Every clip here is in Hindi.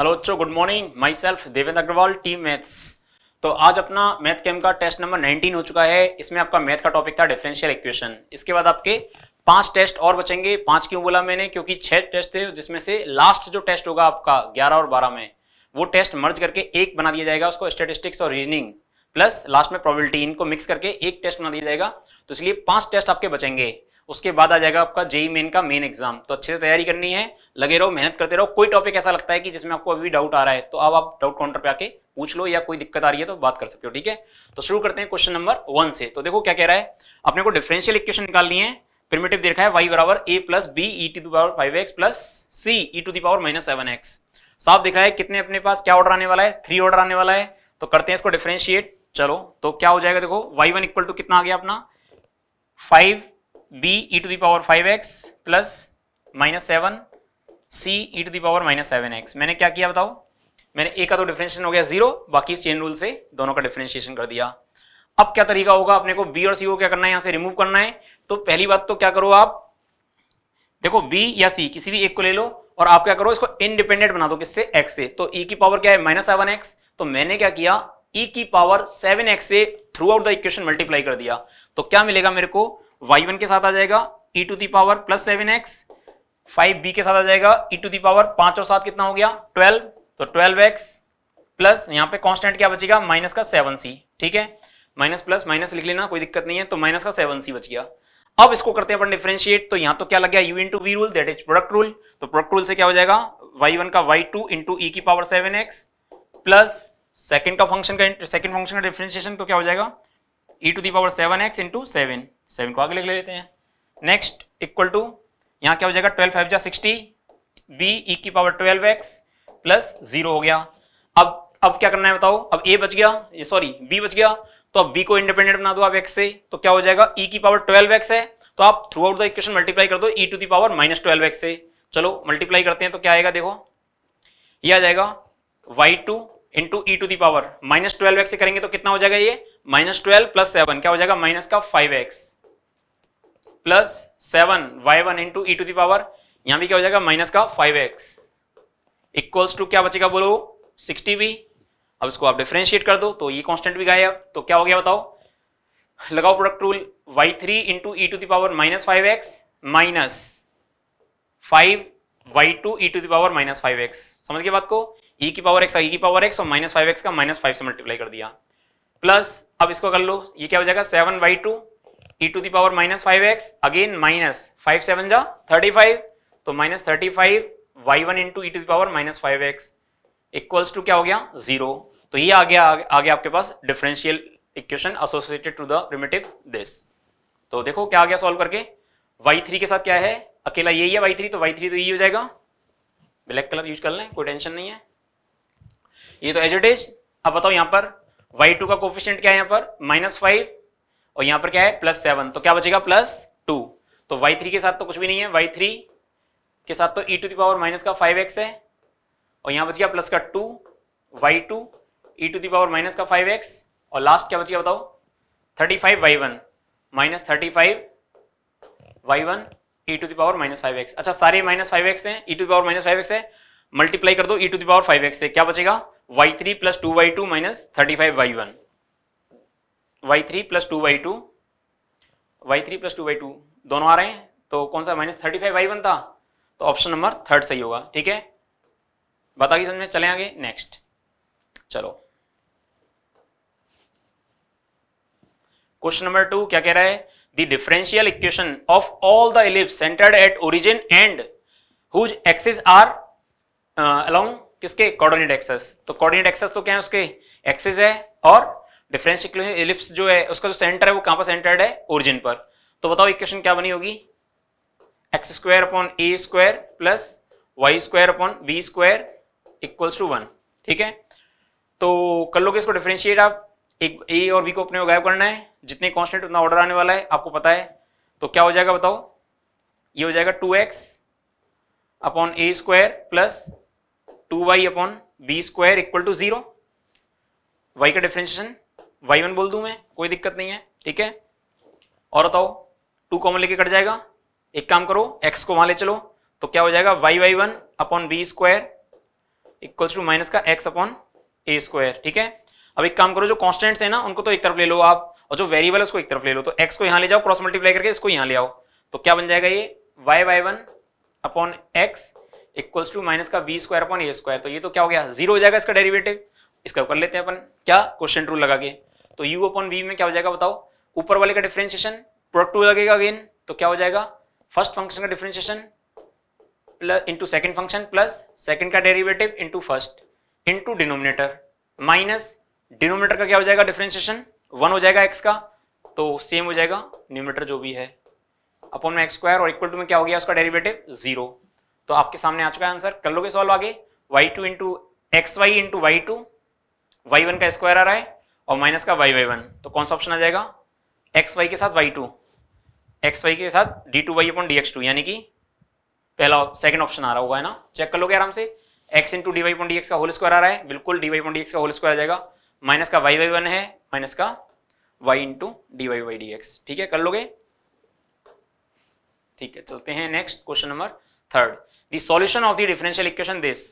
हेलो बच्चों good morning myself Devendra Agrawal team maths तो आज अपना मैथ कैम का टेस्ट नंबर 19 हो चुका है इसमें आपका मैथ का टॉपिक था डिफरेंशियल इक्वेशन इसके बाद आपके पांच टेस्ट और बचेंगे पांच क्यों बोला मैंने क्योंकि छह टेस्ट थे जिसमें से लास्ट जो टेस्ट होगा आपका ग्यारह और बारह में वो टेस्ट मर्ज करके एक बना दिया जाएगा उसको स्टेटिस्टिक्स और रीजनिंग प्लस लास्ट में प्रॉबिलिटी इनको मिक्स करके एक टेस्ट बना दिया जाएगा तो इसलिए पांच टेस्ट आपके बचेंगे उसके बाद आ जाएगा आपका जेई मेन का मेन एग्जाम तो अच्छे से तैयारी करनी है लगे रहो मेहनत करते रहो कोई टॉपिक ऐसा लगता है कि जिसमें आपको अभी डाउट आ रहा है तो अब आप डाउट काउंटर पे आके पूछ लो या कोई दिक्कत आ रही है तो बात कर सकते हो ठीक है तो शुरू करते हैं क्वेश्चन नंबर वन से तो देखो क्या कह रहा है अपने को डिफरेंशियल इक्वेशन निकालनी है प्रिमेटिव देखा है वाई बराबर a plus b e to the power five x plus c e to the power minus seven x साफ दिख रहा है कितने अपने पास क्या ऑर्डर आने वाला है थ्री ऑर्डर आने वाला है तो करते हैं इसको डिफ्रेंशिएट चलो तो क्या हो जाएगा देखो वाई वन इक्वल टू कितना आ गया अपना five b e to the power five x plus minus seven c e to the power minus seven x मैंने क्या किया बताओ मैंने एक का तो डिफ्रेंशिएशन हो गया जीरो बाकी चेन रूल से दोनों का डिफ्रेंशिएशन कर दिया अब क्या तरीका होगा अपने को बी और सी को क्या करना है यहां से रिमूव करना है तो पहली बात तो क्या करो आप देखो बी या सी किसी भी एक को ले लो और आप क्या करो इसको इनडिपेंडेंट बना दो किससे एक्स से तो ई e की पावर क्या है माइनस सेवन एक्स तो मैंने क्या किया ई e की पावर सेवन एक्स से throughout the equation multiply कर दिया तो क्या मिलेगा मेरे को वाई वन के साथ आ जाएगा e to the power plus seven x five b के साथ आ जाएगा ई टू दी पावर पांच और सात कितना हो गया ट्वेल्व तो ट्वेल्व एक्स प्लस यहाँ पे कांस्टेंट क्या बचेगा माइनस का सेवन सी ठीक है माइनस प्लस माइनस लिख लेना कोई दिक्कत नहीं है तो माइनस का सेवन सी बच गया अब इसको करते हैं अपन डिफ्रेंशिएट तो यहाँ तो क्या लग गया u into v rule that is product rule तो प्रोडक्ट रूल से क्या हो जाएगा वाई का वाई टू इंटू ई की power seven x plus second का फंक्शन का सेकेंड फंक्शन का डिफ्रेंशिएशन तो क्या हो जाएगा e to the power seven x into seven seven को आगे लिख ले लेते हैं नेक्स्ट इक्वल टू यहाँ क्या हो जाएगा ट्वेल्व फाइव जा सिक्सटी बी ई की power twelve x plus zero हो गया अब अब क्या करना है बताओ अब ए बच गया सॉरी बी बच गया तो अब बी को इंडिपेंडेंट बना दो आप एक्स से तो क्या हो जाएगा ई e की पावर ट्वेल्व एक्स है तो आप throughout the equation multiply कर दो e to the power minus twelve x से चलो मल्टीप्लाई करते हैं तो क्या आएगा देखो ये आ जाएगा y two into e to the power minus twelve x से करेंगे तो कितना हो जाएगा ये माइनस ट्वेल्व प्लस सेवन क्या हो जाएगा माइनस का five x plus seven y one into e to the power यहां भी क्या हो जाएगा माइनस का फाइव एक्स इक्वल्स टू क्या बचेगा बोलो सिक्सटी बी अब इसको आप डिफ्रेंशिएट कर दो तो ये कांस्टेंट भी गायब तो क्या हो गया बताओ लगाओ product rule y three into e to the power minus five x minus five y two e to the power minus five x समझ गए बात को e की पावर एक्स e की पावर x और माइनस फाइव एक्स का माइनस फाइव से मल्टीप्लाई कर दिया प्लस अब इसको कर लो ये क्या हो जाएगा seven y two e to the minus five x again minus five seven जा 35 तो minus 35 y1 into e to the power minus 5x equals to क्या हो गया zero तो ये आ गया आ गया आपके पास differential equation associated to the primitive this तो देखो क्या आ गया solve करके वाई थ्री के साथ क्या है अकेला यही है y3 तो y3 तो ये हो जाएगा black color use कर लें कोई टेंशन नहीं है ये तो as it is अब बताओ यहाँ पर y2 का coefficient क्या है यहाँ पर माइनस फाइव और यहां पर क्या है प्लस सेवन तो क्या बचेगा प्लस टू तो वाई थ्री के साथ तो कुछ भी नहीं है वाई थ्री के साथ तो ई टू दावर माइनस का फाइव एक्स है और यहां बच गया प्लस का two y two e to the power minus का फाइव एक्स और लास्ट क्या बच गया बताओ thirty five y one minus thirty five y one e to the power minus five x अच्छा सारे माइनस फाइव एक्स है e to the power minus five x है मल्टीप्लाई कर दो e to the power five x है क्या बचेगा y three plus two y two minus thirty five y one y three plus two y two y three plus two y two दोनों आ रहे हैं तो कौन सा minus thirty five y one था तो ऑप्शन नंबर थर्ड सही होगा ठीक है बता की समझ में चले आगे नेक्स्ट चलो क्वेश्चन नंबर टू क्या कह रहा है the differential equation of all the ellipse centred at origin and whose axes are along uh, किसके कोऑर्डिनेट एक्सेस तो कोऑर्डिनेट एक्सेस तो क्या है उसके एक्सेस है और डिफरेंशियल इलिप्स जो है उसका जो सेंटर है वो कहां पर सेंटर्ड है ओरिजिन पर तो बताओ इक्वेशन क्या बनी होगी x square upon a square plus y square upon b square equals to one ठीक है तो कर लोगे इसको डिफ्रेंशिएट आप एक ए और बी को अपने गायब करना है जितने कॉन्स्टेंट उतना ऑर्डर आने वाला है आपको पता है तो क्या हो जाएगा बताओ ये हो जाएगा two x upon a square plus two y upon b square equal to zero y का डिफ्रेंशिएशन वाई वन बोल दूं मैं कोई दिक्कत नहीं है ठीक है और बताओ टू कॉमन लेके कट जाएगा एक काम करो एक्स को वहां ले चलो तो क्या हो जाएगा y y one upon b square equals to minus का एक्स अपॉन ए स्क्वायर ठीक है अब एक काम करो जो कॉन्स्टेंट्स है ना उनको तो एक तरफ ले लो आप और जो वेरिएबल है उसको एक तरफ ले लो तो एक्स को यहां ले जाओ क्रॉस मल्टीप्लाई करके इसको यहाँ ले आओ तो क्या बन जाएगा ये y y one upon x equals to minus का b square upon a square तो ये तो क्या हो गया जीरो हो जाएगा इसका डेरिवेटिव इसका कर लेते हैं अपन क्या क्वेश्चन रूल लगा के तो यू अपॉन वी में क्या हो जाएगा बताओ ऊपर वाले का डिफ्रेंसिएशन प्रोडक्ट टू लगेगा अगेन तो क्या हो जाएगा फर्स्ट फंक्शन का differentiation plus into second function plus second का derivative into first into denominator minus denominator का क्या हो जाएगा डिफ्रेंसिएशन वन हो जाएगा एक्स का तो सेम हो जाएगा न्यूमिनेटर जो भी है अपॉन में एक्स स्क्वायर और इक्वल टू में क्या हो गया उसका डेरिवेटिव जीरो तो आपके सामने आ चुका है आंसर कर लोगे सॉल्व आगे y two into x y into y two y one का स्क्वायर आ रहा है और माइनस का वाई वाई वन तो कौन सा ऑप्शन आ जाएगा एक्स वाई के साथ वाई टू एक्स वाई के साथ d two y upon d x two यानी कि पहला सेकंड ऑप्शन आ रहा होगा है ना चेक कर लोगे आराम से x into d y upon d x का होल स्क्वायर आ रहा है बिल्कुल d y upon d x का होल स्क्वायर आ जाएगा माइनस का वाई वाई वन है माइनस का y into d y y d x ठीक है कर लोगे ठीक है चलते हैं next question number third the solution of the differential equation this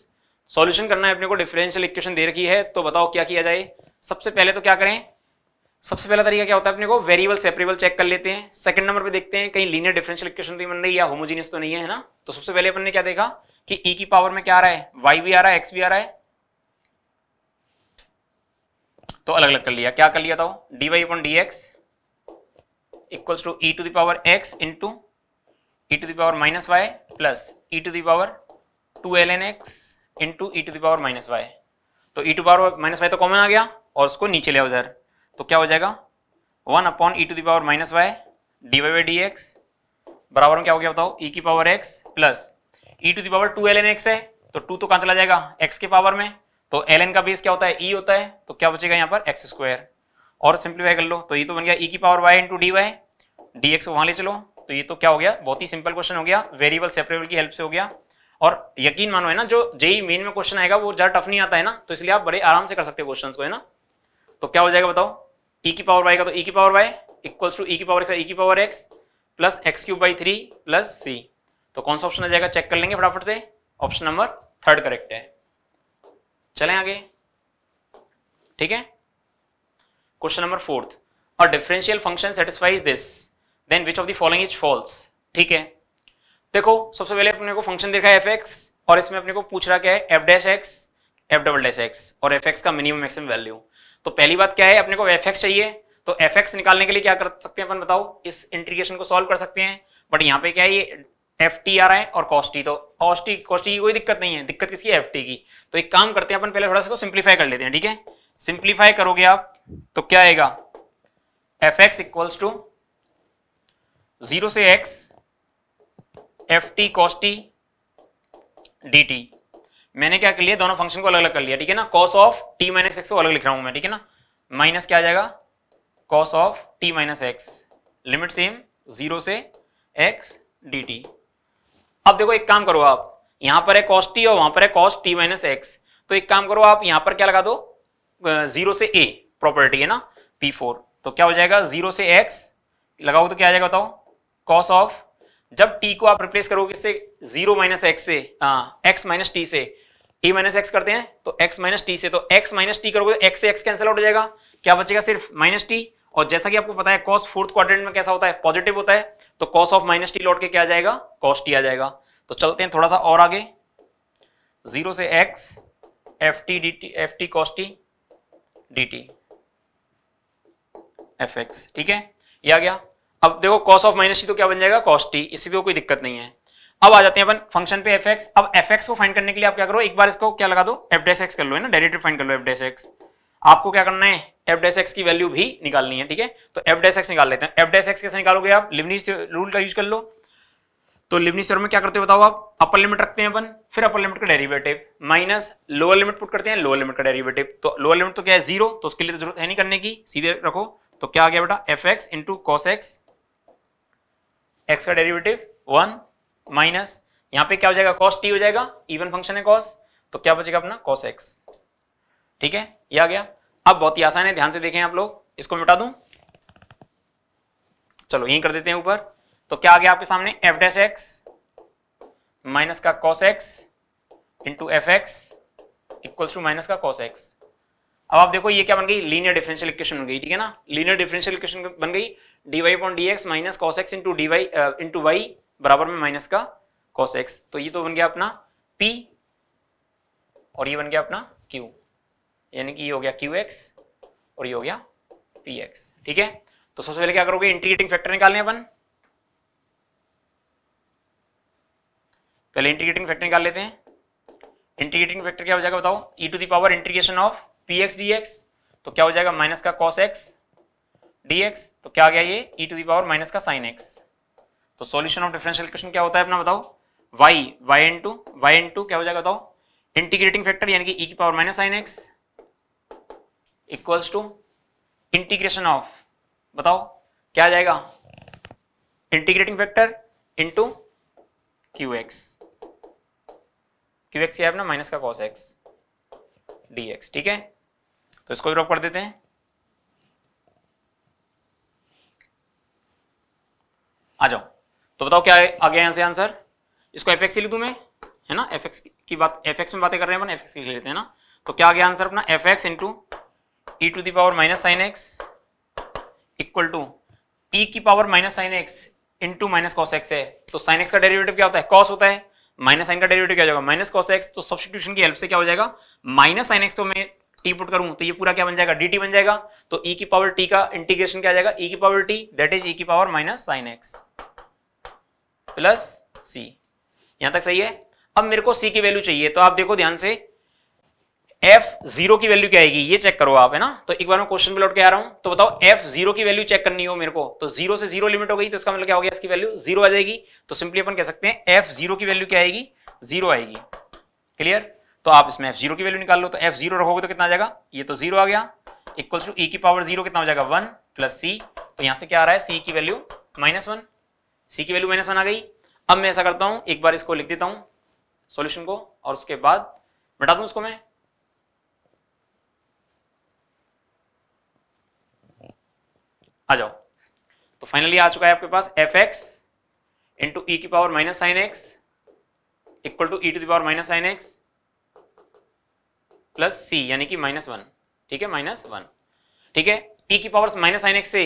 solution करना है अपने को डिफरेंशियल इक्वेशन दे रखी है तो बताओ क्या किया जाए सबसे पहले तो क्या करें सबसे पहला तरीका क्या होता है अपने को वेरिएबल सेपरेबल चेक कर लेते हैं सेकंड नंबर पे देखते हैं कहीं लीनियर डिफरेंशियल इक्वेशन तो बन रही या होमोजीनियस तो नहीं है ना तो सबसे पहले अपन ने क्या देखा कि e की पावर में क्या आ रहा है वाई भी आ रहा है एक्स भी आ रहा है तो अलग अलग कर लिया क्या कर लिया था d y upon d x equals to e to the power x into e to the power minus y plus e to the power two L n x into e to the power minus y तो e to power minus y तो कॉमन आ गया और उसको नीचे ले उधर तो क्या हो जाएगा one upon e to the power minus y d y by d x बराबर में क्या हो गया बताओ ई e की power x plus e to the power two L n x है तो टू तो कहाँ चला जाएगा एक्स के पावर में तो एल एन का बेस क्या होता है ई e होता है तो क्या बचेगा यहाँ पर एक्स स्क्वायर और सिंप्लीफाई कर लो तो ये तो बन गया ई e की power y into d y d x को वहाँ ले चलो तो ये तो क्या हो गया बहुत ही सिंपल क्वेश्चन हो गया वेरिएबल सेपरेबल की हेल्प से हो गया और यकीन मानो है ना जो जेई मेन e में क्वेश्चन आएगा वो ज़्यादा टफ नहीं आता है ना तो इसलिए आप बड़े आराम से कर सकते हो क्वेश्चन को है ना तो क्या हो जाएगा बताओ e की पावर वाई का तो ई की power y equals to e की पावर एक्स e की power x plus x cube by three plus सी तो कौन सा ऑप्शन आ जाएगा चेक कर लेंगे फटाफट से ऑप्शन नंबर थर्ड करेक्ट है चले आगे ठीक है क्वेश्चन नंबर फोर्थ और differential function satisfies this then which of the following is false ठीक है देखो सबसे पहले अपने को फंक्शन देखा है एफ एक्स और इसमें अपने को पूछ रहा क्या है f dash x f double dash x और एफ एक्स का मिनिमम मैक्सिमम वैल्यू तो पहली बात क्या है अपने को एफ चाहिए तो एफ निकालने के लिए क्या कर सकते हैं अपन बताओ इस इंटीग्रेशन को सॉल्व कर सकते हैं बट यहाँ पे क्या है ये एफ टी आ रहा है और कॉस्टी तो कॉस्टी कॉस्टी की कोई दिक्कत नहीं है दिक्कत किसकी एफ टी की तो एक काम करते हैं अपन पहले थोड़ा सा सिंप्लीफाई कर लेते हैं ठीक है सिंप्लीफाई करोगे आप तो क्या आएगा f x equals to zero से x f t cos t d t मैंने क्या कर लिया दोनों फंक्शन को अलग अलग कर लिया ठीक है ना cos of t minus x को अलग लिख रहा हूं मैं ठीक है ना माइनस क्या आ जाएगा cos of t minus x limit same zero से एक्स डी टी अब देखो एक काम करो आप यहां पर है कॉस टी और वहां पर है कॉस टी माइनस एक्स तो एक काम करो आप यहां पर क्या लगा दो जीरो से ए प्रॉपर्टी है ना पी फोर तो क्या हो जाएगा जीरो से एक्स लगाओ तो क्या आ जाएगा बताओ कॉस ऑफ जब टी को आप रिप्लेस करोगे इससे जीरो माइनस एक्स से एक्स माइनस टी से टी माइनस एक्स करते हैं तो एक्स माइनस टी से तो एक्स माइनस टी करोगे तो एक्स से एक्स कैंसिल आउट हो जाएगा क्या बचेगा सिर्फ माइनस टी और जैसा कि आपको पता है कॉस फोर्थ क्वार में कैसा होता है पॉजिटिव होता है तो कॉस ऑफ माइनस टी लौट के क्या जाएगा कॉस टी आ जाएगा तो चलते हैं थोड़ा सा और आगे जीरो से x f t d t f t cos t d t f x ठीक है यह आ गया अब देखो कॉस ऑफ माइनस टी तो क्या बन जाएगा कॉस टी इसी को कोई दिक्कत नहीं है अब आ जाते हैं अपन फंक्शन पे एफ एक्स अब एफ एक्स को फाइंड करने के लिए आप क्या करो एक बार इसको क्या लगा दो एफ डेस एक्स कर लो है ना डेरिवेटिव फाइंड कर लो एफ डेस एक्स आपको क्या करना है एफ डेस एक्स की वैल्यू भी निकालनी है ठीक है तो एफ डेस एक्स निकाल लेते हैं एफ डेस एक्स कैसे निकालोगे आप लिवनीस रूल का यूज कर लो तो लिवनीस थ्योरम में क्या करते हो बताओ आप अपर लिमिट रखते हैं अपन फिर अपर लिमिट का derivative minus lower limit put करते हैं लोअर लिमिट का डेरिवेटिव तो लोअर लिमिट तो क्या है जीरो तो उसके लिए तो जरूरत है नहीं करने की सीधे रखो तो क्या आ गया बेटा f x into cos x x का डेरिवेटिव वन माइनस यहाँ पे क्या हो जाएगा कॉस टी हो जाएगा इवन फंक्शन है कॉस तो क्या बचेगा अपना कॉस एक्स ठीक है ये आ गया अब बहुत ही आसान है ध्यान से देखें आप लोग इसको मिटा दूं चलो यही कर देते हैं ऊपर तो क्या आ गया आपके सामने एफ डैश एक्स माइनस का cos x into f x equals to minus का कॉस एक्स अब आप देखो ये क्या बन गई लीनियर डिफरेंशियल इक्वेशन बन गई ठीक है ना लीनियर डिफरेंशियल इक्वेशन बन गई d y upon d x minus cos x into d y into y बराबर में माइनस का कॉस एक्स तो ये तो बन गया अपना पी और ये बन गया अपना क्यू यानी कि ये हो गया क्यू एक्स और ये हो गया पी एक्स ठीक है तो सबसे पहले क्या करोगे इंटीग्रेटिंग फैक्टर निकालने अपन पहले इंटीग्रेटिंग फैक्टर निकाल लेते हैं इंटीग्रेटिंग फैक्टर क्या हो जाएगा बताओ e to the power integration of p x d x तो क्या हो जाएगा माइनस का कॉस एक्स डी एक्स तो क्या आ गया ये ई टू दावर माइनस का साइन एक्स तो सॉल्यूशन ऑफ डिफरेंशियल इक्वेशन क्या होता है अपना बताओ y y n two y n two क्या हो जाएगा बताओ इंटीग्रेटिंग फैक्टर यानी कि ई e की power minus sine x equals to integration of बताओ क्या आ जाएगा integrating factor into Q x Q x ये अपना माइनस का कॉस एक्स डी एक्स ठीक है तो इसको ड्रॉप कर देते हैं आ जाओ तो बताओ क्या आ गया यहां से आंसर इसको एफ एक्स लिख दूँ मैं है ना एफ एक्स की बात एफ एक्स में बातें कर रहे हैं अपन एफ एक्स लिख लेते हैं ना तो क्या आ गया आंसर अपना f x into e to the power minus sine x equal to e की power minus sine x into minus cos x है तो साइन एक्स का डेरिवेटिव क्या होता है कॉस होता है माइनस साइन का डेरिवेटिव क्या हो जाएगा माइनस कॉस एक्स तो सब्सटीट्यूशन की हेल्प से क्या हो जाएगा माइनस साइन एक्स को मैं टी पुट करूं तो ये पूरा क्या बन जाएगा डी बन जाएगा तो ई e की पावर टी का इंटीग्रेशन क्या आ जाएगा ई e की power t that is e की power minus sine x plus c यहां तक सही है अब मेरे को सी की वैल्यू चाहिए तो आप देखो ध्यान से एफ जीरो की वैल्यू क्या आएगी ये चेक करो आप है ना तो एक बार मैं क्वेश्चन पे लौट के आ रहा हूं तो बताओ एफ जीरो की वैल्यू चेक करनी हो मेरे को तो जीरो से जीरो लिमिट हो गई तो इसका मतलब क्या हो गया इसकी वैल्यू जीरो आ जाएगी तो सिंपली अपन कह सकते हैं एफ जीरो की वैल्यू क्या आएगी जीरो आएगी क्लियर तो आप इसमें एफ जीरो की वैल्यू निकाल लो तो एफ जीरो रखोगे तो कितना आ जाएगा ये तो जीरो आ गया इक्वल टू ई की पावर जीरो कितना हो जाएगा वन प्लस सी तो यहां से क्या आ रहा है सी की वैल्यू माइनस वन सी की वैल्यू माइनस वन आ गई अब मैं ऐसा करता हूं एक बार इसको लिख देता हूं सॉल्यूशन को और उसके बाद मिटा दूं उसको मैं आ जाओ तो फाइनली आ चुका है आपके पास एफ एक्स इंटू ई की power minus sine x equal to e to the power minus sine x plus c यानी कि माइनस वन ठीक है माइनस वन ठीक है ई e की पावर माइनस साइन एक्स से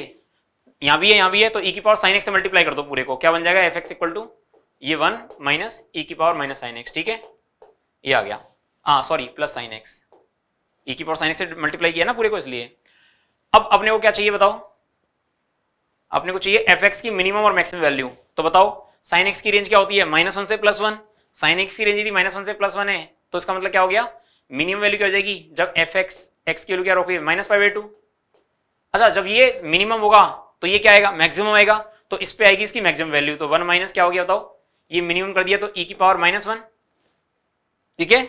यहां भी है यहां भी है तो e की पावर साइन एक्स से मल्टीप्लाई कर दो पूरे को क्या बन जाएगा एफ एक्स इक्वल टू ये वन माइनस ई e की पावर माइनस साइन एक्स ठीक है ये आ गया हाँ sorry plus sine x e की पावर साइन एक्स से मल्टीप्लाई किया ना पूरे को इसलिए अब अपने को क्या चाहिए बताओ अपने को चाहिए एफ एक्स की मिनिमम और मैक्सिमम वैल्यू तो बताओ साइन एक्स की रेंज क्या होती है माइनस वन से प्लस वन साइन एक्स की रेंज यदि माइनस वन से प्लस वन है तो इसका मतलब क्या हो गया मिनिमम वैल्यू क्या हो जाएगी जब एफ एक्स एक्स की वैल्यू क्या होगी माइनस फाइव बाई टू अच्छा जब ये मिनिमम होगा तो ये क्या आएगा मैक्सिमम आएगा तो इस पे आएगी इसकी मैक्सिमम वैल्यू तो वन माइनस क्या हो गया बताओ ये मिनिमम कर दिया तो ई e की पावर माइनस वन ठीक है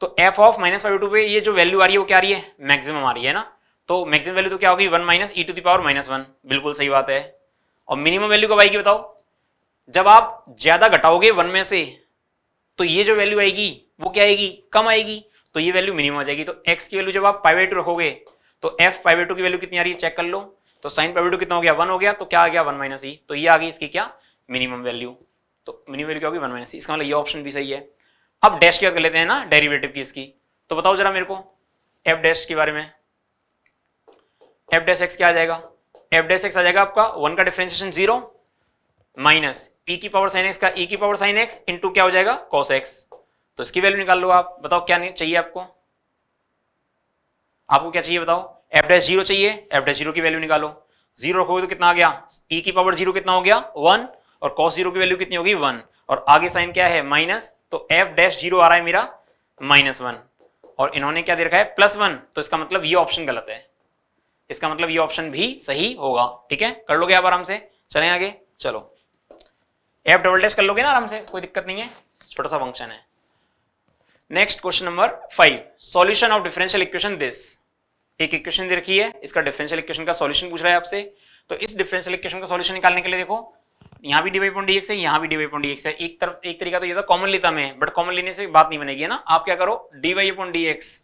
तो f of minus five two पे ये जो वैल्यू आ रही है वो क्या आ रही है मैक्सिमम आ रही है ना तो मैक्सिमम वैल्यू तो क्या होगी one minus e to the power minus one बिल्कुल सही बात है और मिनिमम वैल्यू कब आएगी बताओ जब आप ज्यादा घटाओगे वन में से तो ये जो वैल्यू आएगी वो क्या आएगी कम आएगी तो ये वैल्यू मिनिमम आ जाएगी तो एक्स की वैल्यू जब आप पाइवे रखोगे तो एफ पाइवे की वैल्यू कितनी आ रही है चेक कर लो तो साइन बाई टू कितना हो गया वन हो गया तो क्या आ गया वन माइनस ई तो ये आ गई इसकी क्या मिनिमम वैल्यू तो मिनिमम वैल्यू क्या होगी वन माइनस ई इसका मतलब ये ऑप्शन भी सही है अब डैश की बात कर लेते हैं ना डेरिवेटिव की इसकी तो बताओ जरा मेरे को एफ डैश के बारे में एफ डैश एक्स क्या आ जाएगा एफ डैश एक्स आ जाएगा आपका वन का डिफ्रेंसिएशन जीरो माइनस ई की पावर साइन एक्स का ई e की पावर साइन एक्स इंटू क्या हो जाएगा कॉस एक्स तो इसकी वैल्यू निकाल लो आप बताओ क्या चाहिए आपको आपको क्या चाहिए बताओ एफ डैश जीरो चाहिए एफ डैश जीरो की वैल्यू निकालो जीरो रखोगे तो कितना आ गया ई e की पावर जीरो कितना हो गया वन और कॉस जीरो की वैल्यू कितनी होगी वन और आगे साइन क्या है माइनस तो एफ डैश जीरो आ रहा है मेरा माइनस वन और इन्होंने क्या दे रखा है प्लस वन तो इसका मतलब ये ऑप्शन गलत है इसका मतलब ये ऑप्शन भी सही होगा ठीक है कर लोगे आप आराम से चले आगे चलो एफ डबल डैश कर लोगे ना आराम से कोई दिक्कत नहीं है छोटा सा फंक्शन है next question number five solution of differential equation this एक इक्वेशन दे रखी है इसका डिफरेंशियल इक्वेशन का सॉल्यूशन पूछ रहा है आपसे तो इस डिफरेंशियल इक्वेशन का सॉल्यूशन निकालने के लिए देखो यहाँ भी डीवाई पॉइंट डीएक्स है यहाँ भी डीवाई पॉइंट डीएक्स है एक तरफ एक तरीका तो ये था कॉमन लेता मैं बट कॉमन लेने से बात नहीं बनेगी ना आप क्या करो डीवाई अपॉन डीएक्स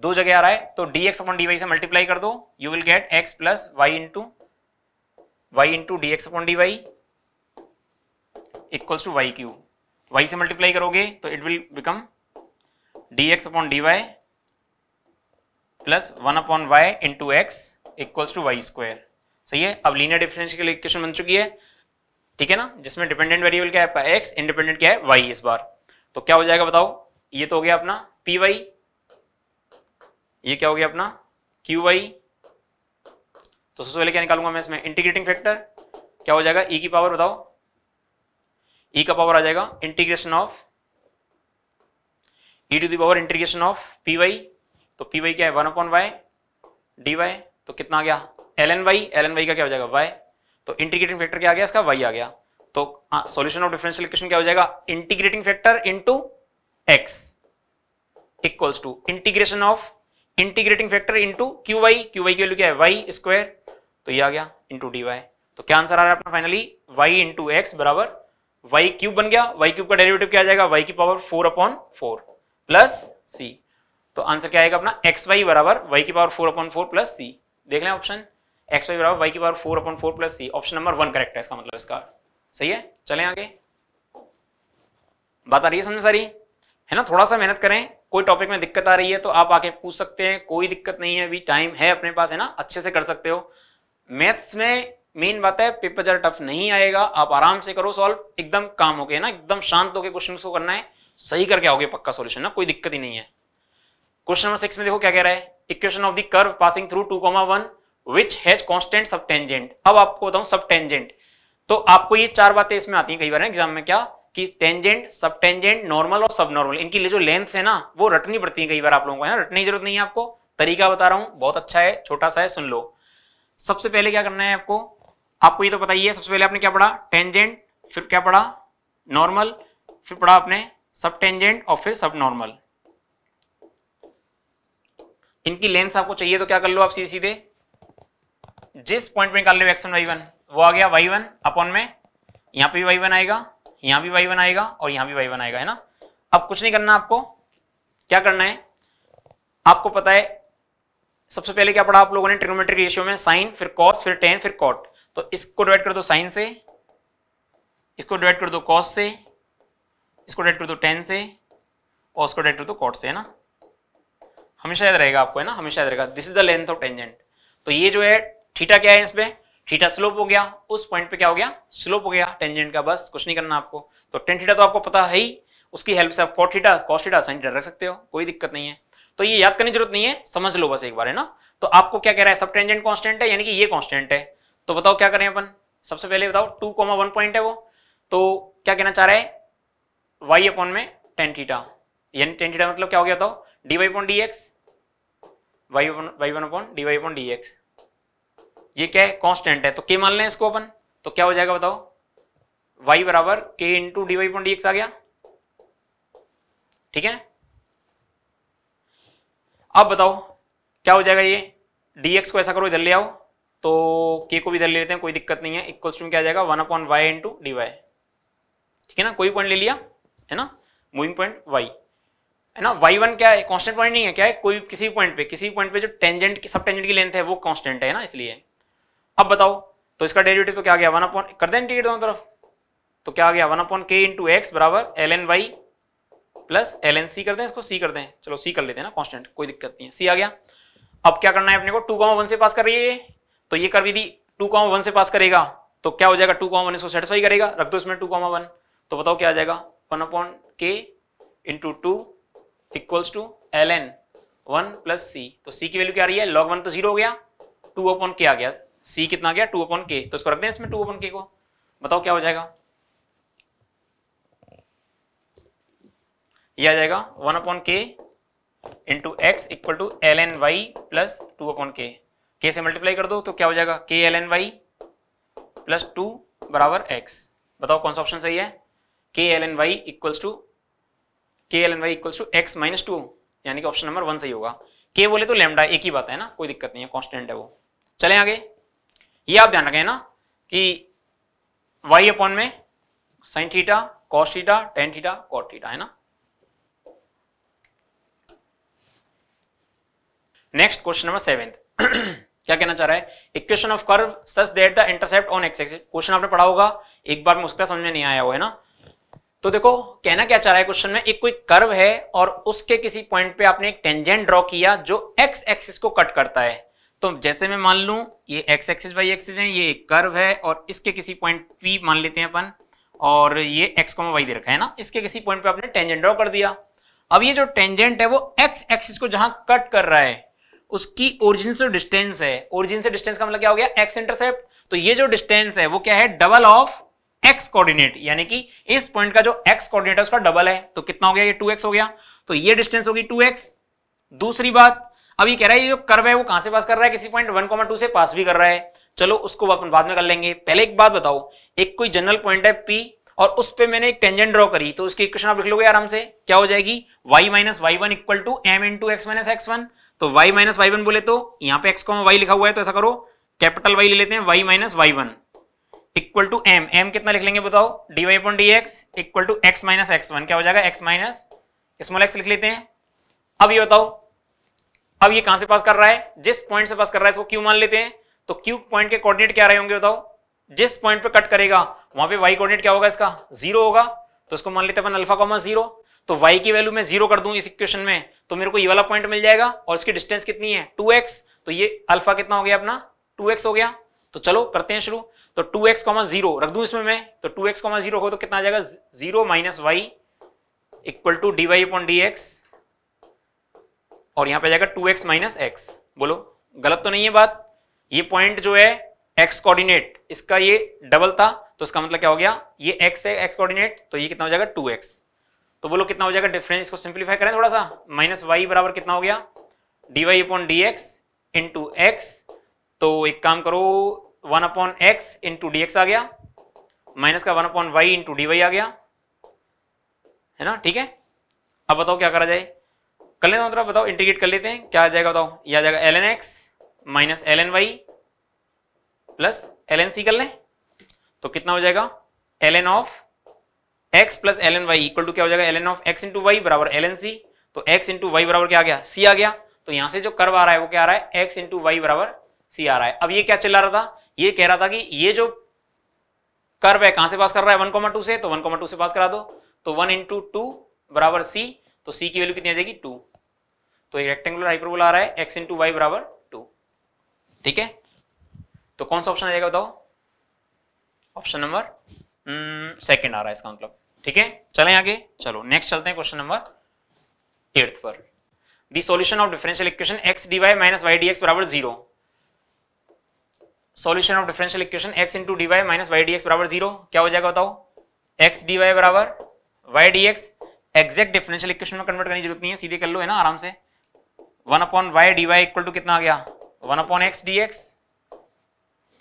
दो जगह आ रहा है तो डीएक्स अपॉन डीवाई से मल्टीप्लाई कर दो you will get x plus y into y into d x upon d y equals to y q y से मल्टीप्लाई करोगे तो it will become d x upon d y plus one upon y into x equals to y square सही है अब लीनियर डिफरेंशियल इक्वेशन बन चुकी है ठीक है ना जिसमें डिपेंडेंट वेरिएबल क्या है आपका एक्स इंडिपेंडेंट क्या है वाई इस बार तो क्या हो जाएगा बताओ ये तो हो गया अपना पी वाई ये क्या हो गया अपना क्यू वाई तो सबसे पहले क्या निकालूंगा मैं इसमें इंटीग्रेटिंग फैक्टर क्या हो जाएगा ई e की पावर बताओ ई e का पावर आ जाएगा integration of e to the power integration of p y तो पी वाई क्या है one upon y d y तो कितना गया l n y l n y का क्या हो जाएगा वाई तो इंटीग्रेटिंग फैक्टर क्या आ गया इसका वाई आ गया तो सॉल्यूशन ऑफ डिफरेंशियल इक्वेशन क्या हो जाएगा integrating factor into x equals to integration of integrating factor into q y q y की वैल्यू क्या है वाई स्क्वायर तो ये आ गया इनटू डी वाई तो क्या आंसर आ रहा है अपना फाइनली वाई इंटू एक्स बराबर वाई क्यूब बन गया वाई क्यूब का डेरिवेटिव क्या आ जाएगा वाई की power four upon four plus सी तो आंसर क्या आएगा अपना एक्स वाई बराबर वाई की power four upon four plus c देख लें ऑप्शन एक्स वाई बराबर वाई की power four upon four plus c option number one correct है इसका मतलब इसका सही है चले आगे बात आ रही है समझ सारी है ना थोड़ा सा मेहनत करें कोई टॉपिक में दिक्कत आ रही है तो आप आके पूछ सकते हैं कोई दिक्कत नहीं है अभी टाइम है अपने पास है ना अच्छे से कर सकते हो मैथ्स में मेन बात है पेपर ज़्यादा टफ नहीं आएगा आप आराम से करो सॉल्व एकदम काम होके ना एकदम शांत होकर क्वेश्चन को करना है सही करके आओगे पक्का सोल्यूशन ना कोई दिक्कत ही नहीं है क्वेश्चन नंबर सिक्स में देखो क्या कह रहा है equation of the curve passing through two comma one which has constant subtangent अब आपको बताऊं सब टेंजेंट तो आपको ये चार बातें इसमें आती हैं कई बार एग्जाम में क्या कि टेंजेंट सब टेंजेंट नॉर्मल और सब नॉर्मल इनकी जो लेंथ है ना वो रटनी पड़ती है कई बार आप लोगों को है ना रटने की जरूरत नहीं है आपको तरीका बता रहा हूं बहुत अच्छा है छोटा सा है सुन लो सबसे पहले क्या करना है आपको आपको ये तो पता ही है सबसे पहले आपने क्या पढ़ा टेंजेंट फिर क्या पढ़ा नॉर्मल फिर पढ़ा आपने सब टेंजेंट और फिर सब नॉर्मल इनकी लेंथ आपको चाहिए तो क्या कर लो आप सीधे सीधे जिस पॉइंट पे निकाल लो हो एक्स वन वाई वन वो आ गया वाई वन अपॉन में यहाँ पे भी वाई वन आएगा यहाँ भी वाई वन आएगा और यहाँ भी वाई वन आएगा है ना अब कुछ नहीं करना आपको क्या करना है आपको पता है सबसे पहले क्या पढ़ा आप लोगों ने ट्रिग्नोमेट्रिक रेशियो में साइन फिर कॉस फिर टेन फिर कॉट तो इसको डिवाइड कर दो साइन से इसको डिवाइड कर दो कॉस से इसको डिवाइड कर दो टेन से और उसको डिवाइड कर दो कॉट से है ना हमेशा याद रहेगा आपको है ना हमेशा याद रहेगा this is the length of tangent तो ये जो है थीटा क्या है इसमें थीटा स्लोप हो गया उस पॉइंट पे क्या हो गया स्लोप हो गया टेंजेंट का बस कुछ नहीं करना आपको तो टेन थीटा तो आपको पता है ही उसकी हेल्प से आप cot theta cos theta sine theta रख सकते हो कोई दिक्कत नहीं है तो ये याद करने की जरूरत नहीं है समझ लो बस एक बार है ना तो आपको क्या कह रहा है सब टेंजेंट कॉन्स्टेंट है यानी कि ये कॉन्स्टेंट है तो बताओ क्या करें अपन सबसे पहले बताओ टू कोमा वन पॉइंट है वो तो क्या कहना चाह रहा है वाई अपॉन में टेन थीटा यानी टेन थीटा मतलब क्या हो गया बताओ d y upon d x y y one upon d y upon d x ये क्या है कॉन्स्टेंट है तो के मान लें इसको अपन तो क्या हो जाएगा बताओ वाई बराबर k into d y upon d x आ गया ठीक है अब बताओ क्या हो जाएगा ये डी एक्स को ऐसा करो इधर ले आओ तो के को भी इधर ले लेते हैं कोई दिक्कत नहीं है इक्वल टू क्या आ जाएगा one upon y into d y ठीक है ना कोई पॉइंट ले लिया है ना मूविंग पॉइंट वाई है ना वाई वन क्या है कॉन्स्टेंट पॉइंट नहीं है क्या है कोई किसी पॉइंट पे किसी पॉइंट पे जो टेंजेंट की सब टेंजेंट की लेंथ है वो कॉन्स्टेंट है ना इसलिए अब बताओ तो इसका डेरिवेटिव तो क्या गया वन अपॉन कर दें इंटीग्रेट दोनों तरफ तो क्या गया one upon k into x बराबर l n y plus l n c कर दें इसको सी कर दें चलो सी कर लेते हैं ना कॉन्स्टेंट कोई दिक्कत नहीं है सी आ गया अब क्या करना है अपने को टू कॉमा वन से पास कर रही है तो ये कर भी दी टू कॉमा वन से पास करेगा तो क्या हो जाएगा टू कॉमा वन इसको सेटिस्फाई करेगा रख दो इसमें टू कॉमा वन तो बताओ क्या आ जाएगा one upon k into two equals to L N one plus सी तो सी की वैल्यू क्या रही है लॉग वन तो जीरो हो गया टू अपॉन के आ गया सी कितना गया टू अपॉन के तो इसको रखते हैं इसमें टू अपॉन के को बताओ क्या हो जाएगा ये आ जाएगा one upon k into x equal to L n y plus two upon k के से मल्टीप्लाई कर दो तो क्या हो जाएगा k l n y plus two बराबर एक्स बताओ कौन सा ऑप्शन सही है k l n y equals to k l n y equal to x minus two यानी कि ऑप्शन नंबर वन सही होगा के बोले तो लेमडा एक ही बात है ना कोई दिक्कत नहीं है कॉन्स्टेंट है वो चले आगे ये आप ध्यान रखें ना कि वाई अपॉन में sine theta cos theta tan theta cot theta है ना नेक्स्ट क्वेश्चन नंबर सेवेंथ क्या कहना चाह रहा है equation of curve such that the intercept on x axis question आपने पढ़ा होगा एक बार में उसका समझ में नहीं आया हुआ है ना तो देखो कहना क्या चाह रहा है क्वेश्चन में एक कोई कर्व है और उसके किसी पॉइंट पे आपने एक टेंजेंट ड्रॉ किया जो एक्स एक्सिस को कट करता है तो जैसे मैं मान लू ये एक्स एक्सिस वाई एक्सिस है ये एक कर्व है और इसके किसी पॉइंट पी मान लेते हैं अपन और ये एक्स को वाई दे रखा है ना इसके किसी पॉइंट पे आपने टेंजेंट ड्रॉ कर दिया अब ये जो टेंजेंट है वो एक्स एक्सिस को जहां कट कर रहा है उसकी ओरिजिन से डिस्टेंस है ओरिजिन से डिस्टेंस का मतलब क्या हो गया एक्स इंटरसेप्ट तो ये जो डिस्टेंस है वो क्या है डबल ऑफ एक्स कोऑर्डिनेट यानी कि इस पॉइंट का जो एक्स कोऑर्डिनेट है उसका डबल है तो कितना हो गया ये टू हो गया तो ये डिस्टेंस होगी टू दूसरी बात अब ये कह रहा है ये जो कर्व है वो कहां से पास कर रहा है किसी पॉइंट वन कॉमा टू से पास भी कर रहा है चलो उसको अपन बाद में कर लेंगे पहले एक बात बताओ एक कोई जनरल पॉइंट है पी और उस पे मैंने एक टेंजेंट ड्रॉ करी तो उसकी इक्वेशन आप लिख लोगे आराम से क्या हो जाएगी y minus y one equal to m into x minus x one तो y माइनस वाई वन बोले तो यहाँ पे x को y लिखा हुआ है तो ऐसा करो कैपिटल y ले लेते हैं y minus y one equal to m m कितना लिख लेंगे बताओ d y upon d x equal to x minus x one क्या हो जाएगा एक्स माइनस स्मॉल एक्स लिख लेते हैं अब ये बताओ अब ये कहां से पास कर रहा है जिस पॉइंट से पास कर रहा है इसको क्यू मान लेते हैं तो क्यू पॉइंट के कोऑर्डिनेट क्या रहे होंगे बताओ जिस पॉइंट पे कट करेगा वहां पे वाई कोऑर्डिनेट क्या होगा इसका जीरो होगा तो इसको मान लेते हैं अपन अल्फा कॉमा जीरो तो y की वैल्यू मैं जीरो कर दूं इस इक्वेशन में तो मेरे को ये वाला पॉइंट मिल जाएगा और इसकी डिस्टेंस कितनी है 2x तो ये अल्फा कितना हो गया अपना 2x हो गया तो चलो करते हैं शुरू तो टू एक्स कॉमन जीरो रख दू इसमें मैं तो टू एक्स कॉमन जीरो हो तो कितना आ जाएगा zero minus y equal to d y upon d x और यहां पे जाएगा टू एक्स माइनस एक्स बोलो गलत तो नहीं है बात ये पॉइंट जो है एक्स कोऑर्डिनेट इसका ये डबल था तो इसका मतलब क्या हो गया ये एक्स है एक्स कोऑर्डिनेट तो ये कितना हो जाएगा टू एक्स तो बोलो कितना हो जाएगा डिफरेंस इसको सिंप्लीफाई करें थोड़ा सा माइनस वाई बराबर कितना हो गया d y upon d x into x तो एक काम करो one upon x into d आ गया माइनस का one upon y into d आ गया है ना ठीक है अब बताओ क्या करा जाए कर लेते हैं मतलब बताओ इंटीग्रेट कर लेते हैं क्या आ जाएगा बताओ ये आ जाएगा l n x minus l n y plus l n c कर लें तो कितना हो जाएगा l n of x plus l n y equal to क्या हो जाएगा l n of x into y बराबर एल एन सी तो एक्स इंटू वाई बराबर क्या आ गया सी आ गया तो यहां से जो कर्व आ रहा है वो क्या आ रहा है एक्स इंटू वाई बराबर सी आ रहा है अब ये क्या चला रहा था ये कह रहा था कि ये जो कर्व है कहां से पास कर रहा है वन कॉमा टू से तो वन कॉमा टू से पास करा दो तो वन इंटू टू बराबर सी तो सी की वैल्यू कितनी आ जाएगी टू तो एक रेक्टेंगुलर हाइपरबोला आ रहा है एक्स इंटू वाई बराबर टू ठीक है तो कौन सा ऑप्शन आ जाएगा बताओ ऑप्शन नंबर सेकेंड आ रहा है इसका मतलब ठीक है चले आगे चलो नेक्स्ट चलते हैं क्वेश्चन नंबर एट्थ पर the solution of differential equation x d y minus y d x बराबर zero solution of differential equation x into d y minus y d x बराबर जीरो क्या हो जाएगा बताओ x डी वाई बराबर y d x exact differential equation में कन्वर्ट करने की जरूरत नहीं है सीधे कर लो है ना आराम से one upon y d y equal to कितना आ गया one upon x d x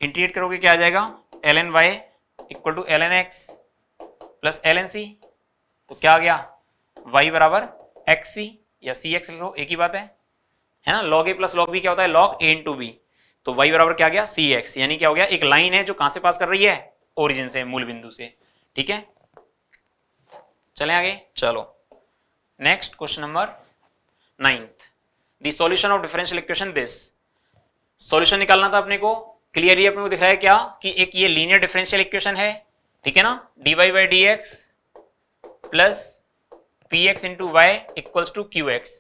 integrate करोगे क्या आ जाएगा l n y equal to L n x plus l n c तो क्या आ गया वाई बराबर एक्स सी या सी एक्स लिखो एक ही बात है है ना log a plus log b क्या होता है लॉग ए इंटू बी तो वाई बराबर क्या गया सी एक्स यानी क्या हो गया एक लाइन है जो कहां से पास कर रही है ओरिजिन से मूल बिंदु से ठीक है चले आगे चलो next question number ninth the solution of differential equation this solution निकालना था अपने को क्लियरली अपने को दिख रहा है क्या कि एक ये लीनियर डिफरेंशियल इक्वेशन है ठीक है ना d y by d x plus p x into y equals to q x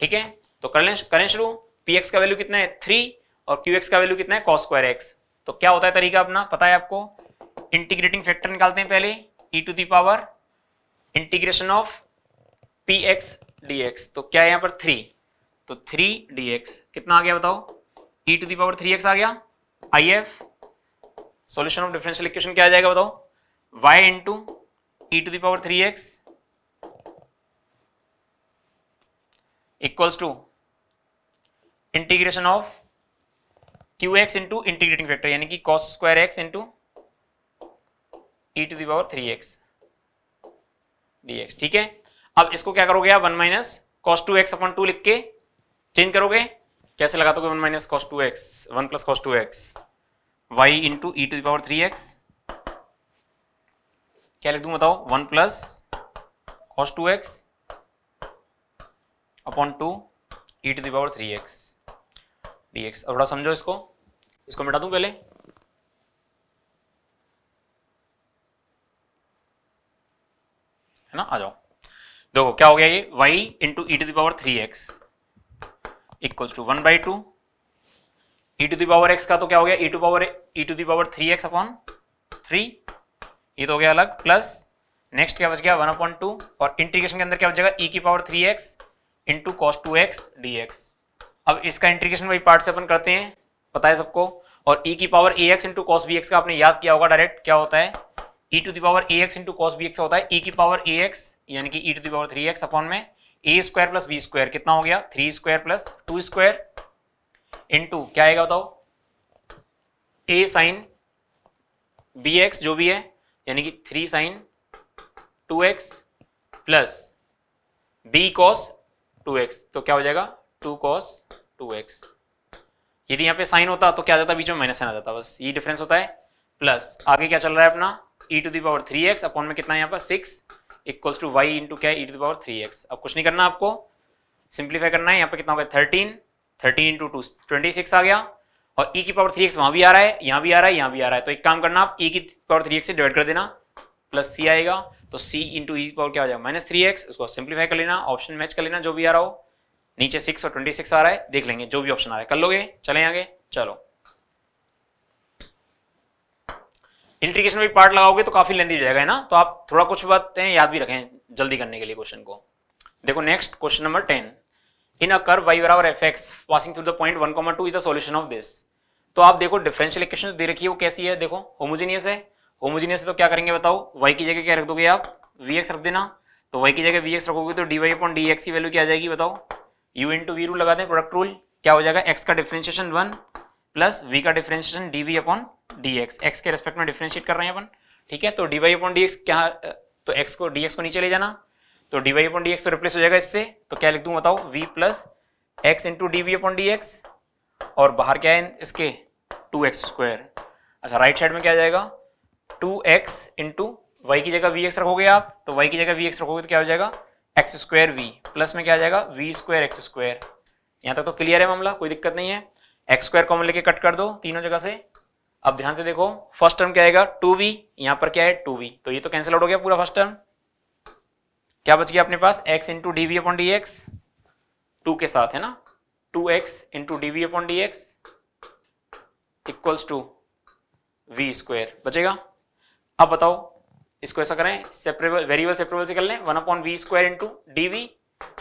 ठीक है तो करें करें शुरू पी एक्स का वैल्यू कितना है थ्री और क्यू एक्स का वैल्यू कितना है कॉस स्क्वायर एक्स तो क्या होता है तरीका अपना पता है आपको इंटीग्रेटिंग फैक्टर निकालते हैं पहले e to the power integration of p x d x तो क्या है यहां पर थ्री तो थ्री डी एक्स कितना आ गया बताओ e to the power three x आ गया I F solution of differential equation क्या आ जाएगा बताओ y into e to the power three x equals to integration of q x into integrating factor यानी कि cos square x into e to the power three x d x ठीक है अब इसको क्या करोगे आप one minus cos two x upon two लिख के चेंज करोगे कैसे लगा दोगे one minus cos two x one plus cos two x y into e to the power three x क्या लिख दू बताओ one plus cos two x upon two e to the power three x d x अब थोड़ा समझो इसको इसको मिटा दूं पहले है ना आ जाओ देखो क्या हो गया ये y into e to the power three x equal to one by two e to the power x का तो क्या हो गया e to power e to the power three x upon three ये तो हो गया अलग प्लस नेक्स्ट क्या बच गया वन अपॉइंट टू और इंटीग्रेशन के अंदर क्या बच जाएगा ई की power three x into cos two x d x अब इसका इंटीग्रेशन वही पार्ट से अपन करते हैं पता है सबको और e की power ax x into cos b का आपने याद किया होगा डायरेक्ट क्या होता है e to the power ax x into cos b होता है e की पावर ax एक्स यानी कि e to the power three x upon में a square plus b square कितना हो गया three square plus two square into क्या आएगा बताओ ए साइन बी एक्स जो भी है यानी कि three sine two x plus b cos two x तो क्या हो जाएगा टू कॉस टू एक्स यदि यहाँ पे साइन होता तो क्या जाता बीच में माइनस साइन आ जाता बस ये डिफरेंस होता है प्लस आगे क्या चल रहा है अपना e to the power three x upon में कितना यहाँ पर six equals to y into क्या e to power three x अब कुछ नहीं करना आपको सिंप्लीफाई करना है यहाँ पे कितना हो गया thirteen thirteen into two twenty six आ गया और ई e की पावर थ्री एक्स वहां भी आ रहा है यहाँ भी आ रहा है यहाँ भी आ रहा है तो एक काम करना आप ई e की पावर थ्री एक्स से डिवाइड कर देना प्लस सी आएगा तो सी इंटू ई पावर क्या हो जाएगा माइनस थ्री एक्स उसको सिंप्लीफाई कर लेना ऑप्शन मैच कर लेना जो भी आ रहा हो नीचे सिक्स और ट्वेंटी सिक्स आ रहा है देख लेंगे जो भी ऑप्शन आ रहा है कर लोगे चले आगे चलो इंट्रीगेशन में भी पार्ट लगाओगे तो काफी लेंदी हो जाएगा है ना तो आप थोड़ा कुछ बातें याद भी रखें जल्दी करने के लिए क्वेश्चन को देखो next question number ten in a curve y बराबर f x passing through the point one comma two is the solution of this तो आप देखो डिफरेंशियल इक्वेशन दे रखी है वो कैसी है देखो होमोजीनियस है होमोजीनियस तो क्या करेंगे बताओ वाई की जगह क्या रख दोगे आप वी रख देना तो वाई की जगह वी रखोगे तो डी वाई अपॉन डी की वैल्यू क्या आ जाएगी बताओ यू इंटू वी रूल लगा दें प्रोडक्ट रूल क्या हो जाएगा एक्स का डिफ्रेंशिएशन वन प्लस वी का differentiation d v upon d x x के रेस्पेक्ट में डिफ्रेंशिएट कर रहे हैं अपन ठीक है तो d y upon d x क्या तो एक्स को डी एक्स को नीचे ले जाना तो d y upon d x तो रिप्लेस हो जाएगा इससे तो क्या लिख दूँ बताओ v plus x into d v upon d x और बाहर क्या है इसके टू एक्स स्क्वायर अच्छा राइट साइड में क्या जाएगा टू एक्स इंटू वाई की जगह वी एक्स रखोगे आप तो वाई की जगह वी एक्स रखोगे तो क्या हो जाएगा एक्स स्क्वायर वी प्लस में क्या आ जाएगा वी स्क्वायर एक्स स्क्वायर यहां तक तो क्लियर है मामला कोई दिक्कत नहीं है एक्स स्क्वायर कॉमन लेके कट कर दो तीनों जगह से अब ध्यान से देखो फर्स्ट टर्म क्या आएगा टू वी यहां पर क्या है टू वी तो ये तो कैंसिल आउट हो गया पूरा फर्स्ट टर्म क्या बच गया अपने पास x into d v upon d x two के साथ है ना two x into d v upon d x equals to v square बचेगा अब बताओ इसको ऐसा करें सेपरेबल वेरिएबल सेपरेबल से कर लें one upon v square into d v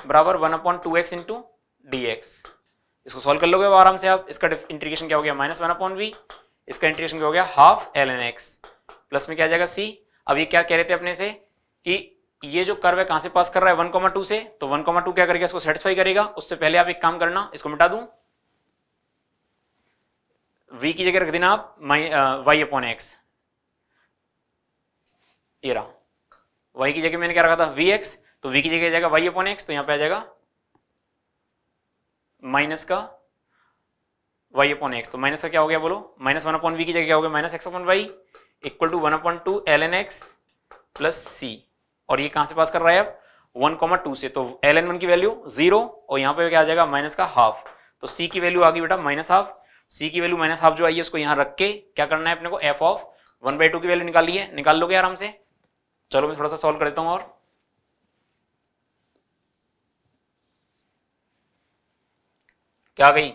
बराबर one upon two x into d x इसको सॉल्व कर लोगे आराम से आप इसका इंटीग्रेशन क्या हो गया माइनस वन अपॉन वी इसका इंटीग्रेशन क्या हो गया half L n x plus में क्या आ जाएगा सी अब ये क्या कह रहे थे अपने से कि ये जो कर्व है कहां से पास कर रहा है वन कॉमा टू से तो वन कॉमा टू क्या करेगा इसको सेटिस्फाई करेगा उससे पहले आप एक काम करना इसको मिटा दूं वी की जगह रख देना आप वाई अपॉन एक्स ये रहा वाई की जगह मैंने क्या रखा था वी एक्स तो वी की जगह आ जाएगा वाई अपॉन एक्स तो यहां पे आ जाएगा माइनस का वाई अपॉन एक्स तो माइनस का क्या हो गया बोलो माइनस वन अपॉन वी की जगह क्या हो गया minus x upon y equal to one upon two L n x plus c और ये कहां से पास कर रहा है अब वन कॉमा टू से तो एल एन वन की वैल्यू जीरो और यहां पर क्या आ जाएगा माइनस का हाफ तो सी की वैल्यू आ गई बेटा माइनस हाफ सी की वैल्यू माइनस हाफ जो आई है उसको यहां रख के क्या करना है अपने को f of one by two की वैल्यू निकाल ली है निकाल लोगे आराम से चलो मैं थोड़ा सा सॉल्व कर देता हूं और क्या आ गई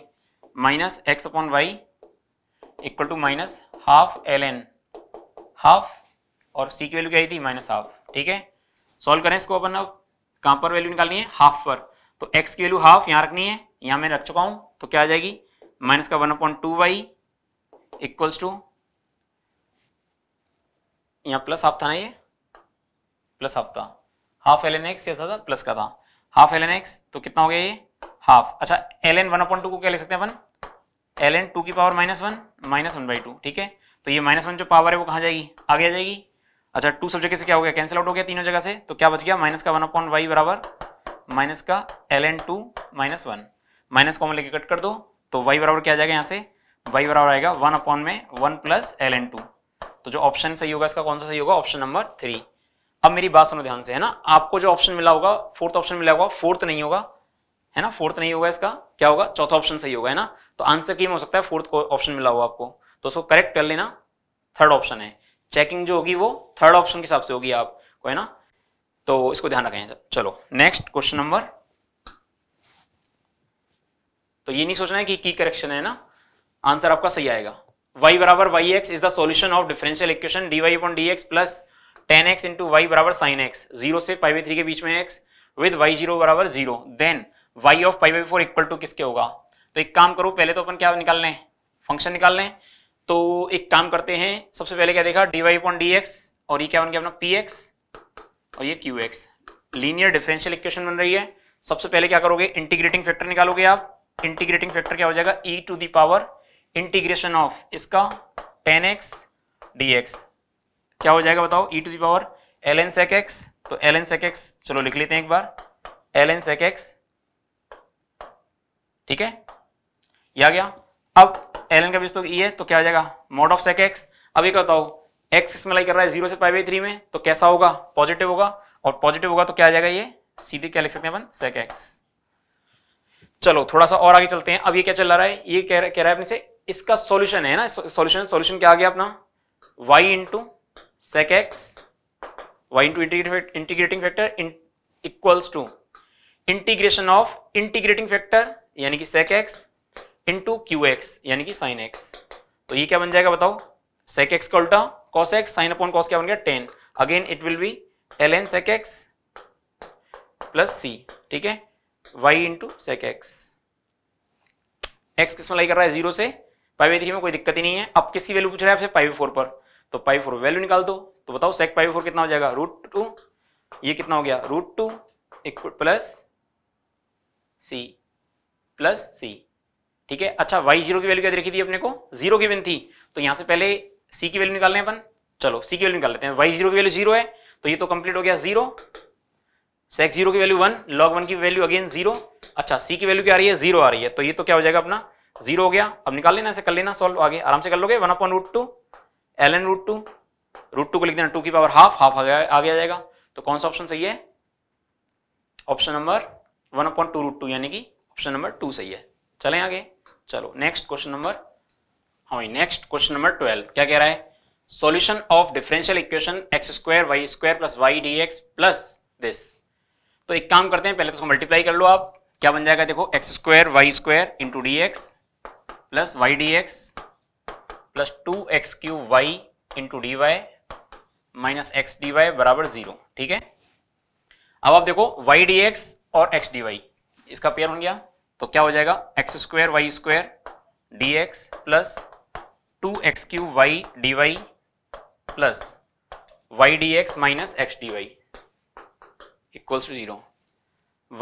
minus x upon y equal to minus half L N half और सी की वैल्यू क्या आई थी माइनस हाफ ठीक है सॉल्व करें इसको अपन अब कहाँ पर वैल्यू निकालनी है हाफ पर तो एक्स की वैल्यू हाफ यहां रखनी है यहां मैं रख चुका हूं तो क्या आ जाएगी माइनस का one upon two y equals to यहां प्लस हाफ था ना ये प्लस हाफ था हाफ एल एन एक्स कैसा था प्लस का था हाफ एल एन एक्स तो कितना हो गया ये हाफ अच्छा l N one upon two को क्या ले सकते हैं अपन एल एन टू की power minus one minus one by two ठीक है तो ये माइनस वन जो पावर है वो कहाँ जाएगी आगे आ जाएगी अच्छा टू सब जगह से क्या हो गया कैंसिल आउट हो गया तीनों जगह से तो क्या बच गया माइनस का वन अपॉइंट वाई बराबर माइनस का l n two minus one minus common लेके कट कर दो तो वाई बराबर क्या आ जाएगा यहाँ से वाई बराबर आएगा वन अपॉन में one plus l n two तो जो ऑप्शन सही होगा इसका कौन सा सही होगा ऑप्शन नंबर थ्री अब मेरी बात सुनो ध्यान से है ना आपको जो ऑप्शन मिला होगा फोर्थ ऑप्शन मिला होगा फोर्थ नहीं होगा है ना फोर्थ नहीं होगा इसका क्या होगा चौथा ऑप्शन सही होगा है ना तो आंसर की हो सकता है फोर्थ ऑप्शन मिला होगा आपको तो उसको करेक्ट कर लेना थर्ड ऑप्शन है चेकिंग जो होगी वो थर्ड ऑप्शन के हिसाब से होगी आपको है ना तो इसको ध्यान रखें चलो नेक्स्ट क्वेश्चन नंबर तो ये नहीं सोचना है कि की करेक्शन है ना आंसर आपका सही आएगा y बराबर y x is the solution of differential equation dy upon x plus tan x into y बराबर साइन एक्स जीरो से पाई बाई थ्री के बीच में एक्स विद वाई जीरो बराबर zero then y of pi by four equal to किसके होगा तो एक काम करो पहले तो अपन क्या निकाल लें फंक्शन निकाल लें तो एक काम करते हैं सबसे पहले क्या देखा d y upon d x और ये क्या बन गया अपना पी एक्स और ये q x linear differential equation बन रही है सबसे पहले क्या करोगे इंटीग्रेटिंग फैक्टर निकालोगे आप इंटीग्रेटिंग फैक्टर क्या हो जाएगा e to the power integration of इसका टेन एक्स डी एक्स क्या हो जाएगा बताओ e to the power l n sec x तो एल एन सेक एक्स चलो लिख लेते हैं एक बार एल एन सेक एक्स ठीक है ये आ गया अब एल एन का बीज तो ई है तो क्या आ जाएगा मोड ऑफ सेक एक्स अब ये बताओ एक्स इसमें लाई कर रहा है जीरो से पाई थ्री में तो कैसा होगा पॉजिटिव होगा और पॉजिटिव होगा तो क्या आ जाएगा ये सीधे क्या लिख सकते हैं अपन सेक एक्स चलो थोड़ा सा और आगे चलते हैं अब ये क्या चल रहा है ये कह रहा है अपने से इसका सॉल्यूशन है ना सॉल्यूशन सॉल्यूशन क्या आ गया अपना y into sec x y into integrating factor in equals to integration of integrating factor यानी कि sec x इंटू क्यू यानी कि sin x तो ये क्या बन जाएगा बताओ sec x का उल्टा cos x sin upon cos क्या बन गया 10 again it will be ln sec x plus c ठीक है y into sec x x किस में लाई कर रहा है जीरो से पाई बाई थ्री में कोई दिक्कत ही नहीं है अब किसी वैल्यू पूछ रहा है आपसे पाई बाई फोर पर तो पाई फोर वैल्यू निकाल दो तो बताओ सेक पाई फोर कितना हो जाएगा रूट टू ये कितना हो गया रूट टू एक प्लस सी प्लस सी ठीक है अच्छा वाई जीरो की वैल्यू क्या रखी थी अपने को जीरो की थी तो यहां से पहले सी की वैल्यू निकालने अपन चलो सी की वैल्यू निकाल लेते हैं वाई जीरो की वैल्यू जीरो है तो ये तो कंप्लीट हो गया जीरो सेक्स जीरो की वैल्यू वन लॉग वन की वैल्यू अगेन जीरो अच्छा सी की वैल्यू क्या आ रही है जीरो आ रही है तो ये तो क्या हो जाएगा अपना जीरो हो गया अब निकाल लेना ऐसे कर लेना सॉल्व आगे आराम से कर लोगे one upon root two L n root two root two को लिख देना टू की पावर हाफ हाफ आ गया आ गया जाएगा तो कौन सा ऑप्शन सही है option number one upon two root two यानी कि ऑप्शन नंबर टू सही है चलें आगे चलो नेक्स्ट क्वेश्चन नंबर हाँ नेक्स्ट क्वेश्चन नंबर ट्वेल्व क्या कह रहा है solution of differential equation x square y square plus y d x plus this तो एक काम करते हैं पहले तो उसको मल्टीप्लाई कर लो आप क्या बन जाएगा देखो x square y square into d x plus y d x plus two x q y into d y minus x d y बराबर जीरो ठीक है अब आप देखो वाई डी एक्स और एक्स डी वाई इसका पेयर बन गया तो क्या हो जाएगा x square y square d x plus two x q y d y plus y d x minus x d Y equals to zero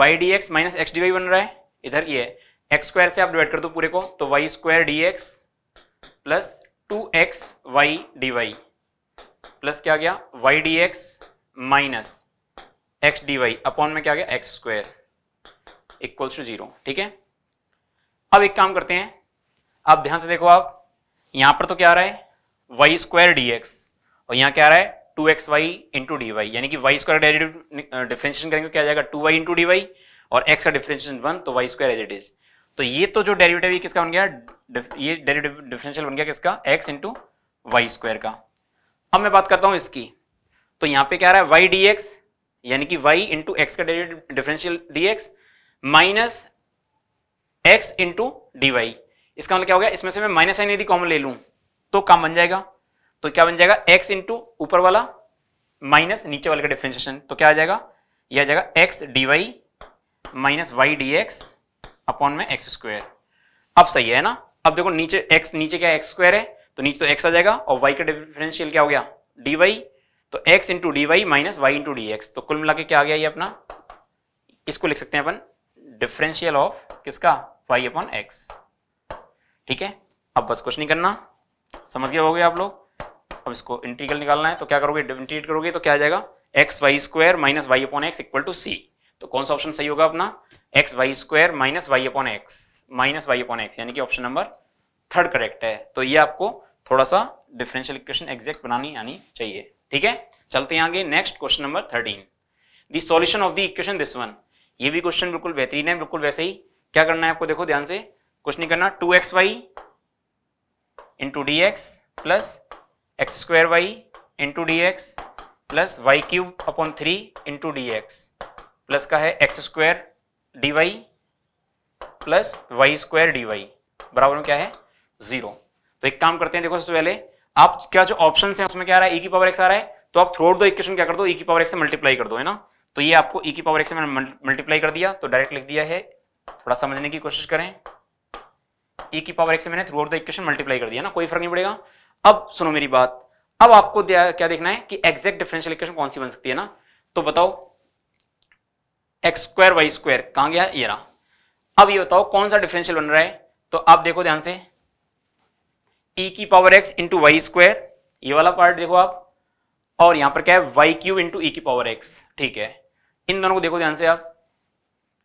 y d x minus x d y बन रहा है इधर ये एक्स स्क्वायर से आप डिवाइड कर दो पूरे को तो y square d x plus two x y d y plus क्या गया y d x minus x d y upon में क्या गया x square equals to zero ठीक है अब एक काम करते हैं अब ध्यान से देखो आप यहां पर तो क्या आ रहा है वाई स्क्वायर डी एक्स और यहां क्या आ रहा है two x y into d y यानी कि वाई स्क्वायर डेरिवेटिव डिफ्रेंशिएशन करेंगे क्या जाएगा two y into d y और एक्स का डिफ्रेंशिएशन वन तो y square as it is तो ये तो जो डेरिवेटिव किसका बन गया ये डेरिवेटिव डिफरेंशियल बन गया किसका एक्स इंटू वाई स्क्वायर का अब मैं बात करता हूं इसकी तो यहां पे क्या रहा है वाई डी एक्स यानी कि वाई इंटू एक्स का derivative differential d x minus x into d y इसका मतलब क्या हो गया इसमें से मैं माइनस एन यदि कॉमन ले लू तो काम बन जाएगा तो क्या बन जाएगा एक्स इंटू ऊपर वाला माइनस नीचे वाले का डिफरेंशिएशन तो क्या आ जाएगा यह आ जाएगा x d y minus y d x upon में एक्स स्क्वायर अब सही है ना अब देखो नीचे एक्स नीचे क्या एक्स स्क्वायर है तो नीचे तो एक्स आ जाएगा और वाई का डिफरेंशियल क्या हो गया डी वाई तो x into d y minus y into d x तो कुल मिला के क्या आ गया ये अपना इसको लिख सकते हैं अपन डिफरेंशियल ऑफ किसका वाई अपॉन एक्स ठीक है अब बस कुछ नहीं करना समझ गया हो गए आप लोग अब इसको इंटीग्रल निकालना है तो क्या करोगे इंटीग्रेट करोगे तो क्या आ जाएगा x y square minus y upon x equal to c तो कौन सा ऑप्शन सही होगा अपना x y square minus y upon x minus y upon x यानी कि ऑप्शन नंबर थर्ड करेक्ट है तो ये आपको थोड़ा सा डिफरेंशियल इक्वेशन एग्जैक्ट बनानी आनी चाहिए ठीक है चलते हैं आगे next question number thirteen the solution of the equation this one ये भी क्वेश्चन बिल्कुल बेहतरीन है बिल्कुल वैसे ही क्या करना है आपको देखो ध्यान से कुछ नहीं करना two x y into d x plus x square y into d x plus y cube upon three into d x plus का है x square d y plus y square d y बराबर में क्या है जीरो तो एक काम करते हैं देखो सबसे पहले आप क्या जो ऑप्शन है उसमें क्या आ रहा है ई e की पावर एक्स आ रहा है तो आप थ्रोट दो इक्वेशन क्या कर दो ई e की पावर एक्स से मल्टीप्लाई कर दो है ना तो ये आपको ई e की पावर एक्स से मैंने मल्टीप्लाई कर दिया तो डायरेक्ट लिख दिया है थोड़ा समझने की कोशिश करें ई की पावर एक्स से मैंने थ्रोट द इक्वेशन मल्टीप्लाई कर दिया ना कोई फर्क नहीं पड़ेगा अब सुनो मेरी बात अब आपको क्या देखना है कि एग्जैक्ट डिफरेंशियल इक्वेशन कौन सी बन सकती है ना तो बताओ एक्स स्क्वायर वाई स्क्वायर कहां गया ये रहा अब ये बताओ कौन सा डिफरेंशियल बन रहा है तो आप देखो ध्यान से e की power x into y square ये वाला पार्ट देखो आप और यहां पर क्या है वाई क्यूब इंटू ई की पावर x ठीक है इन दोनों को देखो ध्यान से आप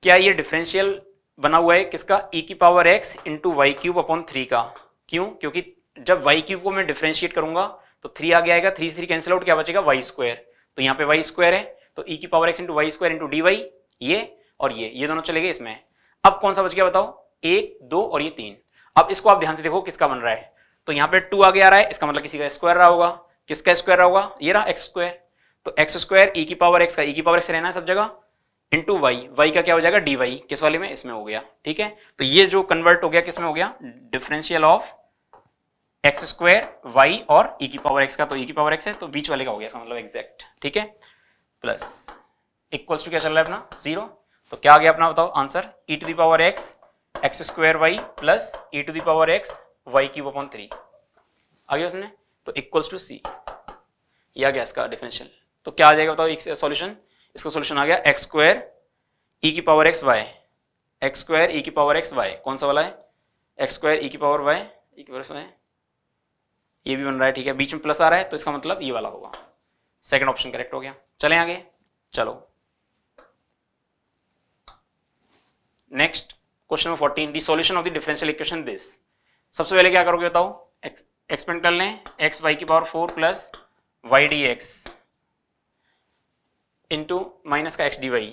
क्या ये डिफरेंशियल बना हुआ है किसका e की power x into y cube upon three का क्यों क्योंकि जब वाई क्यूब को मैं डिफ्रेंशिएट करूंगा तो थ्री आ गया थ्री थ्री कैंसिल आउट क्या बचेगा वाई स्क्वायर तो यहां पर वाई स्क्वायर है तो ई e की power x into y square into d y ये और ये ये दोनों चले गए इसमें अब कौन सा बच गया बताओ एक दो और ये तीन अब इसको आप ध्यान से देखो किसका बन रहा है तो यहाँ पे टू आगे आ रहा है इसका मतलब किसी का स्क्वायर रहा होगा किसका स्क्वायर रहा होगा ये रहा एक्स स्क्वायर तो एक्स स्क्वायर ई की पावर एक्स का ई e की पावर एक्स रहना है सब जगह इंटू वाई वाई का क्या हो जाएगा डी वाई किस वाले में इसमें हो गया ठीक है तो ये जो कन्वर्ट हो गया किसमें हो गया differential of x square y और ई e की पावर एक्स का तो ई e की पावर एक्स है तो बीच वाले का हो गया मतलब एग्जैक्ट ठीक है प्लस इक्वल्स टू क्या चल रहा है अपना जीरो तो क्या आ गया अपना बताओ answer e to the power x x square y plus e to the power x y cube upon three आ गया उसने तो इक्वल्स टू सी ये आ गया इसका डिफिनेशन तो क्या आ जाएगा बताओ एक सॉल्यूशन इसका सॉल्यूशन आ गया एक्स स्क्वायर ई की power x y x square e की पावर एक्स वाई कौन सा वाला है एक्स स्क्वायर ई की पावर वाई ई की पावर वाई ये भी बन रहा है ठीक है बीच में प्लस आ रहा है तो इसका मतलब ये वाला होगा सेकेंड ऑप्शन करेक्ट हो गया चले आगे चलो next question number fourteen the solution of the differential equation this सबसे पहले क्या करोगे बताओ एक्सपेंड कर लें एक्स वाई की power four plus y d x into minus का एक्स डी वाई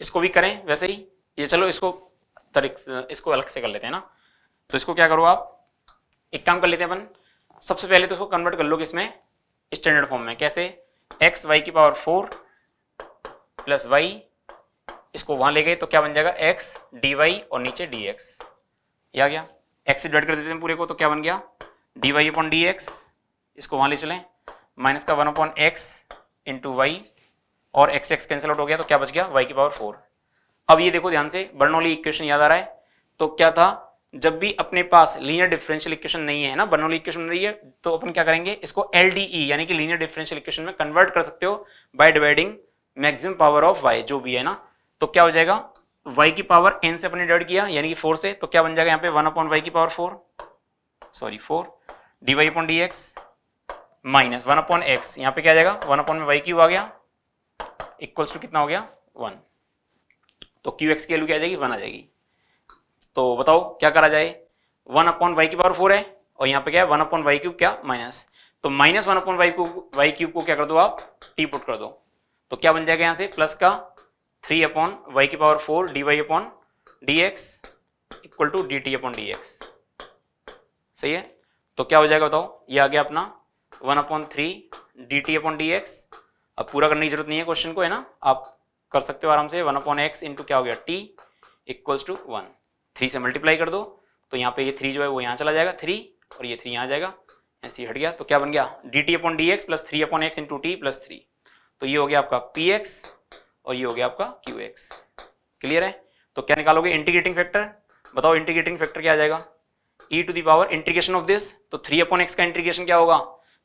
इसको भी करें वैसे ही ये चलो इसको तरीक इसको अलग से कर लेते हैं ना तो इसको क्या करो आप एक काम कर लेते हैं अपन सबसे पहले तो इसको कन्वर्ट कर लो किसमें स्टैंडर्ड फॉर्म में कैसे एक्स वाई की पावर फोर प्लस वाई इसको वहां ले गए तो क्या बन जाएगा एक्स डी वाई और नीचे डी एक्स या गया एक्स डिवाइड कर देते हैं पूरे को तो क्या बन गया d y upon d x इसको वहां ले चलें माइनस का one upon x into y और एक्स एक्स कैंसिल आउट हो गया तो क्या बच गया वाई की पावर फोर अब ये देखो ध्यान से बर्नौली इक्वेशन याद आ रहा है तो क्या था जब भी अपने पास लीनियर डिफरेंशियल इक्वेशन नहीं है ना बनोली इक्वेशन नहीं है तो अपन क्या करेंगे इसको एलडीई e, यानी कि लीनियर डिफरेंशियल इक्वेशन में कन्वर्ट कर सकते हो by dividing maximum power of y जो भी है ना तो क्या हो जाएगा वाई की पावर एन से अपने डिवाइड किया यानी कि फोर से तो क्या बन जाएगा यहाँ पे वन अपॉइंट वाई की power four sorry four d y upon d x minus one upon x यहाँ पे क्या जाएगा वन अपॉन में वाई क्यू आ गया इक्वल्स टू कितना हो गया वन तो क्यू एक्स की वैल्यू क्या आ जाएगी वन आ जाएगी तो बताओ क्या करा जाए वन अपॉन वाई की पावर फोर है और यहाँ पे क्या है वन अपॉन वाई क्यूब क्या माइनस तो minus one upon y cube y cube को क्या कर दो आप टी पुट कर दो तो क्या बन जाएगा यहाँ से प्लस का थ्री अपॉन वाई की power four d y upon d x equal to d t upon d x सही है तो क्या हो जाएगा बताओ ये आ गया अपना one upon three d t upon d x अब पूरा करने की जरूरत नहीं है क्वेश्चन को है ना आप कर सकते हो आराम से वन अपॉन एक्स इंटू क्या हो गया t equals to one three से मल्टीप्लाई कर दो तो यहाँ पे ये थ्री जो है वो यहाँ चला जाएगा थ्री और ये थ्री यहाँ जाएगा यहाँ थ्री हट गया तो क्या बन गया d t upon d x plus three upon x into t plus three तो ये हो गया आपका पी एक्स और ये हो गया आपका क्यू एक्स क्लियर है तो क्या निकालोगे इंटीग्रेटिंग फैक्टर बताओ इंटीग्रेटिंग फैक्टर क्या आ जाएगा e to the power integration of this तो थ्री अपॉन एक्स का इंटीग्रेशन क्या होगा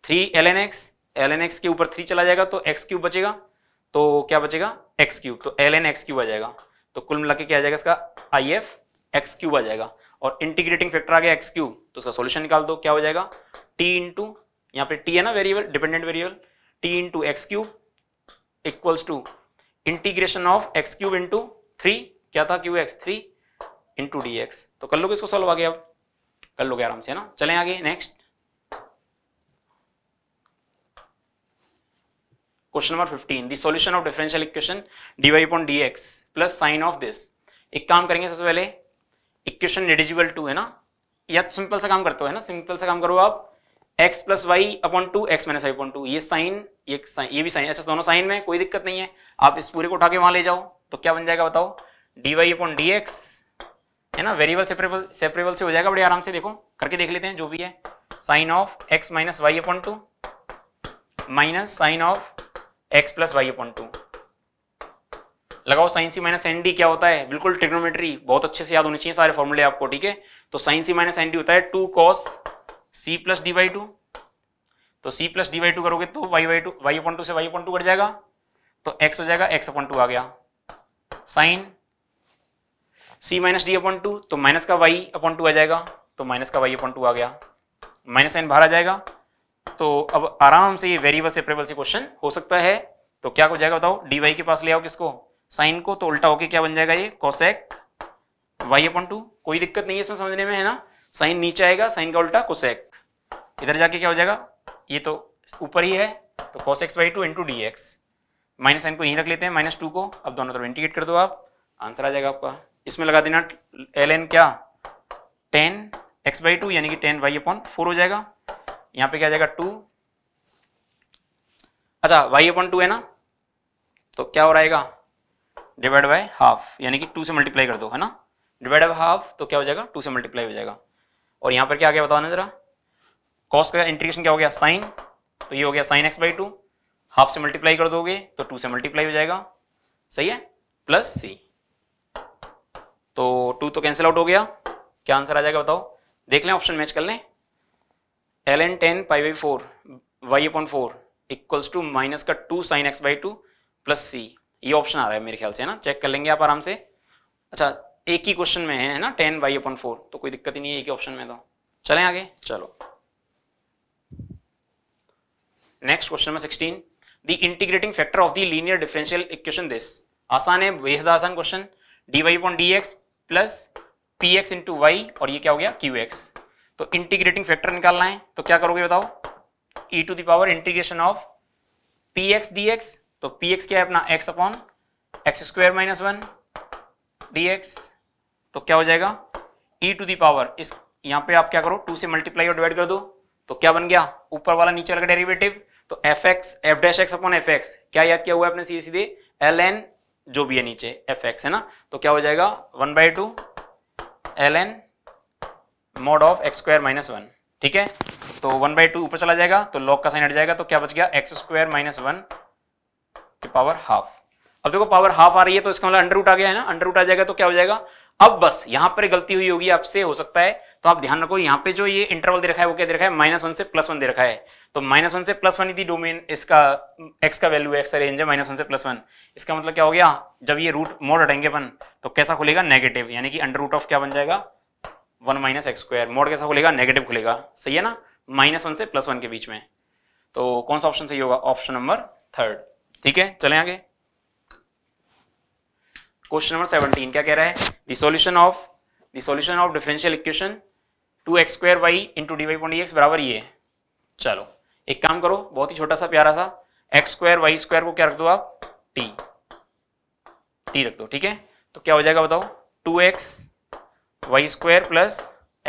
three l n x l n x के ऊपर थ्री चला जाएगा तो एक्स क्यूब बचेगा तो क्या बचेगा एक्स क्यूब तो एल एन एक्स क्यूब आ जाएगा तो कुल मिला के क्या आ जाएगा इसका आई एफ एक्स क्यूब आ जाएगा और इंटीग्रेटिंग फैक्टर आ गया एक्स क्यूब तो उसका सोल्यूशन निकाल दो क्या हो जाएगा टी इंटू यहाँ पे टी है ना variable dependent variable t into x cube equals to integration of x cube into three क्या था q x three into d x तो कर लोगे इसको सॉल्व आ गया अब कर लोगे आराम से ना चलें आगे next question number 15 the solution of differential equation dy upon dx plus sine of this एक काम करेंगे सबसे पहले इक्वेशन एडिजिबल टू है ना या सिंपल सा काम करते हो है ना सिंपल सा काम करो आप x plus y upon two x minus y upon two ये साइन ये साइन ये भी साइन अच्छा दोनों साइन में कोई दिक्कत नहीं है आप इस पूरे को उठा के वहां ले जाओ तो क्या बन जाएगा बताओ d y upon d x है ना वेरिएबल सेपरेबल सेपरेबल से हो जाएगा बड़े आराम से देखो करके देख लेते हैं जो भी है sine of x minus y upon two minus sine of x plus y upon two लगाओ साइन सी माइनस एन क्या होता है बिल्कुल ट्रिग्नोमेट्री बहुत अच्छे से याद होने चाहिए सारे फॉर्मूले आपको ठीक है तो साइन सी माइनस एन होता है two cos C plus d by two तो c plus d by two करोगे तो y by two y upon two से वाई अपॉन टू कट जाएगा तो एक्स हो जाएगा एक्स अपॉन टू आ गया साइन सी माइनस डी अपॉन टू तो माइनस का वाई अपॉन टू आ जाएगा तो माइनस का वाई अपॉन टू आ गया माइनस एन बाहर आ जाएगा तो अब आराम से ये वेरिएबल सेपरेबल से क्वेश्चन हो सकता है तो क्या हो जाएगा बताओ डी वाई के पास ले आओ किसको साइन को तो उल्टा होके क्या बन जाएगा ये कोसेक वाई अपन टू कोई दिक्कत नहीं है इसमें समझने में है ना साइन नीचे आएगा साइन का उल्टा कोसेक इधर जाके क्या हो जाएगा ये तो ऊपर ही है तो cos x by two into d x minus sine को यहीं रख लेते हैं माइनस टू को अब दोनों तरफ इंटीग्रेट कर दो आप आंसर आ जाएगा आपका इसमें लगा देना एल एन क्या टेन एक्स बाई टू यानी कि टेन वाई अपॉन फोर हो जाएगा यहाँ पे क्या जाएगा टू अच्छा वाई अपॉन टू है ना तो क्या हो है डिवाइड बाय हाफ यानी कि टू से मल्टीप्लाई कर दो है ना डिवाइड बाय हाफ तो क्या हो जाएगा टू से मल्टीप्लाई हो जाएगा और यहाँ पर क्या आ गया बताना जरा कॉस का इंटीग्रेशन क्या हो गया साइन तो ये हो गया sine x by two half से मल्टीप्लाई कर दोगे तो टू से मल्टीप्लाई हो जाएगा सही है प्लस सी तो टू तो कैंसिल आउट हो गया क्या आंसर आ जाएगा बताओ देख लें ऑप्शन मैच कर लें l n tan pi by four y upon four equals to minus का two sine x by two plus c ये e ऑप्शन आ रहा है मेरे ख्याल से है ना चेक कर लेंगे आप आराम से अच्छा एक ही क्वेश्चन में है ना टेन बाई अपन फोर तो कोई दिक्कत ही नहीं है एक ही ऑप्शन में तो चले आगे चलो next question number sixteen the integrating factor of the linear differential equation this आसान है बेहद आसान question d y upon d x plus p x into y और ये क्या हो गया क्यू एक्स तो इंटीग्रेटिंग फैक्टर निकालना है तो क्या करोगे बताओ e to the power integration of p x d x तो पी एक्स क्या है अपना x upon x square minus one d x तो क्या हो जाएगा ई टू दी पावर इस यहां पे आप क्या करो टू से मल्टीप्लाई और डिवाइड कर दो तो क्या बन गया ऊपर वाला नीचे वाला डेरिवेटिव तो f x f dash x upon f x क्या याद किया हुआ है अपने सीधे सीधे एल एन जो भी है नीचे एफ एक्स है ना तो क्या हो जाएगा one by two L n mod of x square minus one ठीक है तो वन बाई टू ऊपर चला जाएगा तो लॉग का साइन हट जाएगा तो क्या बच गया x square minus one power half अब देखो पावर हाफ आ रही है तो इसका मतलब अंडर रूट आ गया है ना अंडर रूट आ जाएगा तो क्या हो जाएगा अब बस यहां पर गलती हुई होगी आपसे हो सकता है तो आप ध्यान रखो यहाँ पे जो ये इंटरवल दे रखा है वो क्या दे रखा है माइनस वन से प्लस वन दे रखा है तो माइनस वन से प्लस वन यदि डोमेन इसका एक्स का वैल्यू एक्स का रेंज है माइनस वन से प्लस वन इसका मतलब क्या हो गया जब ये रूट मोड हटेंगे अपन तो कैसा खुलेगा नेगेटिव यानी कि अंडर रूट ऑफ क्या बन जाएगा one minus x square mod कैसा खुलेगा नेगेटिव खुलेगा सही है ना माइनस वन से प्लस वन के बीच में तो कौन सा ऑप्शन सही होगा ऑप्शन नंबर थर्ड ठीक है चले आगे क्वेश्चन नंबर सेवनटीन क्या कह रहा है the of the solution of differential equation two x square y into d y x बराबर ये चलो एक काम करो बहुत ही छोटा सा प्यारा सा एक्स स्क्वायर वाई स्क्वायर को क्या रख दो आप टी टी रख दो ठीक है तो क्या हो जाएगा बताओ two x y square plus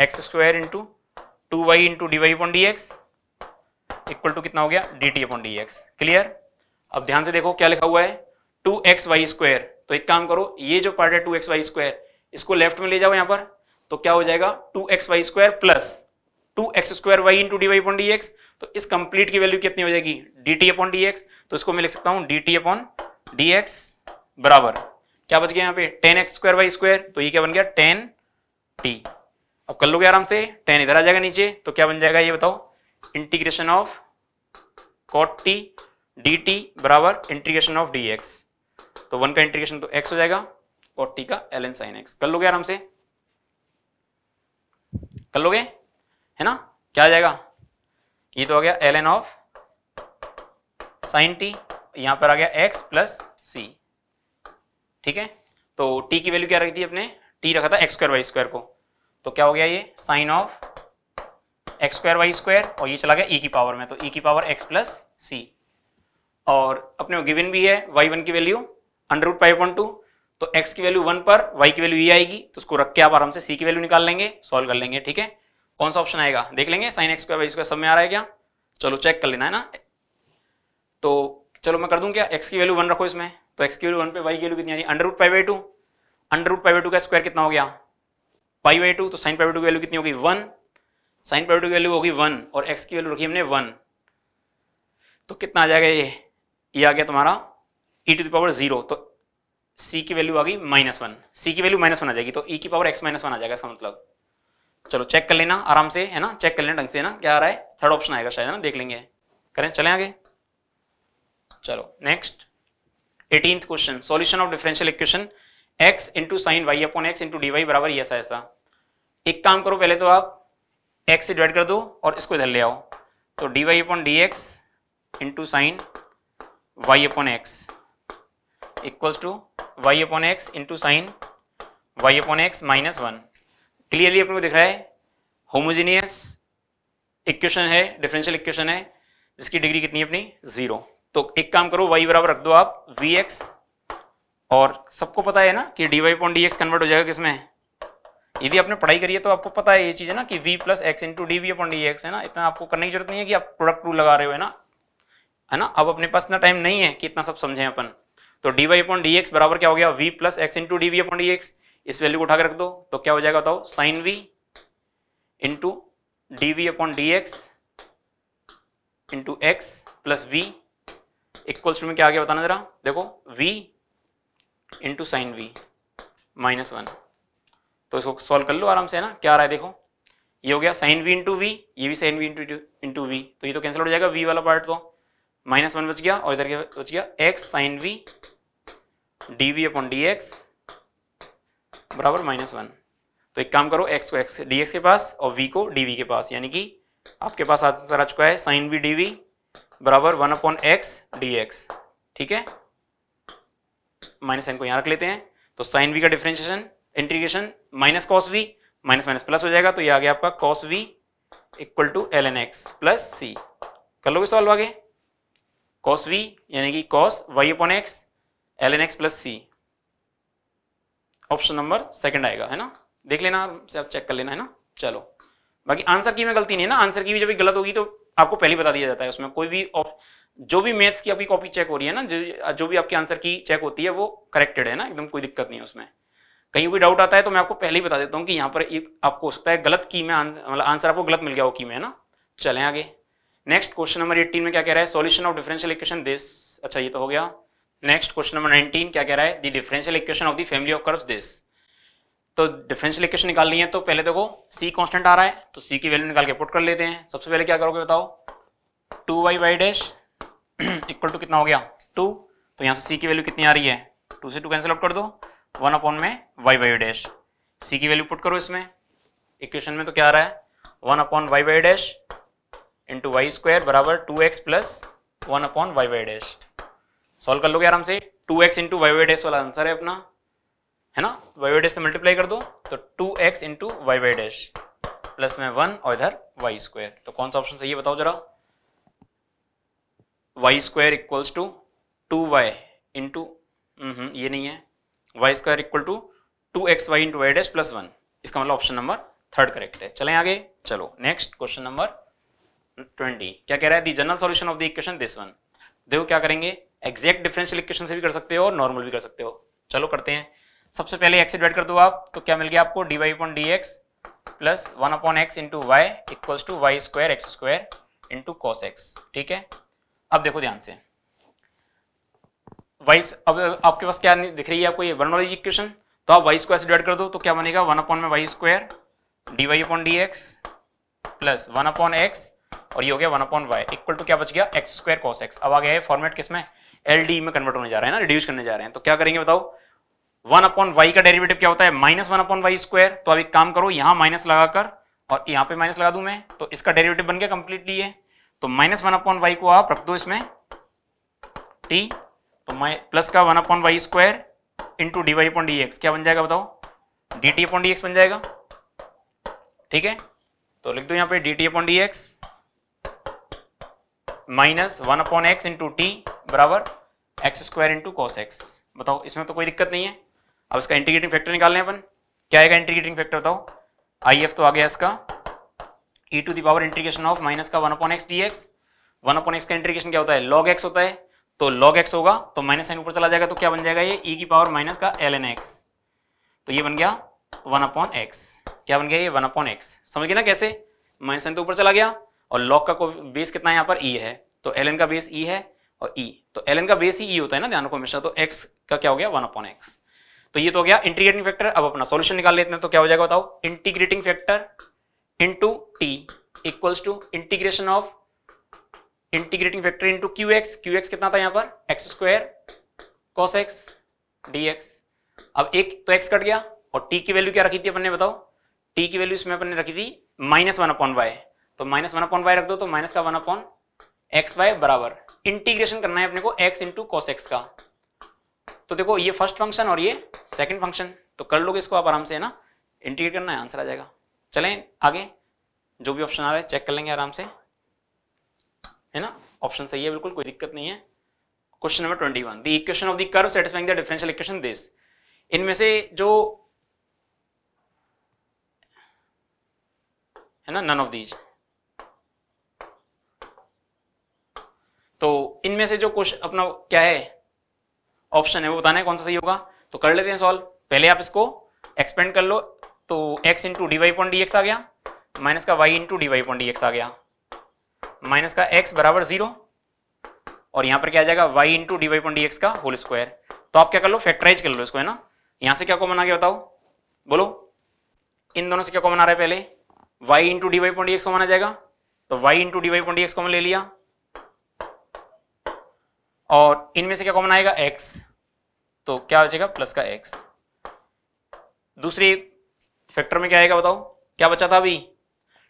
x square into two y into d y upon d x equal to कितना हो गया d t upon d x clear अब ध्यान से देखो क्या लिखा हुआ है टू एक्स वाई स्क्वायर तो एक काम करो ये जो पार्ट है टू एक्स वाई स्क्वायर इसको लेफ्ट में ले जाओ यहां पर तो क्या हो जाएगा two x y square plus two x square y into d y upon d x तो इस कंप्लीट की वैल्यू कितनी हो जाएगी d t upon d x तो इसको मैं लिख सकता हूं d t upon d x बराबर क्या बच गया यहाँ पे ten x square y square तो ये क्या बन गया टेन टी अब कर लोगे आराम से टेन इधर आ जाएगा नीचे तो क्या बन जाएगा ये बताओ integration of cot t d t बराबर इंटीग्रेशन ऑफ डी एक्स तो वन का इंटीग्रेशन तो एक्स हो जाएगा और टी का एल एन साइन एक्स कर लोगे आराम से कर लोगे है ना क्या आ जाएगा ये तो आ गया l n of sine t यहां पर आ गया एक्स प्लस सी ठीक है तो टी की वैल्यू क्या रखी थी अपने टी रखा था एक्स स्क्वायर वाई स्क्वायर को तो क्या हो गया ये sine of x square y square और ये चला गया ई e की पावर में तो ई e की पावर एक्स प्लस सी और अपने गिवन भी है वाई वन की value under root five point two तो एक्स की वैल्यू वन पर वाई की वैल्यू ये e आएगी तो उसको रख के आप आराम से सी की वैल्यू निकाल लेंगे सॉल्व कर लेंगे ठीक है कौन सा ऑप्शन आएगा देख लेंगे sine x square y square सब में आ रहा है क्या चलो चेक कर लेना है ना तो चलो मैं कर दूं क्या एक्स की वैल्यू वन रखो इसमें तो एक्स की वैल्यू वन पे वाई की वैल्यू कितनी under root five by two under root five by two का स्क्वायर कितना हो गया फाइव बाई टू तो साइन फाइव बाई टू की वैल्यू कितनी होगी one sine five by two की वैल्यू होगी वन और एक्स की वैल्यू रखी हमने वन तो कितना आ जाएगा ये ये आ गया तुम्हारा e to the power zero तो c की वैल्यू आ गई माइनस वन सी की वैल्यू माइनस वन आ जाएगी तो e की पावर x माइनस वन आ जाएगा इसका मतलब चलो चेक कर लेना आराम से है ना चेक कर लेना ढंग से है ना क्या आ रहा है थर्ड ऑप्शन आएगा शायद ना देख लेंगे करें चले आगे चलो next eighteen question solution of differential equation x into sine y upon x into d y बराबर ये ऐसा ऐसा एक काम करो पहले तो आप x से डिवाइड कर दो और इसको इधर ले आओ तो d y upon d x into sine y upon x equals to y upon x into sine y upon x minus one clearly अपने को दिख रहा है होमोजीनियस इक्वेशन है डिफरेंशियल इक्वेशन है जिसकी डिग्री कितनी है अपनी जीरो तो एक काम करो वाई बराबर रख दो आप वी एक्स और सबको पता है ना कि d y upon d x convert हो जाएगा किसमें यदि आपने पढ़ाई करी है तो आपको पता है ये चीज़ है ना कि v plus x into d v upon d x है ना इतना आपको करने की जरूरत नहीं है कि आप प्रोडक्ट रूल लगा रहे हो है ना है ना अब अपने पास इतना टाइम नहीं है कि इतना सब समझें अपन तो d y upon d x बराबर क्या हो गया v plus x into d v upon d x इस वैल्यू को उठाकर रख दो तो क्या हो जाएगा बताओ sine v into d v upon d x into x plus v equals to में क्या आ गया बताना जरा देखो v into sine v minus one तो इसको सॉल्व कर लो आराम से है ना क्या आ रहा है देखो ये हो गया साइन वी इंटू वी ये भी sine v into into v तो ये तो कैंसिल हो जाएगा वी वाला पार्ट तो माइनस वन बच गया और इधर क्या बच गया x sine v d v upon d x बराबर माइनस वन तो एक काम करो एक्स को एक्स डी एक्स के पास और वी को डी वी के पास यानी कि आपके पास आंसर आ चुका है साइन वी डी वी बराबर one upon x d x ठीक है माइनस एन को यहां रख लेते हैं तो साइन वी का differentiation integration minus cos v minus minus plus हो जाएगा तो ये आ गया आपका cos v equal to L n x plus c कर लोगे सॉल्व आगे कॉस वी यानी कि cos y upon x l n x plus c option number second आएगा है ना देख लेना से आप चेक कर लेना है ना चलो बाकी आंसर की में गलती नहीं है ना आंसर की भी जब गलत होगी तो आपको पहले बता दिया जाता है उसमें कोई भी जो भी मैथ्स की आपकी कॉपी चेक हो रही है ना जो जो भी आपकी आंसर की चेक होती है वो करेक्टेड है ना एकदम कोई दिक्कत नहीं है उसमें कहीं कोई डाउट आता है तो मैं आपको पहले ही बता देता हूँ कि यहाँ पर एक आपको हो सकता है गलत की में मतलब आंसर आपको गलत मिल गया हो की में है ना चलें आगे नेक्स्ट क्वेश्चन नंबर 18 में क्या कह रहा है solution of differential equation this अच्छा ये तो हो गया नेक्स्ट क्वेश्चन नंबर 19 क्या कह रहा है the differential equation of the family of curves this तो डिफरेंशियल इक्वेशन निकालनी है तो पहले देखो c कांस्टेंट आ रहा है तो c की वैल्यू निकाल के पुट कर लेते हैं सबसे पहले क्या करोगे बताओ two y y dash equal to कितना हो गया टू तो यहाँ से c की वैल्यू कितनी आ रही है टू से टू कैंसिल आउट कर दो वन अपॉन में वाई वाई डैश सी की वैल्यू पुट करो इसमें इक्वेशन में तो क्या आ रहा है one upon y y dash into y square बराबर two x plus one upon y y dash solve कर लोगे आराम से two x into y y dash वाला आंसर है अपना है ना वाई वाई डैश से मल्टीप्लाई कर दो तो two x into y y dash plus में वन और इधर वाई स्क्वायर तो कौन सा ऑप्शन सही है बताओ जरा y square equals to two y into ये नहीं है y square equal to two x y into y dash plus one इसका मतलब ऑप्शन नंबर थर्ड करेक्ट है चलें आगे चलो नेक्स्ट क्वेश्चन नंबर ट्वेंटी क्या कह रहा है the general solution of the equation this one देखो क्या करेंगे एग्जैक्ट डिफरेंशियल इक्वेशन से भी कर सकते हो और नॉर्मल भी कर सकते हो चलो करते हैं सबसे पहले एक्स डिवाइड कर दो आप तो क्या मिल गया आपको d y upon d x plus one upon x into y equals to y square x square into cos x ठीक है अब देखो ध्यान से वाई अब आपके पास क्या दिख रही है आपको ये वन वर्नोलॉजी इक्वेशन तो आप वाई स्क्वायर से डिवाइड कर दो तो क्या बनेगा वन अपॉन में y square d y upon d x plus one upon x और ये हो गया one upon y equal to क्या बच गया एक्स स्क्वायर कॉस एक्स अब आ गया है फॉर्मेट किसमें एल डी e में कन्वर्ट होने जा रहे हैं ना रिड्यूस करने जा रहे हैं तो क्या करेंगे बताओ वन अपॉन वाई का डेरिवेटिव क्या होता है minus one upon y square तो अब एक काम करो यहाँ माइनस लगाकर और यहाँ पे माइनस लगा दू मैं तो इसका डेरिवेटिव बन गया कंप्लीटली है तो माइनस वन अपॉन वाई को आप रख दो इसमें टी तो माइ प्लस का one upon y square into d y upon d x क्या बन जाएगा बताओ d t upon d x बन जाएगा ठीक है तो लिख दो यहाँ पे d t upon d x minus one upon x into t बराबर x square into cos x बताओ इसमें तो कोई दिक्कत नहीं है अब इसका इंटीग्रेटिंग फैक्टर निकालने अपन क्या आएगा इंटीग्रेटिंग फैक्टर बताओ आई एफ तो आ गया इसका e to the power integration of minus का one upon x d x one upon x का इंटीग्रेशन क्या होता है लॉग एक्स होता है तो लॉग एक्स होगा तो माइनस साइन ऊपर चला जाएगा तो क्या बन जाएगा ये ई e की पावर माइनस का एल एन एक्स तो ये बन गया वन अपॉन एक्स क्या बन गया ये वन अपॉन एक्स समझ गए ना कैसे माइनस साइन तो ऊपर चला गया और लॉक का बेस कितना है यहाँ पर ई e है तो एल का बेस ई e है और ई e। तो एल का बेस ही ई होता है ना ध्यान रखो हमेशा तो एक्स का क्या हो गया वन अपॉन एक्स तो ये तो हो गया इंटीग्रेटिंग फैक्टर अब अपना सॉल्यूशन निकाल लेते हैं तो क्या हो जाएगा बताओ integrating factor into t equals to integration of integrating factor into Q x Q x कितना था यहां पर x square cos x d x अब एक तो एक्स कट गया और टी की वैल्यू क्या रखी थी अपन ने बताओ टी की वैल्यू इसमें अपन ने रखी थी माइनस वन अपॉन वाई तो माइनस वन अपॉन वाई रख दो तो माइनस का वन अपॉन एक्स वाई बराबर इंटीग्रेशन करना है अपने को एक्स इंटू कॉस एक्स का तो देखो ये फर्स्ट फंक्शन और ये सेकंड फंक्शन तो कर लोगे इसको आप आराम से है ना इंटीग्रेट करना है आंसर आ जाएगा चलें आगे जो भी ऑप्शन आ रहा है चेक कर लेंगे आराम से है ना ऑप्शन सही है बिल्कुल कोई दिक्कत नहीं है question number twenty one the equation of the curve satisfying the differential equation this इनमें से जो है ना नन ऑफ दीज तो इनमें से जो क्वेश्चन अपना क्या है ऑप्शन है वो बताना है कौन सा सही होगा तो कर लेते हैं सॉल्व पहले आप इसको एक्सपेंड कर लो तो x into d y point d आ गया माइनस का y into d y point d आ गया माइनस का x बराबर जीरो और यहां पर क्या आ जाएगा y into d y point d का होल स्क्वायर तो आप क्या कर लो फैक्टराइज कर लो इसको है ना यहां से क्या कॉमन आ गया बताओ बोलो इन दोनों से क्या कॉमन आ रहा है पहले y into d y point d common आ जाएगा तो y into d y point d common ले लिया और इनमें से क्या कॉमन आएगा x तो क्या हो जाएगा प्लस का x दूसरी फैक्टर में क्या आएगा बताओ क्या बचा था अभी